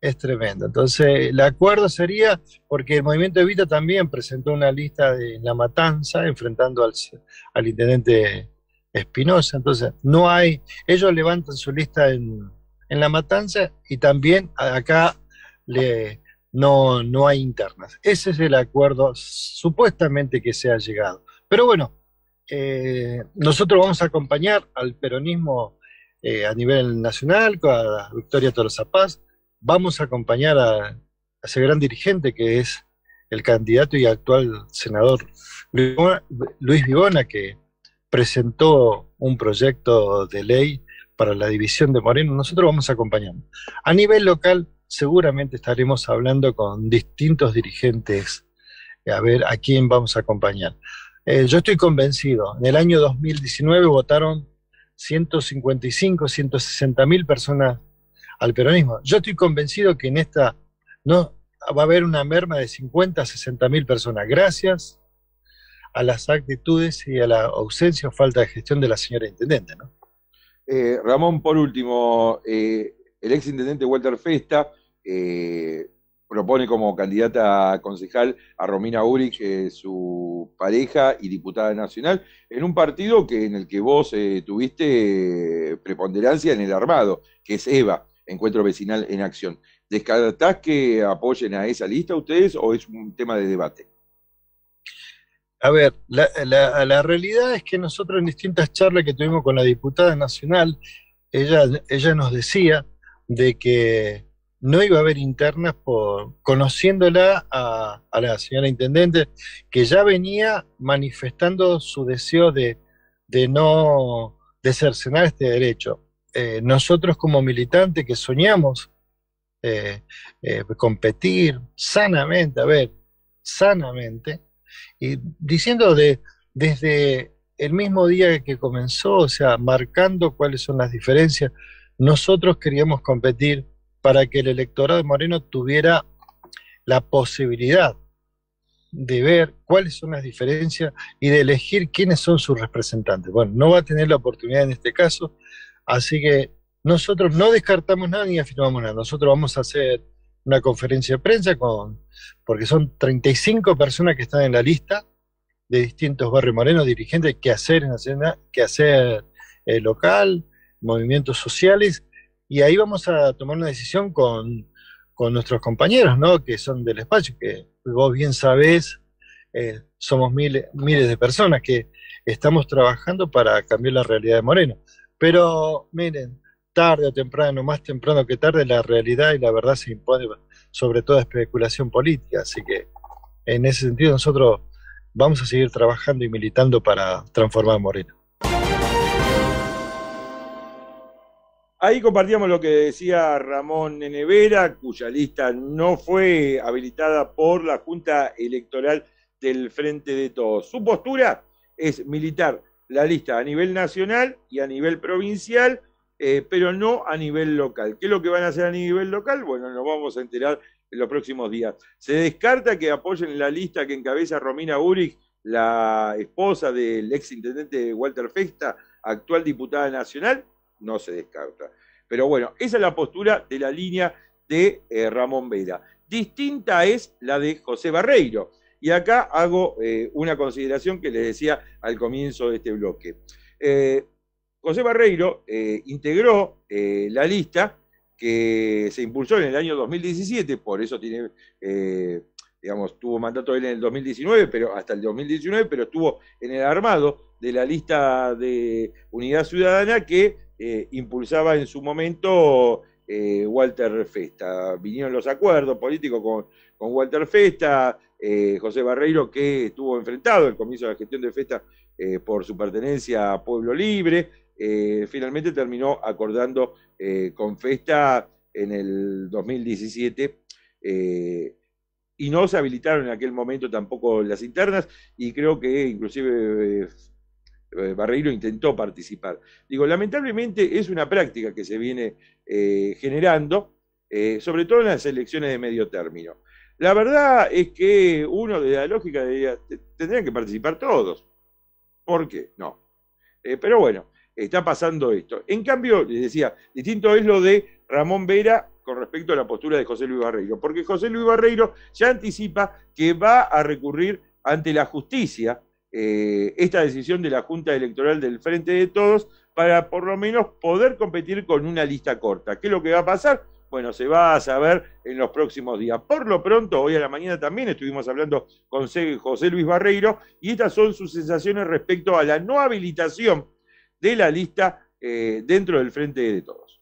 es tremenda. Entonces, el acuerdo sería, porque el movimiento Evita también presentó una lista de la matanza enfrentando al, al intendente Espinosa. Entonces, no hay, ellos levantan su lista en, en la matanza y también acá le, no, no hay internas. Ese es el acuerdo supuestamente que se ha llegado. Pero bueno, eh, nosotros vamos a acompañar al peronismo eh, a nivel nacional, a Victoria Torosa Paz, vamos a acompañar a, ese gran dirigente que es el candidato y actual senador Luis Vivona, que presentó un proyecto de ley para la división de Moreno, nosotros vamos a acompañar. A nivel local, seguramente estaremos hablando con distintos dirigentes a ver a quién vamos a acompañar. Eh, yo estoy convencido, en el año 2019 votaron 155, 160 mil personas al peronismo. Yo estoy convencido que en esta no va a haber una merma de 50, 60 mil personas, gracias a las actitudes y a la ausencia o falta de gestión de la señora intendente. Eh, Ramón, por último, eh, el ex intendente Walter Festa eh, propone como candidata a concejal a Romina Urich, su pareja y diputada nacional, en un partido que en el que vos eh, tuviste eh, preponderancia en el armado, que es EVA, Encuentro Vecinal en Acción. ¿Descartás que apoyen a esa lista ustedes o es un tema de debate? A ver, la, la realidad es que nosotros en distintas charlas que tuvimos con la diputada nacional, ella, ella nos decía de que no iba a haber internas por conociéndola a, la señora intendente, que ya venía manifestando su deseo de, de no de este derecho. Eh, nosotros como militantes que soñamos eh, eh, competir sanamente, a ver, sanamente, y diciendo de, desde el mismo día que comenzó, o sea, marcando cuáles son las diferencias, nosotros queríamos competir para que el electorado de Moreno tuviera la posibilidad de ver cuáles son las diferencias y de elegir quiénes son sus representantes. Bueno, no va a tener la oportunidad en este caso, así que nosotros no descartamos nada ni afirmamos nada. Nosotros vamos a hacer una conferencia de prensa con, porque son 35 personas que están en la lista de distintos barrios morenos, dirigentes, hacer en la que qué hacer eh, local, movimientos sociales, y ahí vamos a tomar una decisión con, nuestros compañeros, ¿no? Que son del espacio, que vos bien sabés, eh, somos miles, miles de personas que estamos trabajando para cambiar la realidad de Moreno. Pero miren, tarde o temprano, más temprano que tarde, la realidad y la verdad se impone sobre toda especulación política. Así que en ese sentido nosotros vamos a seguir trabajando y militando para transformar Moreno. Ahí compartíamos lo que decía Ramón Nenevera, cuya lista no fue habilitada por la Junta Electoral del Frente de Todos. Su postura es militar la lista a nivel nacional y a nivel provincial, eh, pero no a nivel local. ¿Qué es lo que van a hacer a nivel local? Bueno, nos vamos a enterar en los próximos días. Se descarta que apoyen la lista que encabeza Romina Urich, la esposa del exintendente Walter Festa, actual diputada nacional, no se descarta. Pero bueno, esa es la postura de la línea de eh, Ramón Vela. Distinta es la de José Barreiro. Y acá hago eh, una consideración que les decía al comienzo de este bloque. Eh, José Barreiro integró la lista que se impulsó en el año 2017, por eso tiene, digamos, tuvo mandato él en el 2019, pero hasta el 2019, pero estuvo en el armado de la lista de Unidad Ciudadana que eh, impulsaba en su momento eh, Walter Festa. Vinieron los acuerdos políticos con, Walter Festa, eh, José Barreiro, que estuvo enfrentado el comienzo de la gestión de Festa por su pertenencia a Pueblo Libre, finalmente terminó acordando con Festa en el 2017 y no se habilitaron en aquel momento tampoco las internas y creo que inclusive eh, Barreiro intentó participar. Digo, lamentablemente es una práctica que se viene eh, generando, eh, sobre todo en las elecciones de medio término. La verdad es que uno de la lógica diría, tendrían que participar todos. ¿Por qué? No. pero bueno, está pasando esto. En cambio, les decía, distinto es lo de Ramón Vera con respecto a la postura de José Luis Barreiro, porque José Luis Barreiro ya anticipa que va a recurrir ante la justicia eh, esta decisión de la Junta Electoral del Frente de Todos para por lo menos poder competir con una lista corta. ¿Qué es lo que va a pasar? Bueno, se va a saber en los próximos días. Por lo pronto, hoy a la mañana también estuvimos hablando con José Luis Barreiro y estas son sus sensaciones respecto a la no habilitación de la lista eh, dentro del Frente de Todos.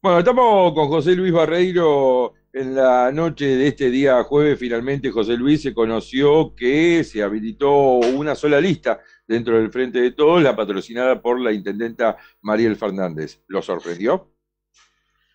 Bueno, estamos con José Luis Barreiro en la noche de este día jueves, finalmente José Luis se conoció que se habilitó una sola lista dentro del Frente de Todos, la patrocinada por la intendenta Mariel Fernández. ¿Lo sorprendió?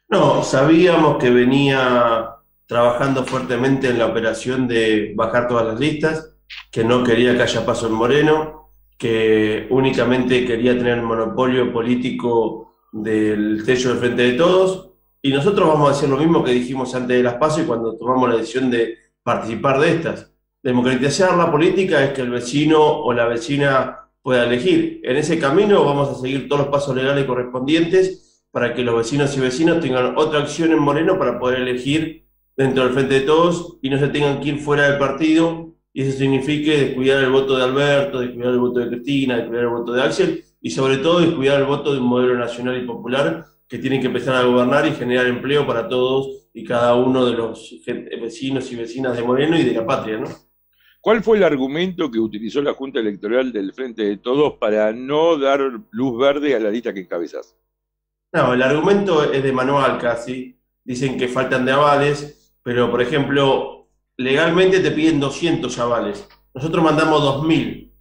No, sabíamos que venía trabajando fuertemente en la operación de bajar todas las listas, que no quería que haya paso en Moreno, que únicamente quería tener monopolio político del techo del Frente de Todos y nosotros vamos a hacer lo mismo que dijimos antes de las pasos y cuando tomamos la decisión de participar de estas. Democratizar la política es que el vecino o la vecina pueda elegir. En ese camino vamos a seguir todos los pasos legales correspondientes para que los vecinos y vecinas tengan otra acción en Moreno para poder elegir dentro del frente de todos y no se tengan que ir fuera del partido y eso signifique descuidar el voto de Alberto, descuidar el voto de Cristina, descuidar el voto de Axel y sobre todo descuidar el voto de un modelo nacional y popular que tienen que empezar a gobernar y generar empleo para todos y cada uno de los vecinos y vecinas de Moreno y de la patria, ¿no? ¿Cuál fue el argumento que utilizó la Junta Electoral del Frente de Todos para no dar luz verde a la lista que encabezas? No, el argumento es de manual casi. Dicen que faltan de avales, pero por ejemplo, legalmente te piden 200 avales. Nosotros mandamos 2.000,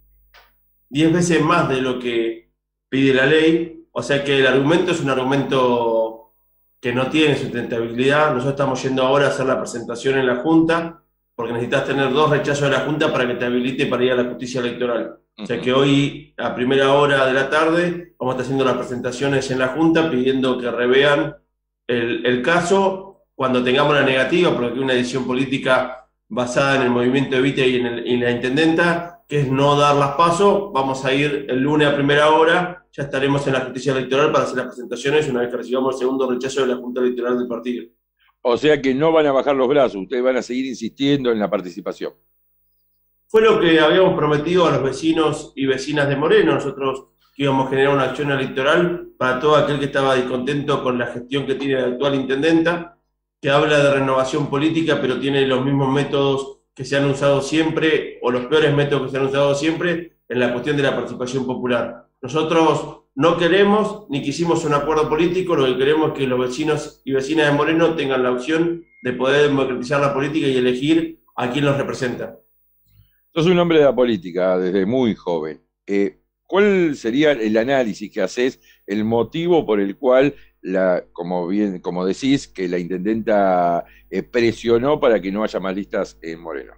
10 veces más de lo que pide la ley, o sea que el argumento es un argumento que no tiene sustentabilidad. Nosotros estamos yendo ahora a hacer la presentación en la Junta, porque necesitas tener dos rechazos de la Junta para que te habilite para ir a la justicia electoral. O sea que hoy, a primera hora de la tarde, vamos a estar haciendo las presentaciones en la Junta pidiendo que revean el, caso cuando tengamos la negativa, porque una decisión política basada en el movimiento de Evita y en, en la intendenta, que es no dar las pasos, vamos a ir el lunes a primera hora ya estaremos en la justicia electoral para hacer las presentaciones una vez que recibamos el segundo rechazo de la Junta Electoral del partido. O sea que no van a bajar los brazos, ustedes van a seguir insistiendo en la participación. Fue lo que habíamos prometido a los vecinos y vecinas de Moreno, nosotros que íbamos a generar una acción electoral para todo aquel que estaba descontento con la gestión que tiene la actual intendenta, que habla de renovación política, pero tiene los mismos métodos que se han usado siempre, o los peores métodos que se han usado siempre, en la cuestión de la participación popular. Nosotros no queremos ni quisimos un acuerdo político, lo que queremos es que los vecinos y vecinas de Moreno tengan la opción de poder democratizar la política y elegir a quién los representa. Sos un hombre de la política desde muy joven. Eh, ¿Cuál sería el análisis que haces, el motivo por el cual, como bien, como decís, que la intendenta eh, presionó para que no haya más listas en Moreno?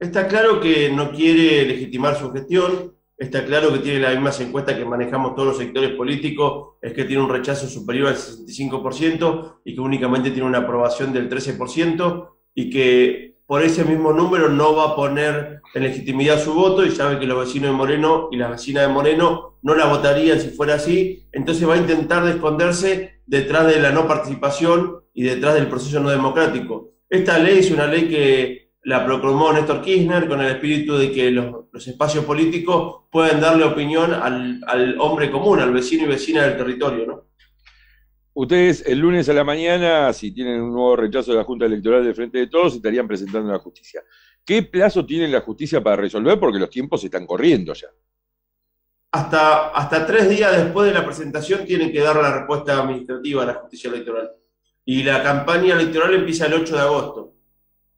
Está claro que no quiere legitimar su gestión, está claro que tiene las mismas encuestas que manejamos todos los sectores políticos, es que tiene un rechazo superior al 65% y que únicamente tiene una aprobación del 13% y que por ese mismo número no va a poner en legitimidad su voto y sabe que los vecinos de Moreno y las vecinas de Moreno no la votarían si fuera así, entonces va a intentar esconderse detrás de la no participación y detrás del proceso no democrático. Esta ley es una ley que la proclamó Néstor Kirchner con el espíritu de que los, espacios políticos pueden darle opinión al, hombre común, al vecino y vecina del territorio, ¿no? Ustedes el lunes a la mañana, si tienen un nuevo rechazo de la Junta Electoral de Frente de Todos, estarían presentando la justicia. ¿Qué plazo tiene la justicia para resolver? Porque los tiempos están corriendo ya. Hasta, hasta tres días después de la presentación tienen que dar la respuesta administrativa a la justicia electoral. Y la campaña electoral empieza el 8 de agosto.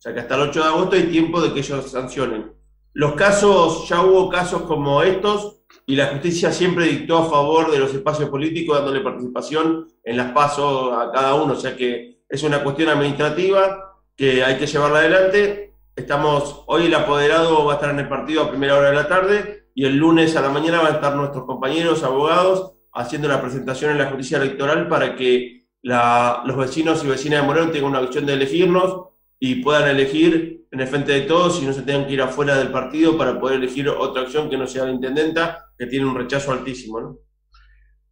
O sea que hasta el 8 de agosto hay tiempo de que ellos sancionen. Los casos, ya hubo casos como estos y la justicia siempre dictó a favor de los espacios políticos dándole participación en las pasos a cada uno. O sea que es una cuestión administrativa que hay que llevarla adelante. Estamos, hoy el apoderado va a estar en el partido a primera hora de la tarde y el lunes a la mañana van a estar nuestros compañeros abogados haciendo la presentación en la justicia electoral para que los vecinos y vecinas de Moreno tengan una opción de elegirnos y puedan elegir en el frente de todos y no se tengan que ir afuera del partido para poder elegir otra acción que no sea la intendenta, que tiene un rechazo altísimo.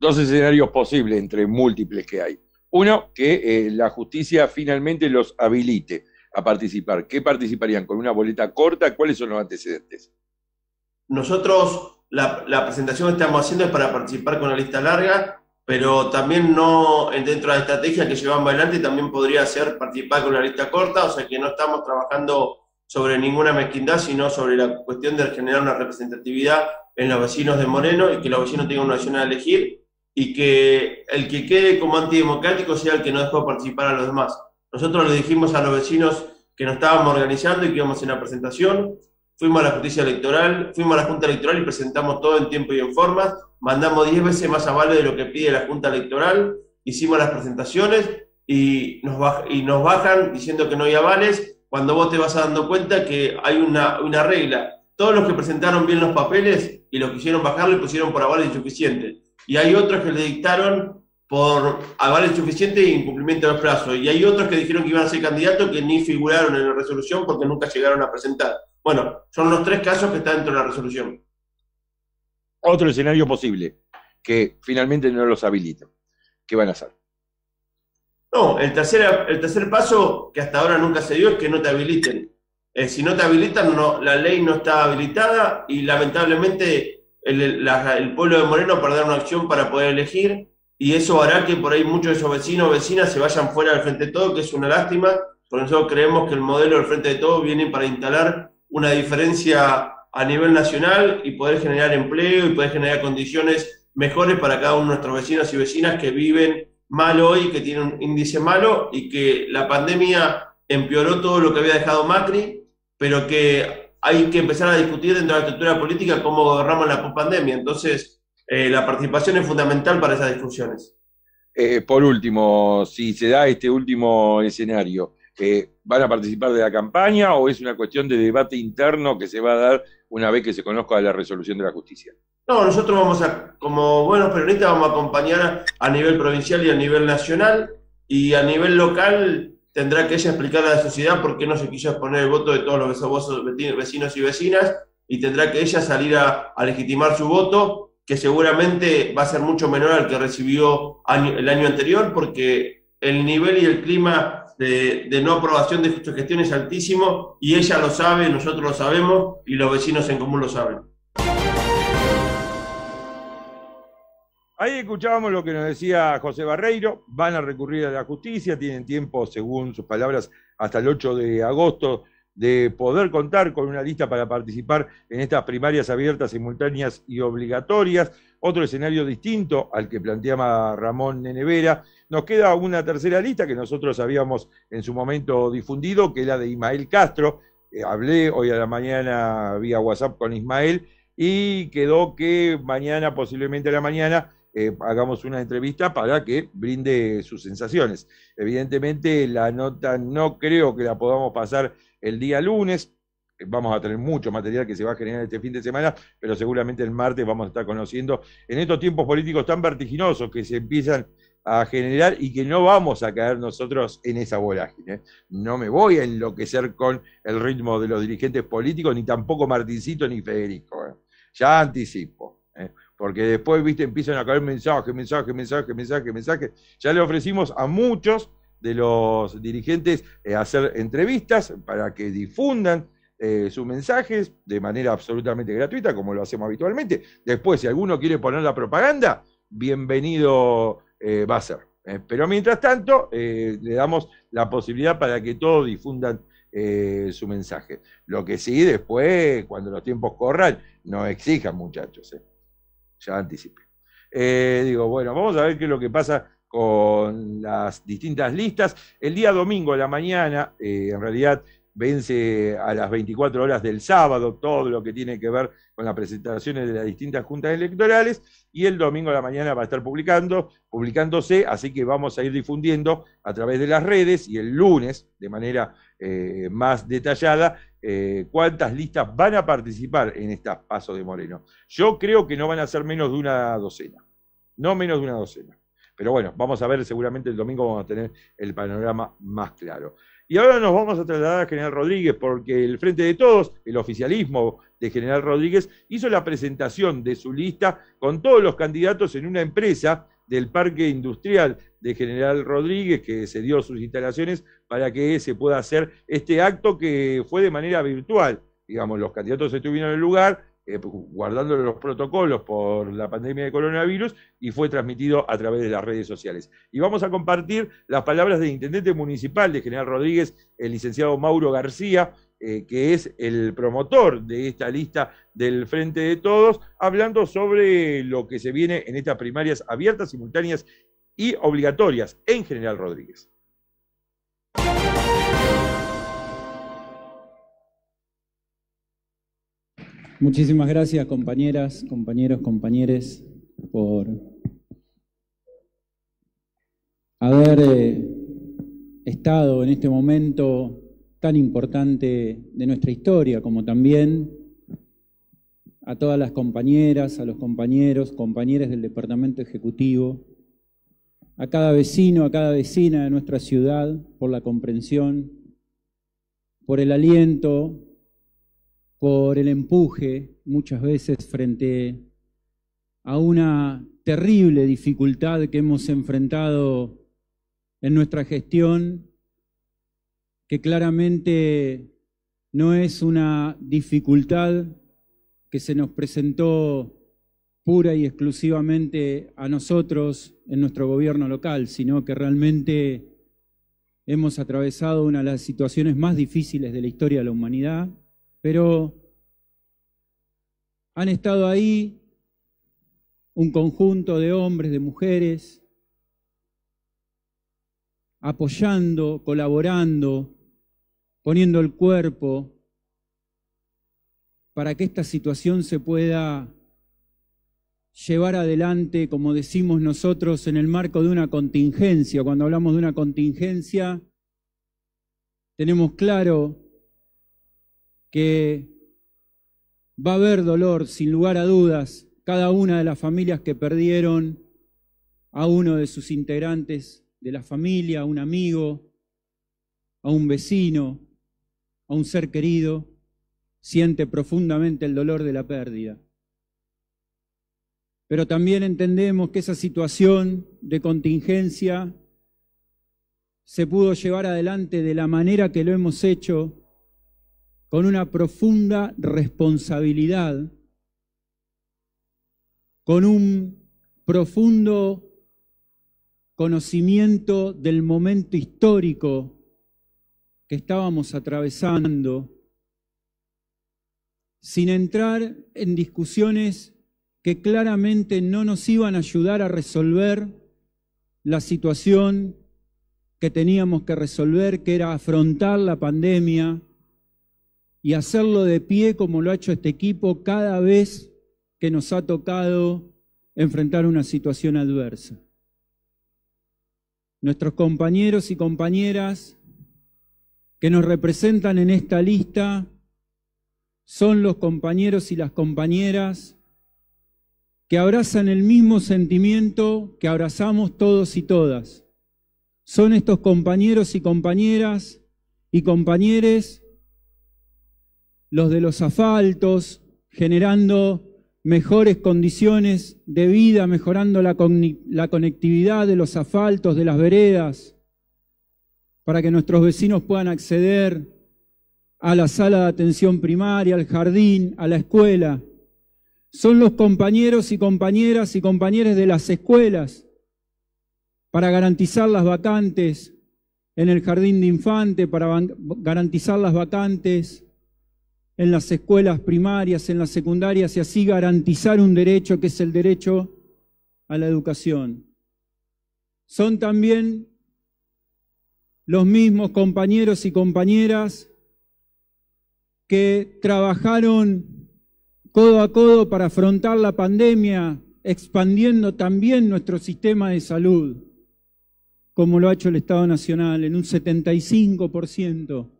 Dos escenarios posibles entre múltiples que hay. Uno, que eh, la justicia finalmente los habilite a participar. ¿Qué participarían? ¿Con una boleta corta? ¿Cuáles son los antecedentes? Nosotros, la, la presentación que estamos haciendo es para participar con la lista larga pero también no eh, dentro de la estrategia que llevamos adelante también podría ser participar con la lista corta, o sea que no estamos trabajando sobre ninguna mezquindad, sino sobre la cuestión de generar una representatividad en los vecinos de Moreno y que los vecinos tengan una opción a elegir y que el que quede como antidemocrático sea el que no dejó participar a los demás. Nosotros le dijimos a los vecinos que nos estábamos organizando y que íbamos en la presentación, fuimos a la justicia electoral, fuimos a la Junta Electoral y presentamos todo en tiempo y en forma mandamos 10 veces más avales de lo que pide la Junta Electoral, hicimos las presentaciones y nos, bajan diciendo que no hay avales, cuando vos te vas dando cuenta que hay una, regla. Todos los que presentaron bien los papeles y los que hicieron bajar le pusieron por avales insuficientes. Y hay otros que le dictaron por avales insuficientes e incumplimiento los plazo. Y hay otros que dijeron que iban a ser candidatos que ni figuraron en la resolución porque nunca llegaron a presentar. Bueno, son los tres casos que están dentro de la resolución otro escenario posible, que finalmente no los habilita. ¿Qué van a hacer? No, el tercer, el tercer paso que hasta ahora nunca se dio es que no te habiliten. Eh, si no te habilitan, no, la ley no está habilitada y lamentablemente el, pueblo de Moreno perder una acción para poder elegir y eso hará que por ahí muchos de esos vecinos o vecinas se vayan fuera del Frente de Todo, que es una lástima, porque nosotros creemos que el modelo del Frente de Todo viene para instalar una diferencia a nivel nacional y poder generar empleo y poder generar condiciones mejores para cada uno de nuestros vecinos y vecinas que viven mal hoy, que tienen un índice malo y que la pandemia empeoró todo lo que había dejado Macri, pero que hay que empezar a discutir dentro de la estructura política cómo gobernamos la pandemia. Entonces, eh, la participación es fundamental para esas discusiones. Eh, por último, si se da este último escenario, eh, ¿van a participar de la campaña o es una cuestión de debate interno que se va a dar una vez que se conozca la resolución de la justicia. No, nosotros vamos a, como buenos peronistas, vamos a acompañar a nivel provincial y a nivel nacional, y a nivel local tendrá que ella explicar a la sociedad por qué no se quiso exponer el voto de todos los vecinos y vecinas, y tendrá que ella salir a, legitimar su voto, que seguramente va a ser mucho menor al que recibió el año anterior, porque el nivel y el clima de, no aprobación de gestión es altísimo y ella lo sabe, nosotros lo sabemos y los vecinos en común lo saben. Ahí escuchábamos lo que nos decía José Barreiro, van a recurrir a la justicia, tienen tiempo, según sus palabras, hasta el 8 de agosto de poder contar con una lista para participar en estas primarias abiertas, simultáneas y obligatorias otro escenario distinto al que planteaba Ramón Nenevera. Nos queda una tercera lista que nosotros habíamos en su momento difundido, que era la de Ismael Castro. Eh, hablé hoy a la mañana vía WhatsApp con Ismael y quedó que mañana, posiblemente a la mañana, eh, hagamos una entrevista para que brinde sus sensaciones. Evidentemente, la nota no creo que la podamos pasar el día lunes, vamos a tener mucho material que se va a generar este fin de semana, pero seguramente el martes vamos a estar conociendo en estos tiempos políticos tan vertiginosos que se empiezan a generar y que no vamos a caer nosotros en esa vorágine. No me voy a enloquecer con el ritmo de los dirigentes políticos, ni tampoco Martincito ni Federico. ¿eh? Ya anticipo. ¿eh? Porque después, viste, empiezan a caer mensajes, mensajes, mensajes, mensajes, mensajes. Ya le ofrecimos a muchos de los dirigentes eh, hacer entrevistas para que difundan eh, sus mensajes de manera absolutamente gratuita, como lo hacemos habitualmente. Después, si alguno quiere poner la propaganda, bienvenido eh, va a ser. Eh. pero mientras tanto, le damos la posibilidad para que todos difundan su mensaje. Lo que sí, después, cuando los tiempos corran, no exijan, muchachos. Ya anticipé. digo, bueno, vamos a ver qué es lo que pasa con las distintas listas. El día domingo a la mañana, en realidad, vence a las 24 horas del sábado todo lo que tiene que ver con las presentaciones de las distintas juntas electorales y el domingo a la mañana va a estar publicando, publicándose, así que vamos a ir difundiendo a través de las redes y el lunes de manera eh, más detallada eh, cuántas listas van a participar en estas paso de Moreno. Yo creo que no van a ser menos de una docena, no menos de una docena. Pero bueno, vamos a ver, seguramente el domingo vamos a tener el panorama más claro. Y ahora nos vamos a trasladar a General Rodríguez, porque el Frente de Todos, el oficialismo de General Rodríguez, hizo la presentación de su lista con todos los candidatos en una empresa del Parque Industrial de General Rodríguez, que se dio sus instalaciones para que se pueda hacer este acto que fue de manera virtual. Digamos, los candidatos estuvieron en el lugar, eh, guardándole los protocolos por la pandemia de coronavirus y fue transmitido a través de las redes sociales. Y vamos a compartir las palabras del intendente municipal de General Rodríguez, el licenciado Mauro García, eh, que es el promotor de esta lista del Frente de Todos, hablando sobre lo que se viene en estas primarias abiertas, simultáneas y obligatorias en General Rodríguez. Muchísimas gracias, compañeras, compañeros, compañeres, por haber eh, estado en este momento tan importante de nuestra historia, como también a todas las compañeras, a los compañeros, compañeras del Departamento Ejecutivo, a cada vecino, a cada vecina de nuestra ciudad, por la comprensión, por el aliento, por el empuje muchas veces frente a una terrible dificultad que hemos enfrentado en nuestra gestión, que claramente no es una dificultad que se nos presentó pura y exclusivamente a nosotros en nuestro gobierno local, sino que realmente hemos atravesado una de las situaciones más difíciles de la historia de la humanidad pero han estado ahí un conjunto de hombres, de mujeres, apoyando, colaborando, poniendo el cuerpo para que esta situación se pueda llevar adelante, como decimos nosotros, en el marco de una contingencia. Cuando hablamos de una contingencia, tenemos claro que va a haber dolor, sin lugar a dudas, cada una de las familias que perdieron a uno de sus integrantes de la familia, a un amigo, a un vecino, a un ser querido, siente profundamente el dolor de la pérdida. Pero también entendemos que esa situación de contingencia se pudo llevar adelante de la manera que lo hemos hecho con una profunda responsabilidad, con un profundo conocimiento del momento histórico que estábamos atravesando, sin entrar en discusiones que claramente no nos iban a ayudar a resolver la situación que teníamos que resolver, que era afrontar la pandemia, y hacerlo de pie como lo ha hecho este equipo cada vez que nos ha tocado enfrentar una situación adversa. Nuestros compañeros y compañeras que nos representan en esta lista son los compañeros y las compañeras que abrazan el mismo sentimiento que abrazamos todos y todas. Son estos compañeros y compañeras y compañeres los de los asfaltos, generando mejores condiciones de vida, mejorando la, conectividad de los asfaltos, de las veredas, para que nuestros vecinos puedan acceder a la sala de atención primaria, al jardín, a la escuela. Son los compañeros y compañeras y compañeros de las escuelas para garantizar las vacantes en el jardín de infante, para garantizar las vacantes en las escuelas primarias, en las secundarias, y así garantizar un derecho que es el derecho a la educación. Son también los mismos compañeros y compañeras que trabajaron codo a codo para afrontar la pandemia, expandiendo también nuestro sistema de salud, como lo ha hecho el Estado Nacional, en un 75%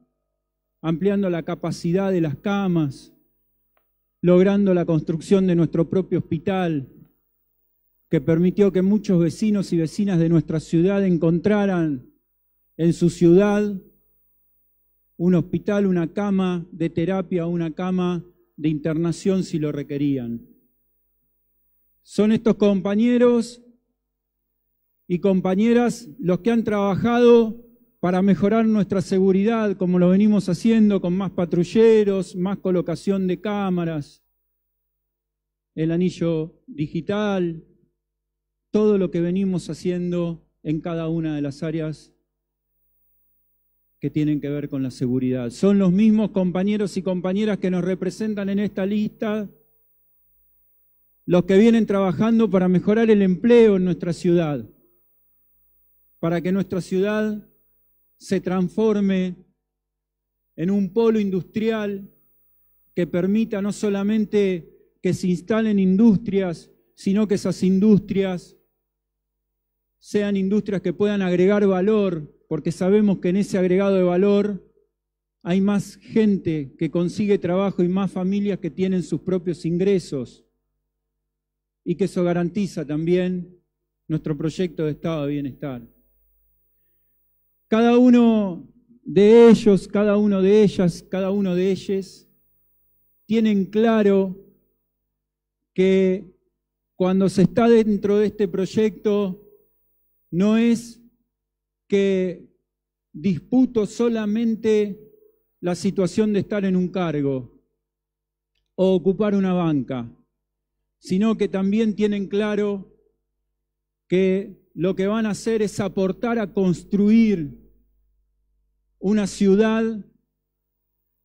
ampliando la capacidad de las camas, logrando la construcción de nuestro propio hospital, que permitió que muchos vecinos y vecinas de nuestra ciudad encontraran en su ciudad un hospital, una cama de terapia, una cama de internación si lo requerían. Son estos compañeros y compañeras los que han trabajado para mejorar nuestra seguridad, como lo venimos haciendo, con más patrulleros, más colocación de cámaras, el anillo digital, todo lo que venimos haciendo en cada una de las áreas que tienen que ver con la seguridad. Son los mismos compañeros y compañeras que nos representan en esta lista, los que vienen trabajando para mejorar el empleo en nuestra ciudad, para que nuestra ciudad se transforme en un polo industrial que permita no solamente que se instalen industrias, sino que esas industrias sean industrias que puedan agregar valor, porque sabemos que en ese agregado de valor hay más gente que consigue trabajo y más familias que tienen sus propios ingresos y que eso garantiza también nuestro proyecto de estado de bienestar. Cada uno de ellos, cada uno de ellas, cada uno de ellos, tienen claro que cuando se está dentro de este proyecto no es que disputo solamente la situación de estar en un cargo o ocupar una banca, sino que también tienen claro que lo que van a hacer es aportar a construir una ciudad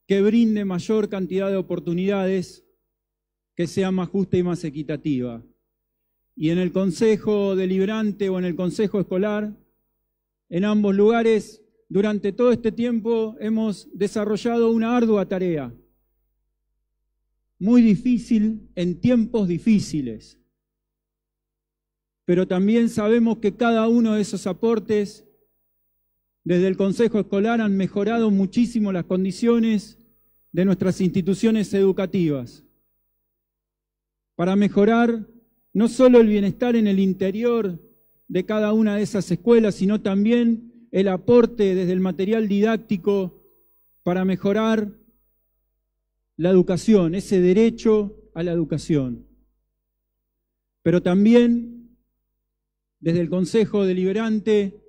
que brinde mayor cantidad de oportunidades, que sea más justa y más equitativa. Y en el Consejo Deliberante o en el Consejo Escolar, en ambos lugares, durante todo este tiempo hemos desarrollado una ardua tarea, muy difícil en tiempos difíciles pero también sabemos que cada uno de esos aportes desde el Consejo Escolar han mejorado muchísimo las condiciones de nuestras instituciones educativas para mejorar no solo el bienestar en el interior de cada una de esas escuelas, sino también el aporte desde el material didáctico para mejorar la educación, ese derecho a la educación. Pero también desde el Consejo Deliberante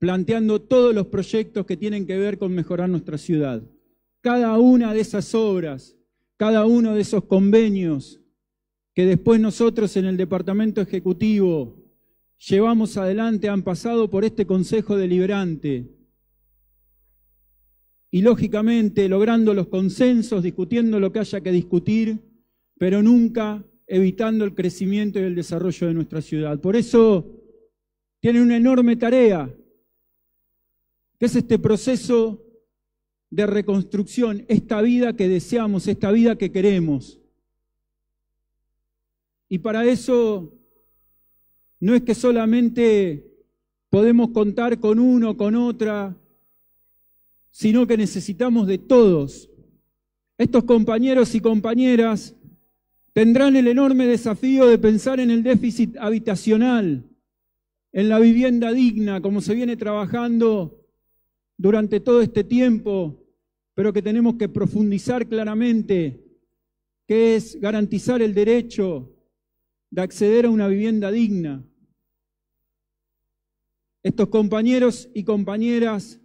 planteando todos los proyectos que tienen que ver con mejorar nuestra ciudad. Cada una de esas obras, cada uno de esos convenios que después nosotros en el Departamento Ejecutivo llevamos adelante han pasado por este Consejo Deliberante. Y lógicamente logrando los consensos, discutiendo lo que haya que discutir, pero nunca evitando el crecimiento y el desarrollo de nuestra ciudad. Por eso tiene una enorme tarea, que es este proceso de reconstrucción, esta vida que deseamos, esta vida que queremos. Y para eso no es que solamente podemos contar con uno, con otra, sino que necesitamos de todos. Estos compañeros y compañeras Tendrán el enorme desafío de pensar en el déficit habitacional, en la vivienda digna, como se viene trabajando durante todo este tiempo, pero que tenemos que profundizar claramente, que es garantizar el derecho de acceder a una vivienda digna. Estos compañeros y compañeras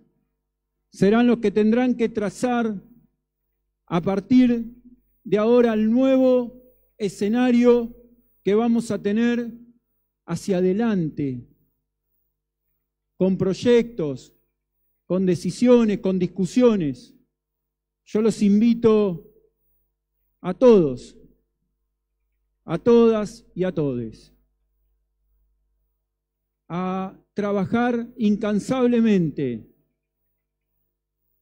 serán los que tendrán que trazar a partir de ahora el nuevo escenario que vamos a tener hacia adelante, con proyectos, con decisiones, con discusiones. Yo los invito a todos, a todas y a todes, a trabajar incansablemente,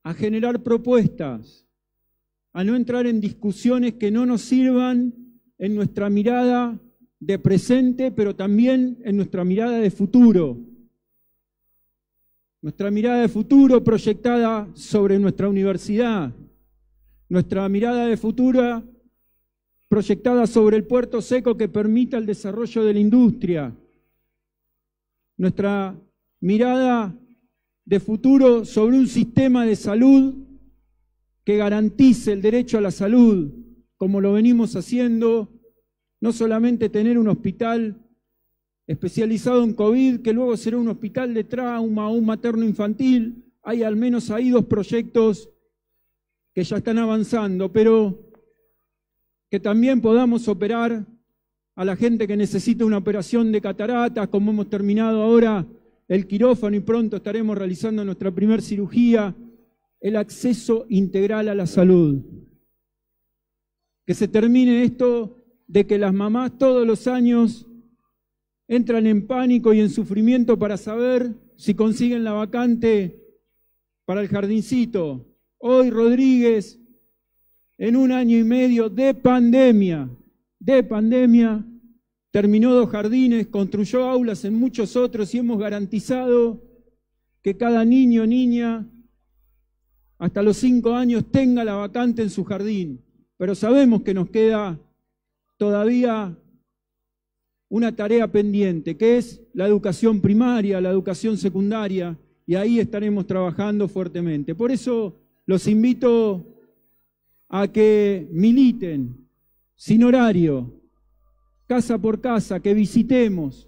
a generar propuestas, a no entrar en discusiones que no nos sirvan en nuestra mirada de presente, pero también en nuestra mirada de futuro. Nuestra mirada de futuro proyectada sobre nuestra universidad. Nuestra mirada de futuro proyectada sobre el puerto seco que permita el desarrollo de la industria. Nuestra mirada de futuro sobre un sistema de salud que garantice el derecho a la salud, como lo venimos haciendo, no solamente tener un hospital especializado en COVID, que luego será un hospital de trauma, un materno infantil, hay al menos ahí dos proyectos que ya están avanzando, pero que también podamos operar a la gente que necesita una operación de cataratas, como hemos terminado ahora el quirófano y pronto estaremos realizando nuestra primera cirugía, el acceso integral a la salud que se termine esto de que las mamás todos los años entran en pánico y en sufrimiento para saber si consiguen la vacante para el jardincito. Hoy Rodríguez, en un año y medio de pandemia, de pandemia, terminó dos jardines, construyó aulas en muchos otros y hemos garantizado que cada niño, o niña, hasta los cinco años tenga la vacante en su jardín. Pero sabemos que nos queda todavía una tarea pendiente, que es la educación primaria, la educación secundaria, y ahí estaremos trabajando fuertemente. Por eso los invito a que militen sin horario, casa por casa, que visitemos,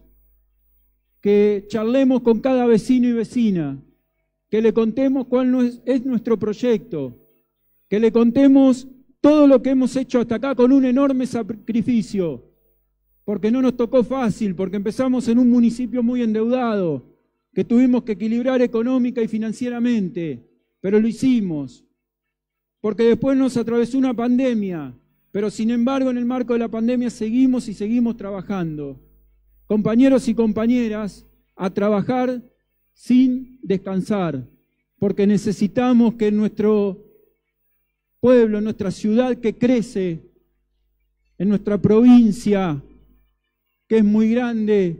que charlemos con cada vecino y vecina, que le contemos cuál es nuestro proyecto, que le contemos todo lo que hemos hecho hasta acá con un enorme sacrificio, porque no nos tocó fácil, porque empezamos en un municipio muy endeudado, que tuvimos que equilibrar económica y financieramente, pero lo hicimos, porque después nos atravesó una pandemia, pero sin embargo en el marco de la pandemia seguimos y seguimos trabajando. Compañeros y compañeras, a trabajar sin descansar, porque necesitamos que nuestro en nuestra ciudad que crece, en nuestra provincia que es muy grande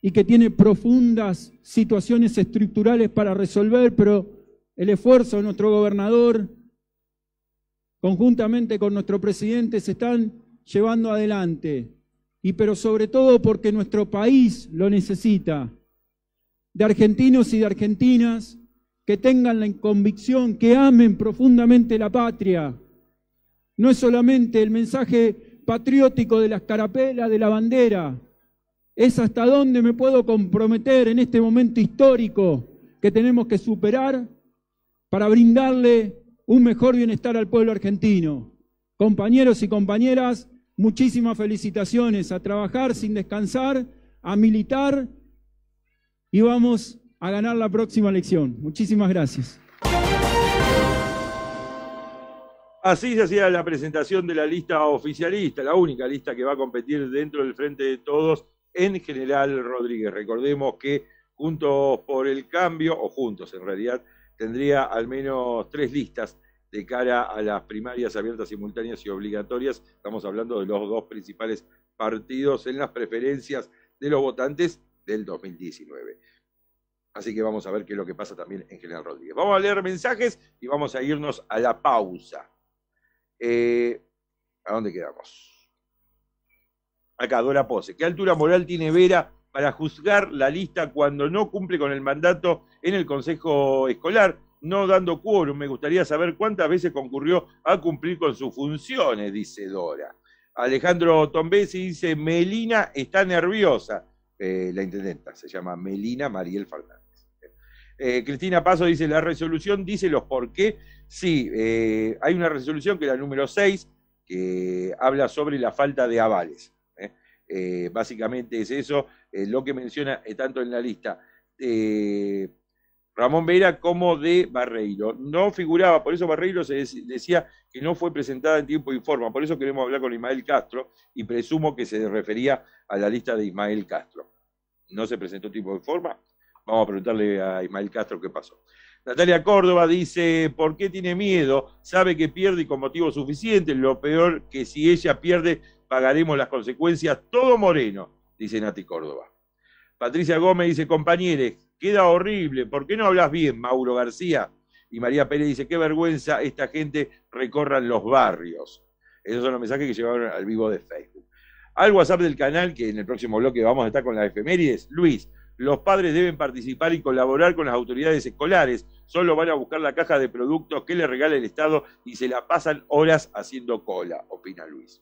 y que tiene profundas situaciones estructurales para resolver, pero el esfuerzo de nuestro gobernador, conjuntamente con nuestro presidente, se están llevando adelante. Y pero sobre todo porque nuestro país lo necesita, de argentinos y de argentinas que tengan la convicción, que amen profundamente la patria. No es solamente el mensaje patriótico de la escarapela, de la bandera, es hasta dónde me puedo comprometer en este momento histórico que tenemos que superar para brindarle un mejor bienestar al pueblo argentino. Compañeros y compañeras, muchísimas felicitaciones, a trabajar sin descansar, a militar y vamos a ganar la próxima elección. Muchísimas gracias. Así se hacía la presentación de la lista oficialista, la única lista que va a competir dentro del Frente de Todos en General Rodríguez. Recordemos que Juntos por el Cambio, o Juntos en realidad, tendría al menos tres listas de cara a las primarias abiertas, simultáneas y obligatorias. Estamos hablando de los dos principales partidos en las preferencias de los votantes del 2019. Así que vamos a ver qué es lo que pasa también en General Rodríguez. Vamos a leer mensajes y vamos a irnos a la pausa. Eh, ¿A dónde quedamos? Acá, Dora Pose. ¿Qué altura moral tiene Vera para juzgar la lista cuando no cumple con el mandato en el Consejo Escolar, no dando quórum? Me gustaría saber cuántas veces concurrió a cumplir con sus funciones, dice Dora. Alejandro Tombesi dice, Melina está nerviosa. Eh, la intendenta se llama Melina Mariel Fernández. Eh, Cristina Paso dice, la resolución dice los por qué. Sí, eh, hay una resolución que es la número 6, que habla sobre la falta de avales. ¿eh? básicamente es eso lo que menciona tanto en la lista. Ramón Vera como de Barreiro. No figuraba, por eso Barreiro decía que no fue presentada en tiempo y forma. Por eso queremos hablar con Ismael Castro y presumo que se refería a la lista de Ismael Castro. No se presentó en tiempo y forma, Vamos a preguntarle a Ismael Castro qué pasó. Natalia Córdoba dice, ¿por qué tiene miedo? Sabe que pierde y con motivo suficiente. Lo peor que si ella pierde, pagaremos las consecuencias todo moreno, dice Nati Córdoba. Patricia Gómez dice, compañeros, queda horrible, ¿por qué no hablas bien, Mauro García? Y María Pérez dice, qué vergüenza esta gente recorra los barrios. Esos son los mensajes que llevaron al vivo de Facebook. Al WhatsApp del canal, que en el próximo bloque vamos a estar con las efemérides, Luis, los padres deben participar y colaborar con las autoridades escolares. Solo van a buscar la caja de productos que le regala el Estado y se la pasan horas haciendo cola, opina Luis.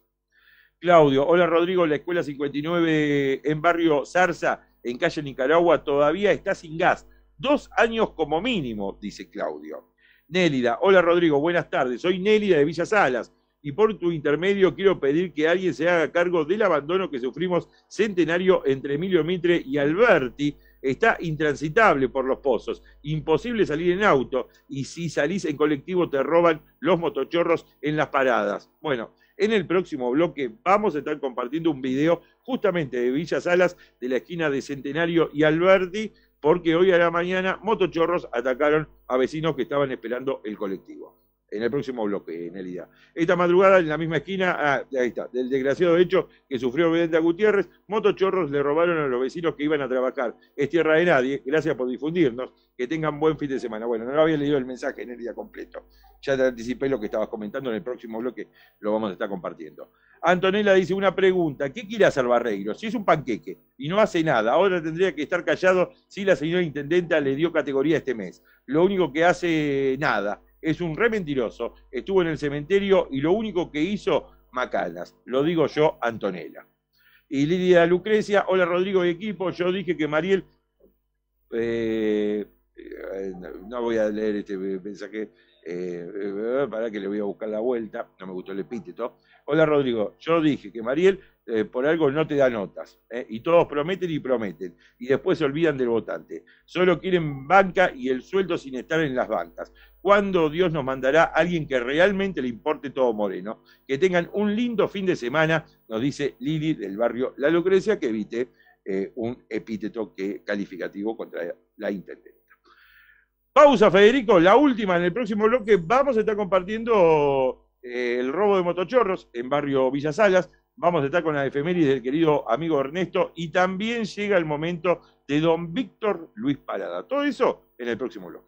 Claudio, hola Rodrigo, la escuela 59 en barrio Zarza, en calle Nicaragua, todavía está sin gas. Dos años como mínimo, dice Claudio. Nélida, hola Rodrigo, buenas tardes. Soy Nélida de Villa Salas y por tu intermedio quiero pedir que alguien se haga cargo del abandono que sufrimos centenario entre Emilio Mitre y Alberti. Está intransitable por los pozos, imposible salir en auto y si salís en colectivo te roban los motochorros en las paradas. Bueno, en el próximo bloque vamos a estar compartiendo un video justamente de Villa Salas, de la esquina de Centenario y Alberti, porque hoy a la mañana motochorros atacaron a vecinos que estaban esperando el colectivo en el próximo bloque, en Nelida. Esta madrugada en la misma esquina, ah, ahí está, del desgraciado hecho que sufrió a Gutiérrez, motochorros le robaron a los vecinos que iban a trabajar. Es tierra de nadie, gracias por difundirnos, que tengan buen fin de semana. Bueno, no había leído el mensaje, en el día completo. Ya te anticipé lo que estabas comentando, en el próximo bloque lo vamos a estar compartiendo. Antonella dice una pregunta, ¿qué quiere hacer Barreiro? Si es un panqueque y no hace nada, ahora tendría que estar callado si la señora intendenta le dio categoría este mes. Lo único que hace nada es un re mentiroso, estuvo en el cementerio y lo único que hizo, Macanas, lo digo yo, Antonella. Y Lidia Lucrecia, hola Rodrigo y equipo, yo dije que Mariel, eh, eh, no voy a leer este mensaje, eh, para que le voy a buscar la vuelta, no me gustó el epíteto. Hola Rodrigo, yo dije que Mariel eh, por algo no te da notas. Eh, y todos prometen y prometen. Y después se olvidan del votante. Solo quieren banca y el sueldo sin estar en las bancas. ¿Cuándo Dios nos mandará a alguien que realmente le importe todo Moreno? Que tengan un lindo fin de semana, nos dice Lili del barrio La Lucrecia, que evite eh, un epíteto que, calificativo contra la intendente. Pausa, Federico, la última. En el próximo bloque vamos a estar compartiendo el robo de motochorros en barrio Villasalas vamos a estar con la efemérides del querido amigo Ernesto y también llega el momento de don Víctor Luis Parada. Todo eso en el próximo bloque.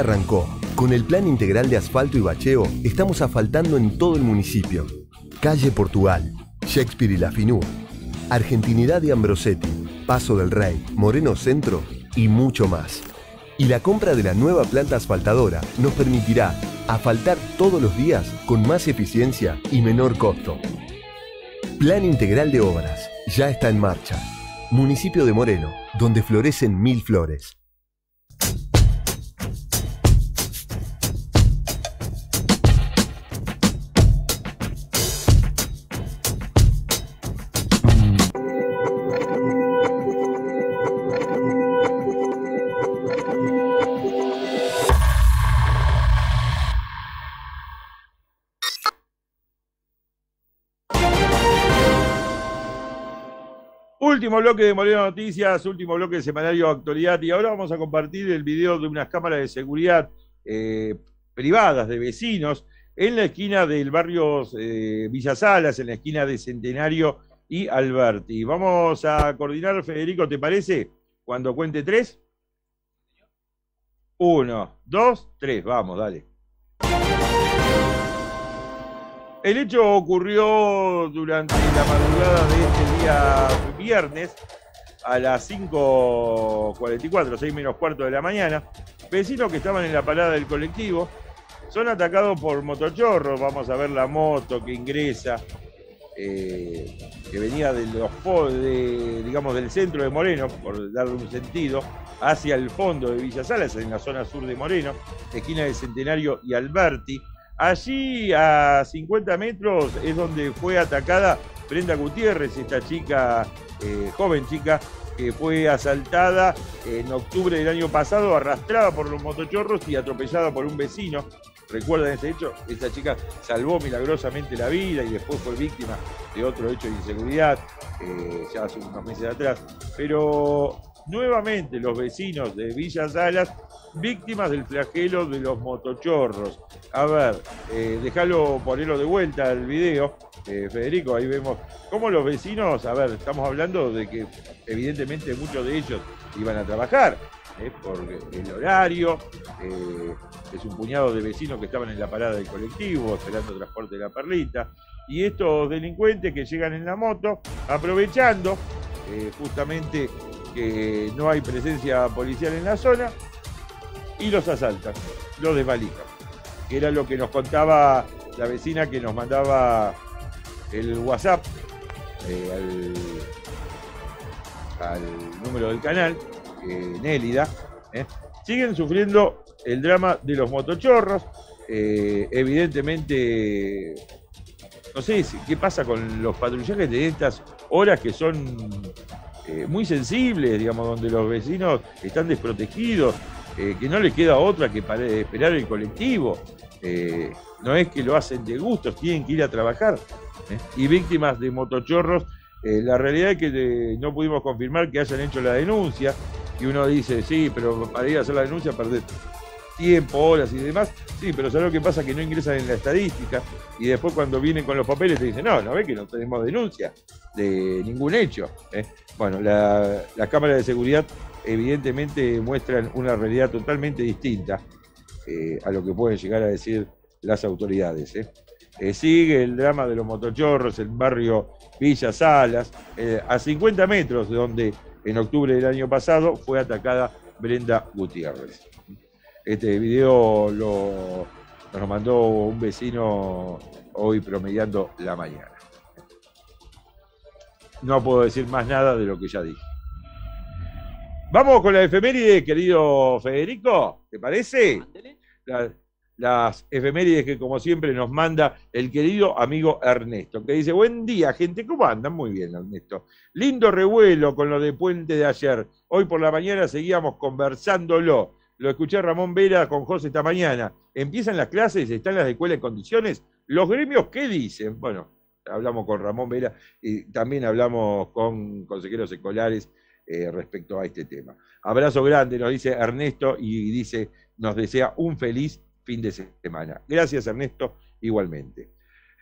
arrancó. Con el Plan Integral de Asfalto y Bacheo, estamos asfaltando en todo el municipio. Calle Portugal, Shakespeare y La Finúa, Argentinidad de Ambrosetti, Paso del Rey, Moreno Centro y mucho más. Y la compra de la nueva planta asfaltadora nos permitirá asfaltar todos los días con más eficiencia y menor costo. Plan Integral de Obras ya está en marcha. Municipio de Moreno, donde florecen mil flores. bloque de Moreno Noticias, último bloque de Semanario Actualidad y ahora vamos a compartir el video de unas cámaras de seguridad eh, privadas de vecinos en la esquina del barrio eh, Villasalas, en la esquina de Centenario y Alberti. Vamos a coordinar, Federico, ¿te parece? Cuando cuente tres. Uno, dos, tres, vamos, dale. El hecho ocurrió durante la madrugada de este día viernes a las 5.44, 6 menos cuarto de la mañana. Vecinos que estaban en la parada del colectivo son atacados por motochorros. Vamos a ver la moto que ingresa, eh, que venía de los, digamos, del centro de Moreno, por darle un sentido, hacia el fondo de Villa Salas, en la zona sur de Moreno, esquina de Centenario y Alberti. Allí a 50 metros es donde fue atacada Brenda Gutiérrez, esta chica, eh, joven chica, que fue asaltada en octubre del año pasado, arrastrada por los motochorros y atropellada por un vecino. Recuerdan ese hecho, esta chica salvó milagrosamente la vida y después fue víctima de otro hecho de inseguridad, eh, ya hace unos meses atrás. Pero nuevamente los vecinos de Villa Salas víctimas del flagelo de los motochorros. A ver, eh, déjalo ponerlo de vuelta al video, eh, Federico, ahí vemos cómo los vecinos, a ver, estamos hablando de que evidentemente muchos de ellos iban a trabajar, eh, por el horario, eh, es un puñado de vecinos que estaban en la parada del colectivo esperando transporte de la perlita, y estos delincuentes que llegan en la moto, aprovechando justamente que no hay presencia policial en la zona, y los asaltan, los desvalijan. Que era lo que nos contaba la vecina que nos mandaba el WhatsApp eh, al, número del canal, Nélida. Eh, siguen sufriendo el drama de los motochorros. Eh, evidentemente, no sé qué pasa con los patrullajes de estas horas que son muy sensibles, digamos, donde los vecinos están desprotegidos, eh, que no le queda otra que esperar el colectivo. Eh, no es que lo hacen de gusto, tienen que ir a trabajar. ¿eh? Y víctimas de motochorros, la realidad es que no pudimos confirmar que hayan hecho la denuncia. Y uno dice, sí, pero para ir a hacer la denuncia perder tiempo, horas y demás. Sí, pero ¿sabes lo que pasa? Que no ingresan en la estadística y después cuando vienen con los papeles te dicen, no, no ve que no tenemos denuncia de ningún hecho. Bueno, la, la Cámara de Seguridad evidentemente muestran una realidad totalmente distinta eh, a lo que pueden llegar a decir las autoridades. ¿eh? Eh, sigue el drama de los motochorros, el barrio Villa Salas, a 50 metros de donde en octubre del año pasado fue atacada Brenda Gutiérrez. Este video lo, nos lo mandó un vecino hoy promediando la mañana. No puedo decir más nada de lo que ya dije. Vamos con la efeméride, querido Federico, ¿te parece? Las, efemérides que como siempre nos manda el querido amigo Ernesto, que dice, buen día gente, ¿cómo andan? Muy bien Ernesto. Lindo revuelo con lo de Puente de ayer. Hoy por la mañana seguíamos conversándolo. Lo escuché Ramón Vera con José esta mañana. Empiezan las clases, están las escuelas en condiciones. ¿Los gremios qué dicen? Bueno, hablamos con Ramón Vera y también hablamos con consejeros escolares eh, respecto a este tema. Abrazo grande, nos dice Ernesto y dice, nos desea un feliz fin de semana. Gracias Ernesto, igualmente.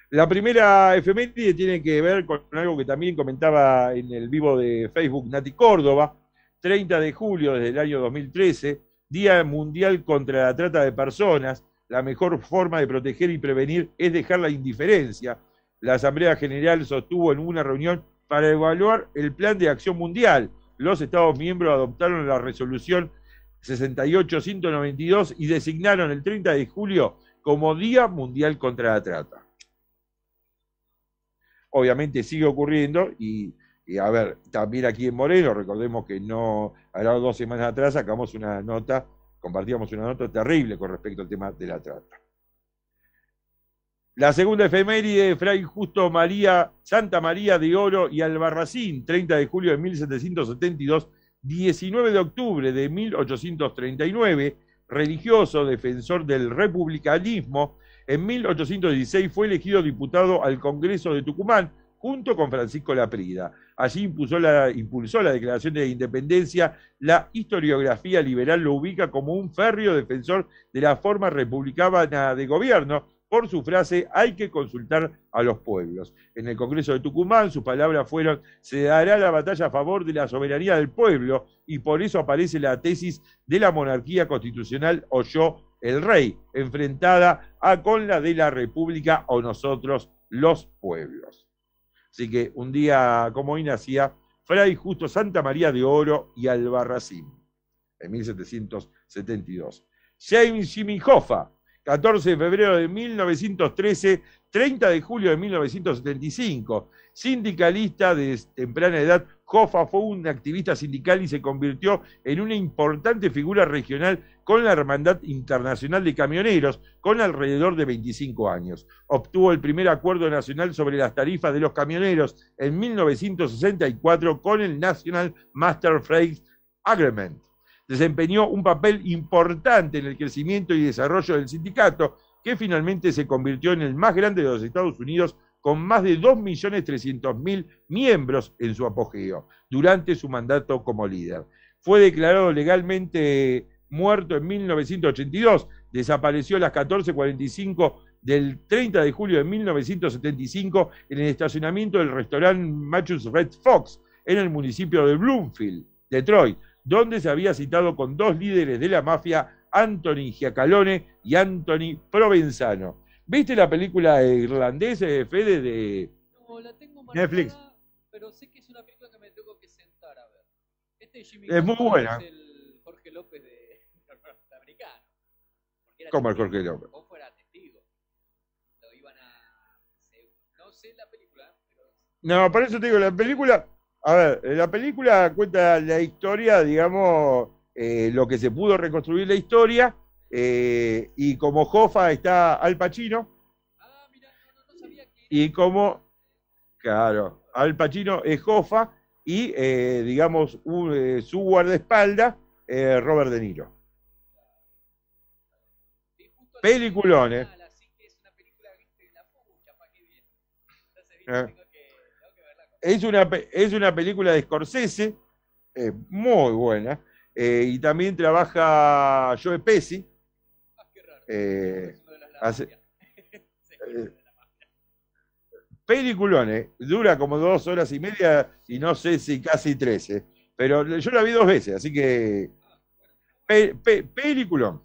La primera efeméride tiene que ver con algo que también comentaba en el vivo de Facebook Nati Córdoba, 30 de julio desde el año 2013, Día Mundial contra la Trata de Personas. La mejor forma de proteger y prevenir es dejar la indiferencia. La Asamblea General sostuvo en una reunión para evaluar el Plan de Acción Mundial los Estados miembros adoptaron la resolución 68.192 y designaron el 30 de julio como Día Mundial contra la Trata. Obviamente sigue ocurriendo y, a ver, también aquí en Moreno, recordemos que no, ahora dos semanas atrás sacamos una nota, compartíamos una nota terrible con respecto al tema de la trata. La segunda efeméride, Fray Justo María, Santa María de Oro y Albarracín, 30 de julio de 1772, 19 de octubre de 1839, religioso, defensor del republicanismo, en 1816 fue elegido diputado al Congreso de Tucumán junto con Francisco Laprida. Allí impulsó la, impulsó la Declaración de Independencia. La historiografía liberal lo ubica como un férreo defensor de la forma republicana de gobierno por su frase hay que consultar a los pueblos. En el Congreso de Tucumán sus palabras fueron se dará la batalla a favor de la soberanía del pueblo y por eso aparece la tesis de la monarquía constitucional o yo el rey, enfrentada a con la de la república o nosotros los pueblos. Así que un día como hoy nacía Fray Justo Santa María de Oro y Albarracín en 1772. James 14 de febrero de 1913, 30 de julio de 1975. Sindicalista de temprana edad, Hofa fue un activista sindical y se convirtió en una importante figura regional con la Hermandad Internacional de Camioneros, con alrededor de 25 años. Obtuvo el primer acuerdo nacional sobre las tarifas de los camioneros en 1964 con el National Master Freight Agreement desempeñó un papel importante en el crecimiento y desarrollo del sindicato, que finalmente se convirtió en el más grande de los Estados Unidos con más de 2.300.000 miembros en su apogeo durante su mandato como líder. Fue declarado legalmente muerto en 1982, desapareció a las 14.45 del 30 de julio de 1975 en el estacionamiento del restaurante Matthews Red Fox en el municipio de Bloomfield, Detroit, donde se había citado con dos líderes de la mafia, Anthony Giacalone y Anthony Provenzano. ¿Viste la película irlandesa, eh, Fede, de no, la tengo marcada, Netflix? Pero sé que es una película que me tengo que sentar a ver. Este Jimmy es muy buena. Es el Jorge López de, norteamericano. ¿Cómo el Jorge López? Vos fuera testigo. Lo iban a... No sé la película, pero... No, por eso te digo, la película a ver, la película cuenta la historia, digamos, eh, lo que se pudo reconstruir la historia, eh, y como Jofa está Al Pacino, y como, claro, Al Pacino es Jofa, y eh, digamos, su guardaespaldas, Robert De Niro. Peliculones. Así ah, que es una película, la es una, es una película de Scorsese, eh, muy buena, eh, y también trabaja Joe Pesci. Ah, eh, dura como dos horas y media y no sé si casi trece, pero yo la vi dos veces, así que peliculón,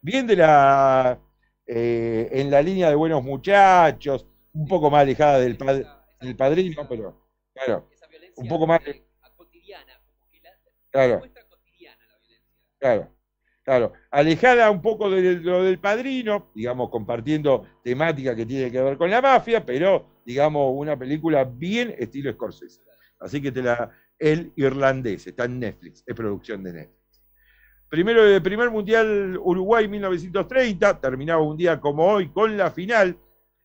bien de la en la línea de buenos muchachos, un poco más alejada del padre, el padrino, pero claro, un poco más eh, cotidiana, como que la, claro. cotidiana la violencia. Claro. alejada un poco de lo del padrino, digamos, compartiendo temática que tiene que ver con la mafia, pero, digamos, una película bien estilo Scorsese. Así que te la. El irlandés, está en Netflix, es producción de Netflix. Primero, primer mundial Uruguay 1930, terminaba un día como hoy con la final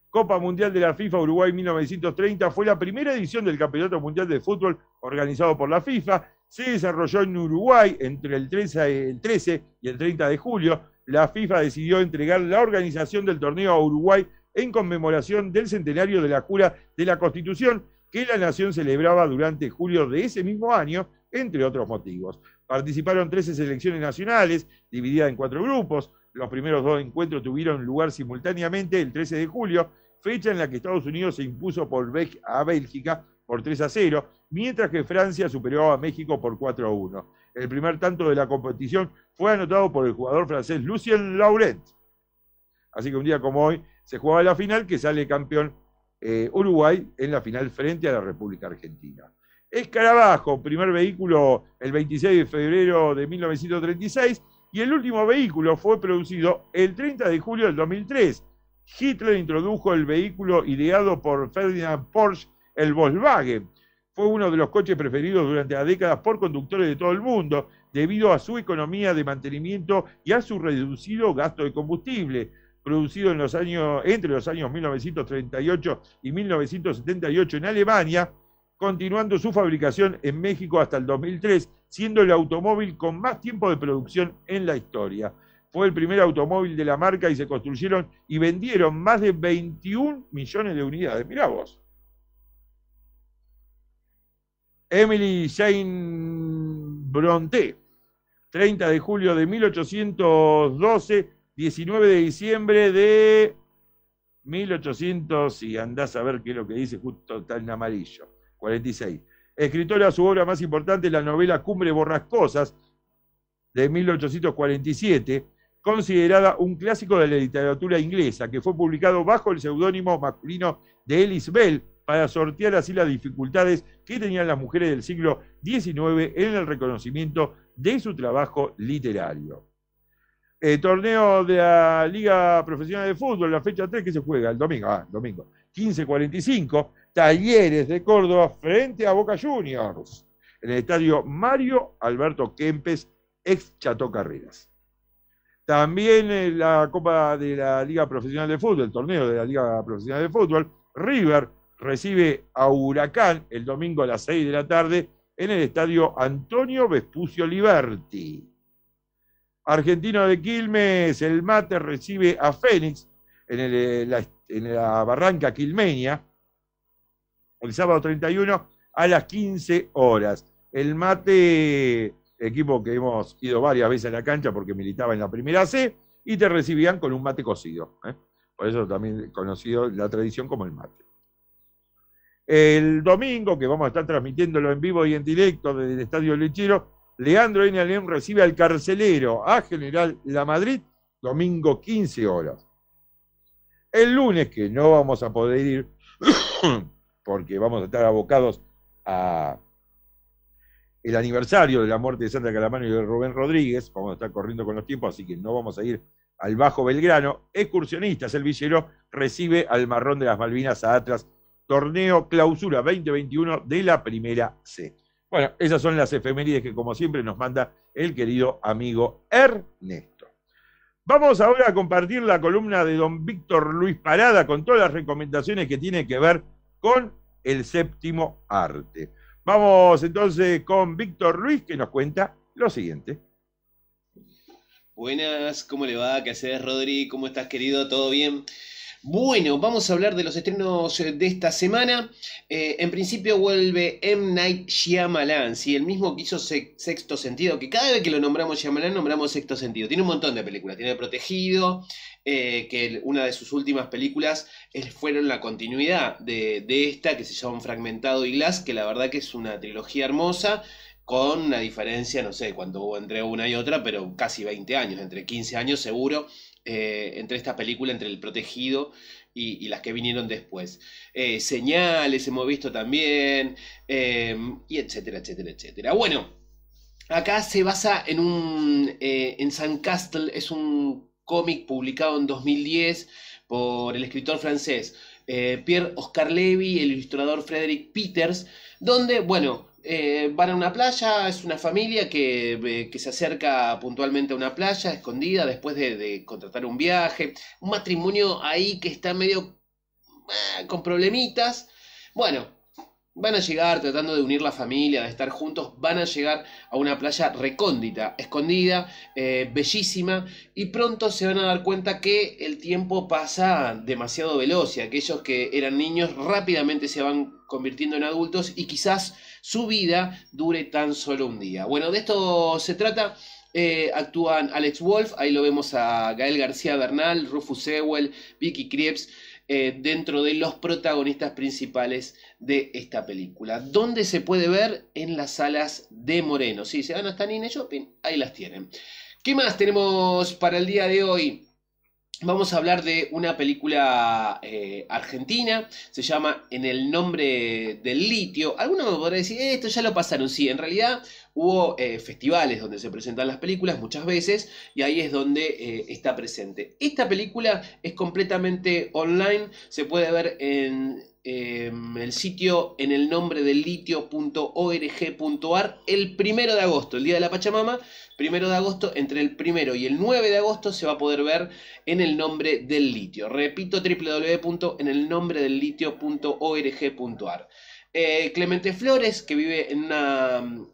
Copa Mundial de la FIFA Uruguay 1930 fue la primera edición del Campeonato Mundial de Fútbol organizado por la FIFA. Se desarrolló en Uruguay entre el 13, y el 30 de julio. La FIFA decidió entregar la organización del torneo a Uruguay en conmemoración del centenario de la cura de la Constitución que la nación celebraba durante julio de ese mismo año, entre otros motivos. Participaron 13 selecciones nacionales, divididas en cuatro grupos. Los primeros dos encuentros tuvieron lugar simultáneamente el 13 de julio, fecha en la que Estados Unidos se impuso por a Bélgica por 3 a 0, mientras que Francia superó a México por 4 a 1. El primer tanto de la competición fue anotado por el jugador francés Lucien Laurent. Así que un día como hoy se jugaba la final que sale campeón eh, Uruguay en la final frente a la República Argentina. Escarabajo, primer vehículo el 26 de febrero de 1936, y el último vehículo fue producido el 30 de julio del 2003. Hitler introdujo el vehículo ideado por Ferdinand Porsche, el Volkswagen. Fue uno de los coches preferidos durante la décadas por conductores de todo el mundo, debido a su economía de mantenimiento y a su reducido gasto de combustible. Producido los años, entre los años 1938 y 1978 en Alemania, continuando su fabricación en México hasta el 2003, siendo el automóvil con más tiempo de producción en la historia. Fue el primer automóvil de la marca y se construyeron y vendieron más de 21 millones de unidades. Mirá vos. Emily Jane Bronte, 30 de julio de 1812, 19 de diciembre de 1800, y andás a ver qué es lo que dice, justo está en amarillo, 46. Escritora, su obra más importante la novela Cumbre Borrascosas, de 1847, considerada un clásico de la literatura inglesa, que fue publicado bajo el seudónimo masculino de Ellis Bell para sortear así las dificultades que tenían las mujeres del siglo XIX en el reconocimiento de su trabajo literario. El eh, torneo de la Liga Profesional de Fútbol, la fecha 3 que se juega el domingo, ah, domingo, 15.45, Talleres de Córdoba frente a Boca Juniors, en el estadio Mario Alberto Kempes, ex Chato Carreras. También en la Copa de la Liga Profesional de Fútbol, el torneo de la Liga Profesional de Fútbol, River recibe a Huracán el domingo a las 6 de la tarde en el estadio Antonio Vespucio Liberti. Argentino de Quilmes, el Mate recibe a Fénix en, la, en la barranca quilmeña el sábado 31 a las 15 horas. El mate, equipo que hemos ido varias veces a la cancha porque militaba en la primera C, y te recibían con un mate cocido. ¿eh? Por eso también conocido la tradición como el mate. El domingo, que vamos a estar transmitiéndolo en vivo y en directo desde el Estadio Lechero, Leandro N. recibe al carcelero a General La Madrid, domingo 15 horas. El lunes, que no vamos a poder ir porque vamos a estar abocados a el aniversario de la muerte de Sandra Calamano y de Rubén Rodríguez, vamos a estar corriendo con los tiempos, así que no vamos a ir al Bajo Belgrano. Excursionistas, el Villero recibe al Marrón de las Malvinas a Atlas, torneo clausura 2021 de la primera C. Bueno, esas son las efemérides que como siempre nos manda el querido amigo Ernesto. Vamos ahora a compartir la columna de don Víctor Luis Parada con todas las recomendaciones que tiene que ver con el séptimo arte. Vamos entonces con Víctor Luis que nos cuenta lo siguiente. Buenas, ¿cómo le va? ¿Qué haces, Rodri? ¿Cómo estás, querido? ¿Todo bien? Bueno, vamos a hablar de los estrenos eh, de esta semana. Eh, en principio vuelve M. Night Shyamalan, ¿sí? el mismo que hizo Sexto Sentido, que cada vez que lo nombramos Shyamalan, nombramos Sexto Sentido. Tiene un montón de películas. Tiene Protegido, eh, que una de sus últimas películas fueron la continuidad de, esta, que se llama Fragmentado y Glass, que la verdad que es una trilogía hermosa con una diferencia, no sé cuánto hubo entre una y otra, pero casi 20 años, entre 15 años seguro. Eh, entre esta película, entre El Protegido y, las que vinieron después. Eh, señales hemos visto también, em, y etcétera, etcétera, etcétera. Bueno, acá se basa en un... Eh, en San Castle es un cómic publicado en 2010 por el escritor francés Pierre Oscar Levy, y el ilustrador Frederick Peters, donde, bueno, eh, van a una playa, es una familia que, eh, que, se acerca puntualmente a una playa escondida después de, contratar un viaje, un matrimonio ahí que está medio eh, con problemitas. Bueno, van a llegar tratando de unir la familia, de estar juntos, van a llegar a una playa recóndita, escondida, bellísima, y pronto se van a dar cuenta que el tiempo pasa demasiado veloz y aquellos que eran niños rápidamente se van convirtiendo en adultos y quizás su vida dure tan solo un día. Bueno, de esto se trata. Eh, actúan Alex Wolf, ahí lo vemos a Gael García Bernal, Rufus Sewell, Vicky Krieps, eh, dentro de los protagonistas principales de esta película. ¿Dónde se puede ver? En las salas de Moreno. Si se van hasta Nine Shopping, ahí las tienen. ¿Qué más tenemos para el día de hoy? Vamos a hablar de una película eh, argentina, se llama En el nombre del litio. Algunos me podrá decir, eh, esto ya lo pasaron. Sí, en realidad hubo eh, festivales donde se presentan las películas muchas veces y ahí es donde está presente. Esta película es completamente online, se puede ver en Em, el sitio en el nombre del litio.org.ar el primero de agosto, el día de la Pachamama, primero de agosto, entre el primero y el 9 de agosto se va a poder ver en el nombre del litio. Repito, www.enelnombredelitio.org.ar. Eh, Clemente Flores, que vive en una, mm,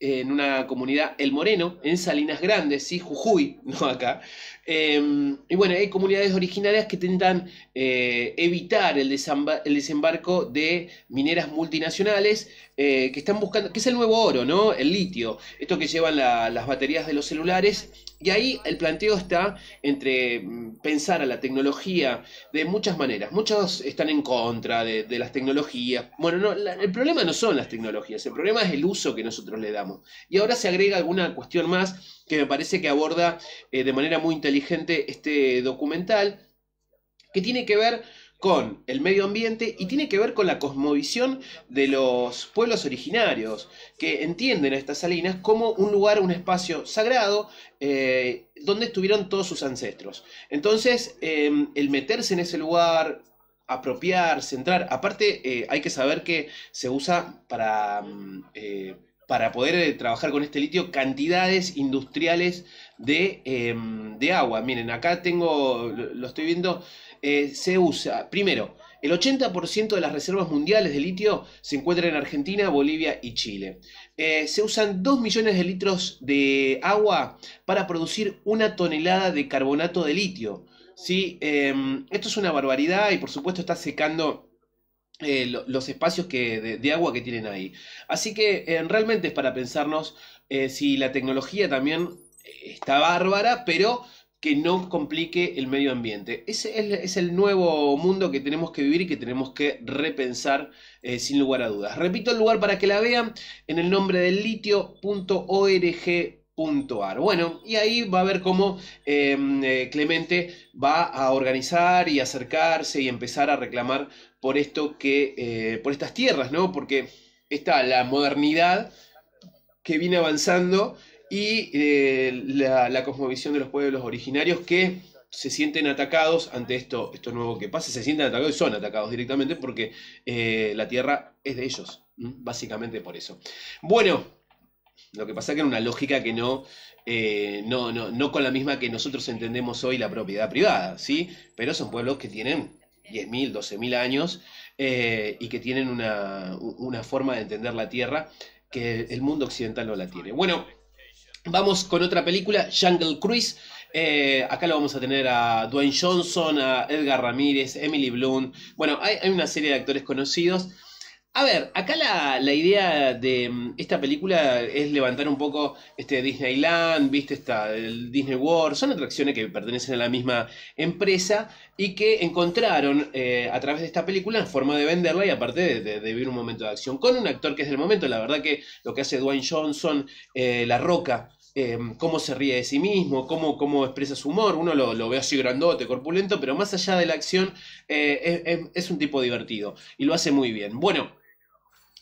en una comunidad El Moreno, en Salinas Grandes, sí, Jujuy, no acá, Em, y bueno, hay comunidades originarias que intentan eh, evitar el, desembarco de mineras multinacionales eh, que están buscando, que es el nuevo oro, ¿no? El litio, esto que llevan las baterías de los celulares. Y ahí el planteo está entre mm, pensar a la tecnología de muchas maneras. Muchos están en contra de, las tecnologías. Bueno, no, el problema no son las tecnologías, el problema es el uso que nosotros le damos. Y ahora se agrega alguna cuestión más que me parece que aborda eh, de manera muy inteligente este documental, que tiene que ver con el medio ambiente y tiene que ver con la cosmovisión de los pueblos originarios, que entienden a estas salinas como un lugar, un espacio sagrado eh, donde estuvieron todos sus ancestros. Entonces, em, el meterse en ese lugar, apropiarse, entrar, aparte eh, hay que saber que se usa para mm, para poder eh, trabajar con este litio cantidades industriales de, em, agua. Miren, acá tengo, lo estoy viendo, eh, se usa, primero, el 80% de las reservas mundiales de litio se encuentran en Argentina, Bolivia y Chile. Eh, se usan 2 millones de litros de agua para producir una tonelada de carbonato de litio. ¿sí? Em, esto es una barbaridad y por supuesto está secando eh, los espacios de, agua que tienen ahí. Así que eh, realmente es para pensarnos eh, si la tecnología también está bárbara, pero que no complique el medio ambiente. Ese es, el nuevo mundo que tenemos que vivir y que tenemos que repensar sin lugar a dudas. Repito el lugar para que la vean en el nombre del litio.org.ar. Bueno, y ahí va a ver cómo Clemente va a organizar y acercarse y empezar a reclamar por esto que, eh, por estas tierras, ¿no? Porque está la modernidad que viene avanzando y eh, la, cosmovisión de los pueblos originarios que se sienten atacados ante esto, esto nuevo que pasa, se sienten atacados y son atacados directamente porque eh, la tierra es de ellos, básicamente por eso. Bueno, lo que pasa es que era una lógica que no, no, no, no con la misma que nosotros entendemos hoy la propiedad privada, ¿sí? Pero son pueblos que tienen 10.000, 12.000 años, eh, y que tienen una, forma de entender la Tierra que el mundo occidental no la tiene. Bueno, vamos con otra película, Jungle Cruise. Eh, acá lo vamos a tener a Dwayne Johnson, a Edgar Ramírez, Emily Bloom. Bueno, hay una serie de actores conocidos. A ver, acá la, idea de mm, esta película es levantar un poco este Disneyland, viste, esta, el Disney World, son atracciones que pertenecen a la misma empresa y que encontraron eh, a través de esta película forma de venderla y aparte de, vivir un momento de acción con un actor que es del momento, la verdad que lo que hace Dwayne Johnson, eh, La Roca, eh, cómo se ríe de sí mismo, cómo, expresa su humor. Uno lo, ve así grandote, corpulento, pero más allá de la acción es, es, un tipo divertido y lo hace muy bien. Bueno.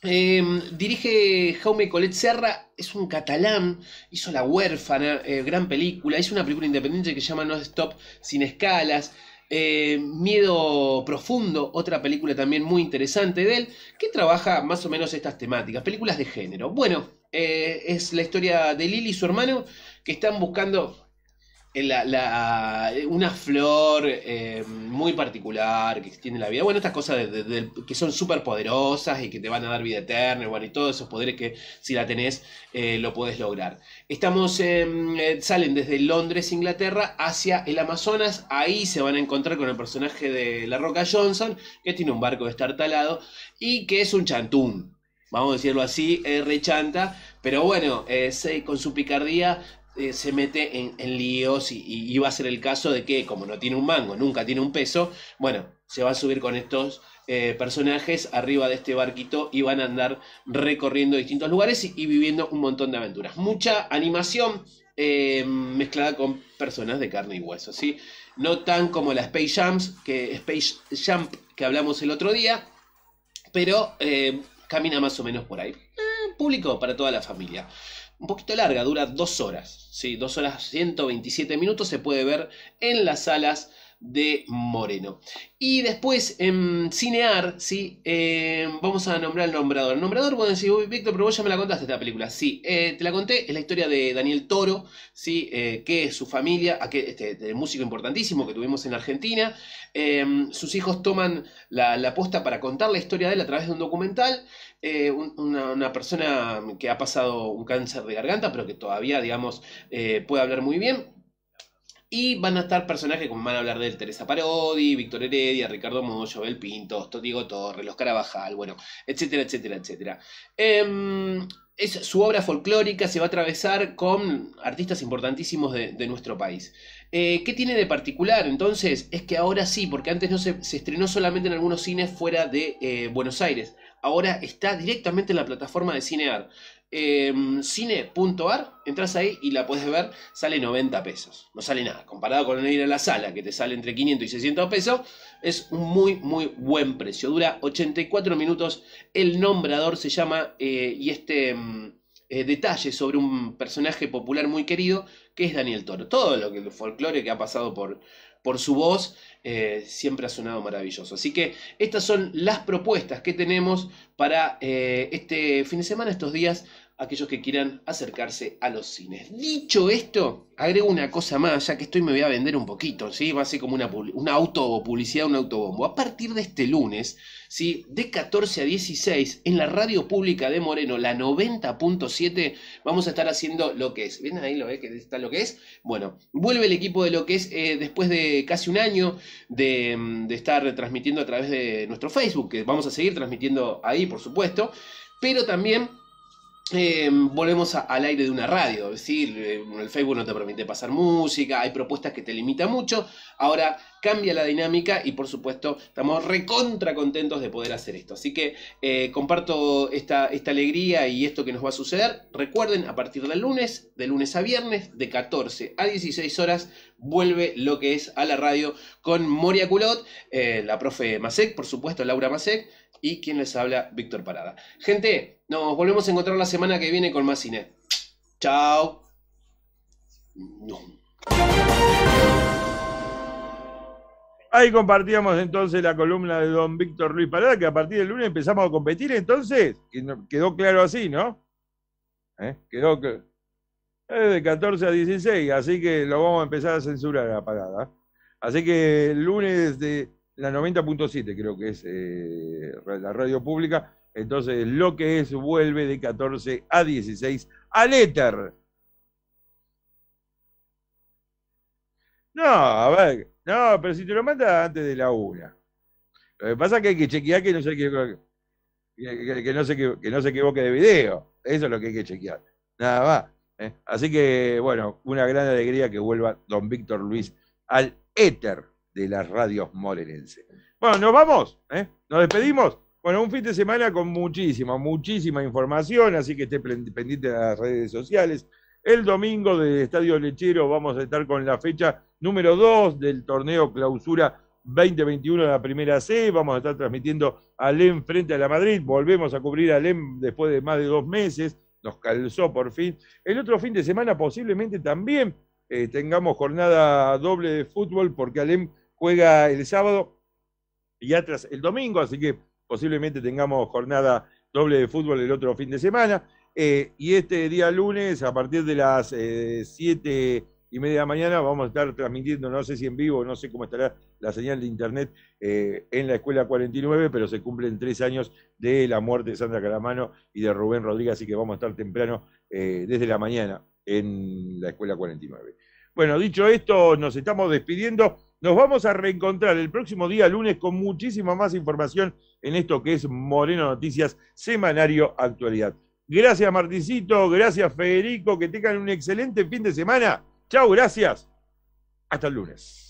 Em, dirige Jaume Colet Serra, es un catalán, hizo La huérfana, eh, gran película, hizo una película independiente que se llama No Stop Sin Escalas, eh, Miedo Profundo, otra película también muy interesante de él, que trabaja más o menos estas temáticas, películas de género. Bueno, eh, es la historia de Lili y su hermano que están buscando eh, una flor eh, muy particular que tiene la vida. Bueno, estas cosas que son súper poderosas y que te van a dar vida eterna, bueno, y todos esos poderes que si la tenés eh, lo puedes lograr. Estamos, salen desde Londres, Inglaterra, hacia el Amazonas. Ahí se van a encontrar con el personaje de La Roca Johnson, que tiene un barco de estar talado y que es un chantún. Vamos a decirlo así, rechanta, pero bueno, con su picardía eh, se mete en, líos y, va a ser el caso de que, como no tiene un mango, nunca tiene un peso, bueno, se va a subir con estos eh, personajes arriba de este barquito y van a andar recorriendo distintos lugares y, viviendo un montón de aventuras. Mucha animación, eh, mezclada con personas de carne y hueso, ¿sí? No tan como la Space Jumps, que Space Jump que hablamos el otro día, pero camina más o menos por ahí. público para toda la familia un poquito larga, dura dos horas, ¿sí? dos horas 127 minutos, se puede ver en las salas de Moreno. Y después en Cinear, ¿sí? Eh, vamos a nombrar el nombrador. El nombrador, bueno, decir, Víctor, pero vos ya me la contaste esta película. Sí, eh, te la conté, es la historia de Daniel Toro, ¿sí? Eh, que es su familia, aquel, este, músico importantísimo que tuvimos en Argentina. sus hijos toman la, la posta para contar la historia de él a través de un documental eh, una, persona que ha pasado un cáncer de garganta, pero que todavía, digamos, eh, puede hablar muy bien. Y van a estar personajes como van a hablar de Teresa Parodi, Víctor Heredia, Ricardo Moyo, Bel Pinto, Diego Torres, Los Carabajal, bueno, etcétera, etcétera, etcétera. Em, es, su obra folclórica se va a atravesar con artistas importantísimos de, nuestro país. Eh, ¿Qué tiene de particular entonces? Es que ahora sí, porque antes no se, estrenó solamente en algunos cines fuera de Buenos Aires ahora está directamente en la plataforma de Cinear. Eh, cine.ar, entras ahí y la puedes ver, sale 90 pesos. No sale nada. Comparado con ir a la sala, que te sale entre 500 y 600 pesos, es un muy, muy buen precio. Dura 84 minutos. El nombrador se llama eh, y este mm, eh, detalle sobre un personaje popular muy querido, que es Daniel Toro. Todo lo que el folclore que ha pasado por, por su voz, eh, siempre ha sonado maravilloso. Así que estas son las propuestas que tenemos para eh, este fin de semana, estos días aquellos que quieran acercarse a los cines. Dicho esto, agrego una cosa más, ya que estoy me voy a vender un poquito, ¿sí? Va a ser como una, una autopublicidad, un autobombo. A partir de este lunes, ¿sí? De 14 a 16, en la radio pública de Moreno, la 90.7, vamos a estar haciendo lo que es. ¿Ven ahí lo que está lo que es? Bueno, vuelve el equipo de lo que es eh, después de casi un año de, mm, de estar transmitiendo a través de nuestro Facebook, que vamos a seguir transmitiendo ahí, por supuesto, pero también eh, volvemos al aire de una radio, es decir, eh, el Facebook no te permite pasar música, hay propuestas que te limitan mucho, ahora cambia la dinámica y por supuesto estamos recontra contentos de poder hacer esto. Así que eh, comparto esta, alegría y esto que nos va a suceder. Recuerden, a partir del lunes, de lunes a viernes, de 14 a 16 horas, vuelve lo que es a la radio con Moria Culot, la profe Masek, por supuesto, Laura Masek y quien les habla, Víctor Parada. Gente, nos volvemos a encontrar la semana que viene con más cine. Chao. Ahí compartíamos entonces la columna de don Víctor Luis Parada, que a partir del lunes empezamos a competir entonces. Quedó claro así, ¿no? ¿Eh? Quedó que Es de 14 a 16, así que lo vamos a empezar a censurar a Parada. Así que el lunes de la 90.7 creo que es eh, la radio pública. Entonces, lo que es vuelve de 14 a 16 al éter. No, a ver, no, pero si te lo manda antes de la una. Lo que pasa es que hay que chequear que no se equivoque, que, no, se, que no se equivoque de video. Eso es lo que hay que chequear. Nada más. ¿eh? Así que, bueno, una gran alegría que vuelva don Víctor Luis al éter de las radios morenenses Bueno, nos vamos, ¿Eh? nos despedimos. Bueno, un fin de semana con muchísima, muchísima información, así que esté pendiente de las redes sociales. El domingo de Estadio Lechero vamos a estar con la fecha número 2 del torneo clausura 2021 de la primera C. Vamos a estar transmitiendo a frente a la Madrid. Volvemos a cubrir a después de más de dos meses. Nos calzó por fin. El otro fin de semana posiblemente también eh, tengamos jornada doble de fútbol porque Alem juega el sábado y atrás el domingo, así que posiblemente tengamos jornada doble de fútbol el otro fin de semana. Eh, y este día lunes, a partir de las 7 eh, y media de la mañana, vamos a estar transmitiendo, no sé si en vivo, no sé cómo estará la señal de internet eh, en la Escuela 49, pero se cumplen tres años de la muerte de Sandra Caramano y de Rubén Rodríguez, así que vamos a estar temprano desde la mañana en la Escuela 49. Bueno, dicho esto, nos estamos despidiendo. Nos vamos a reencontrar el próximo día, lunes, con muchísima más información en esto que es Moreno Noticias, Semanario Actualidad. Gracias Marticito, gracias Federico, que tengan un excelente fin de semana. Chao, gracias. Hasta el lunes.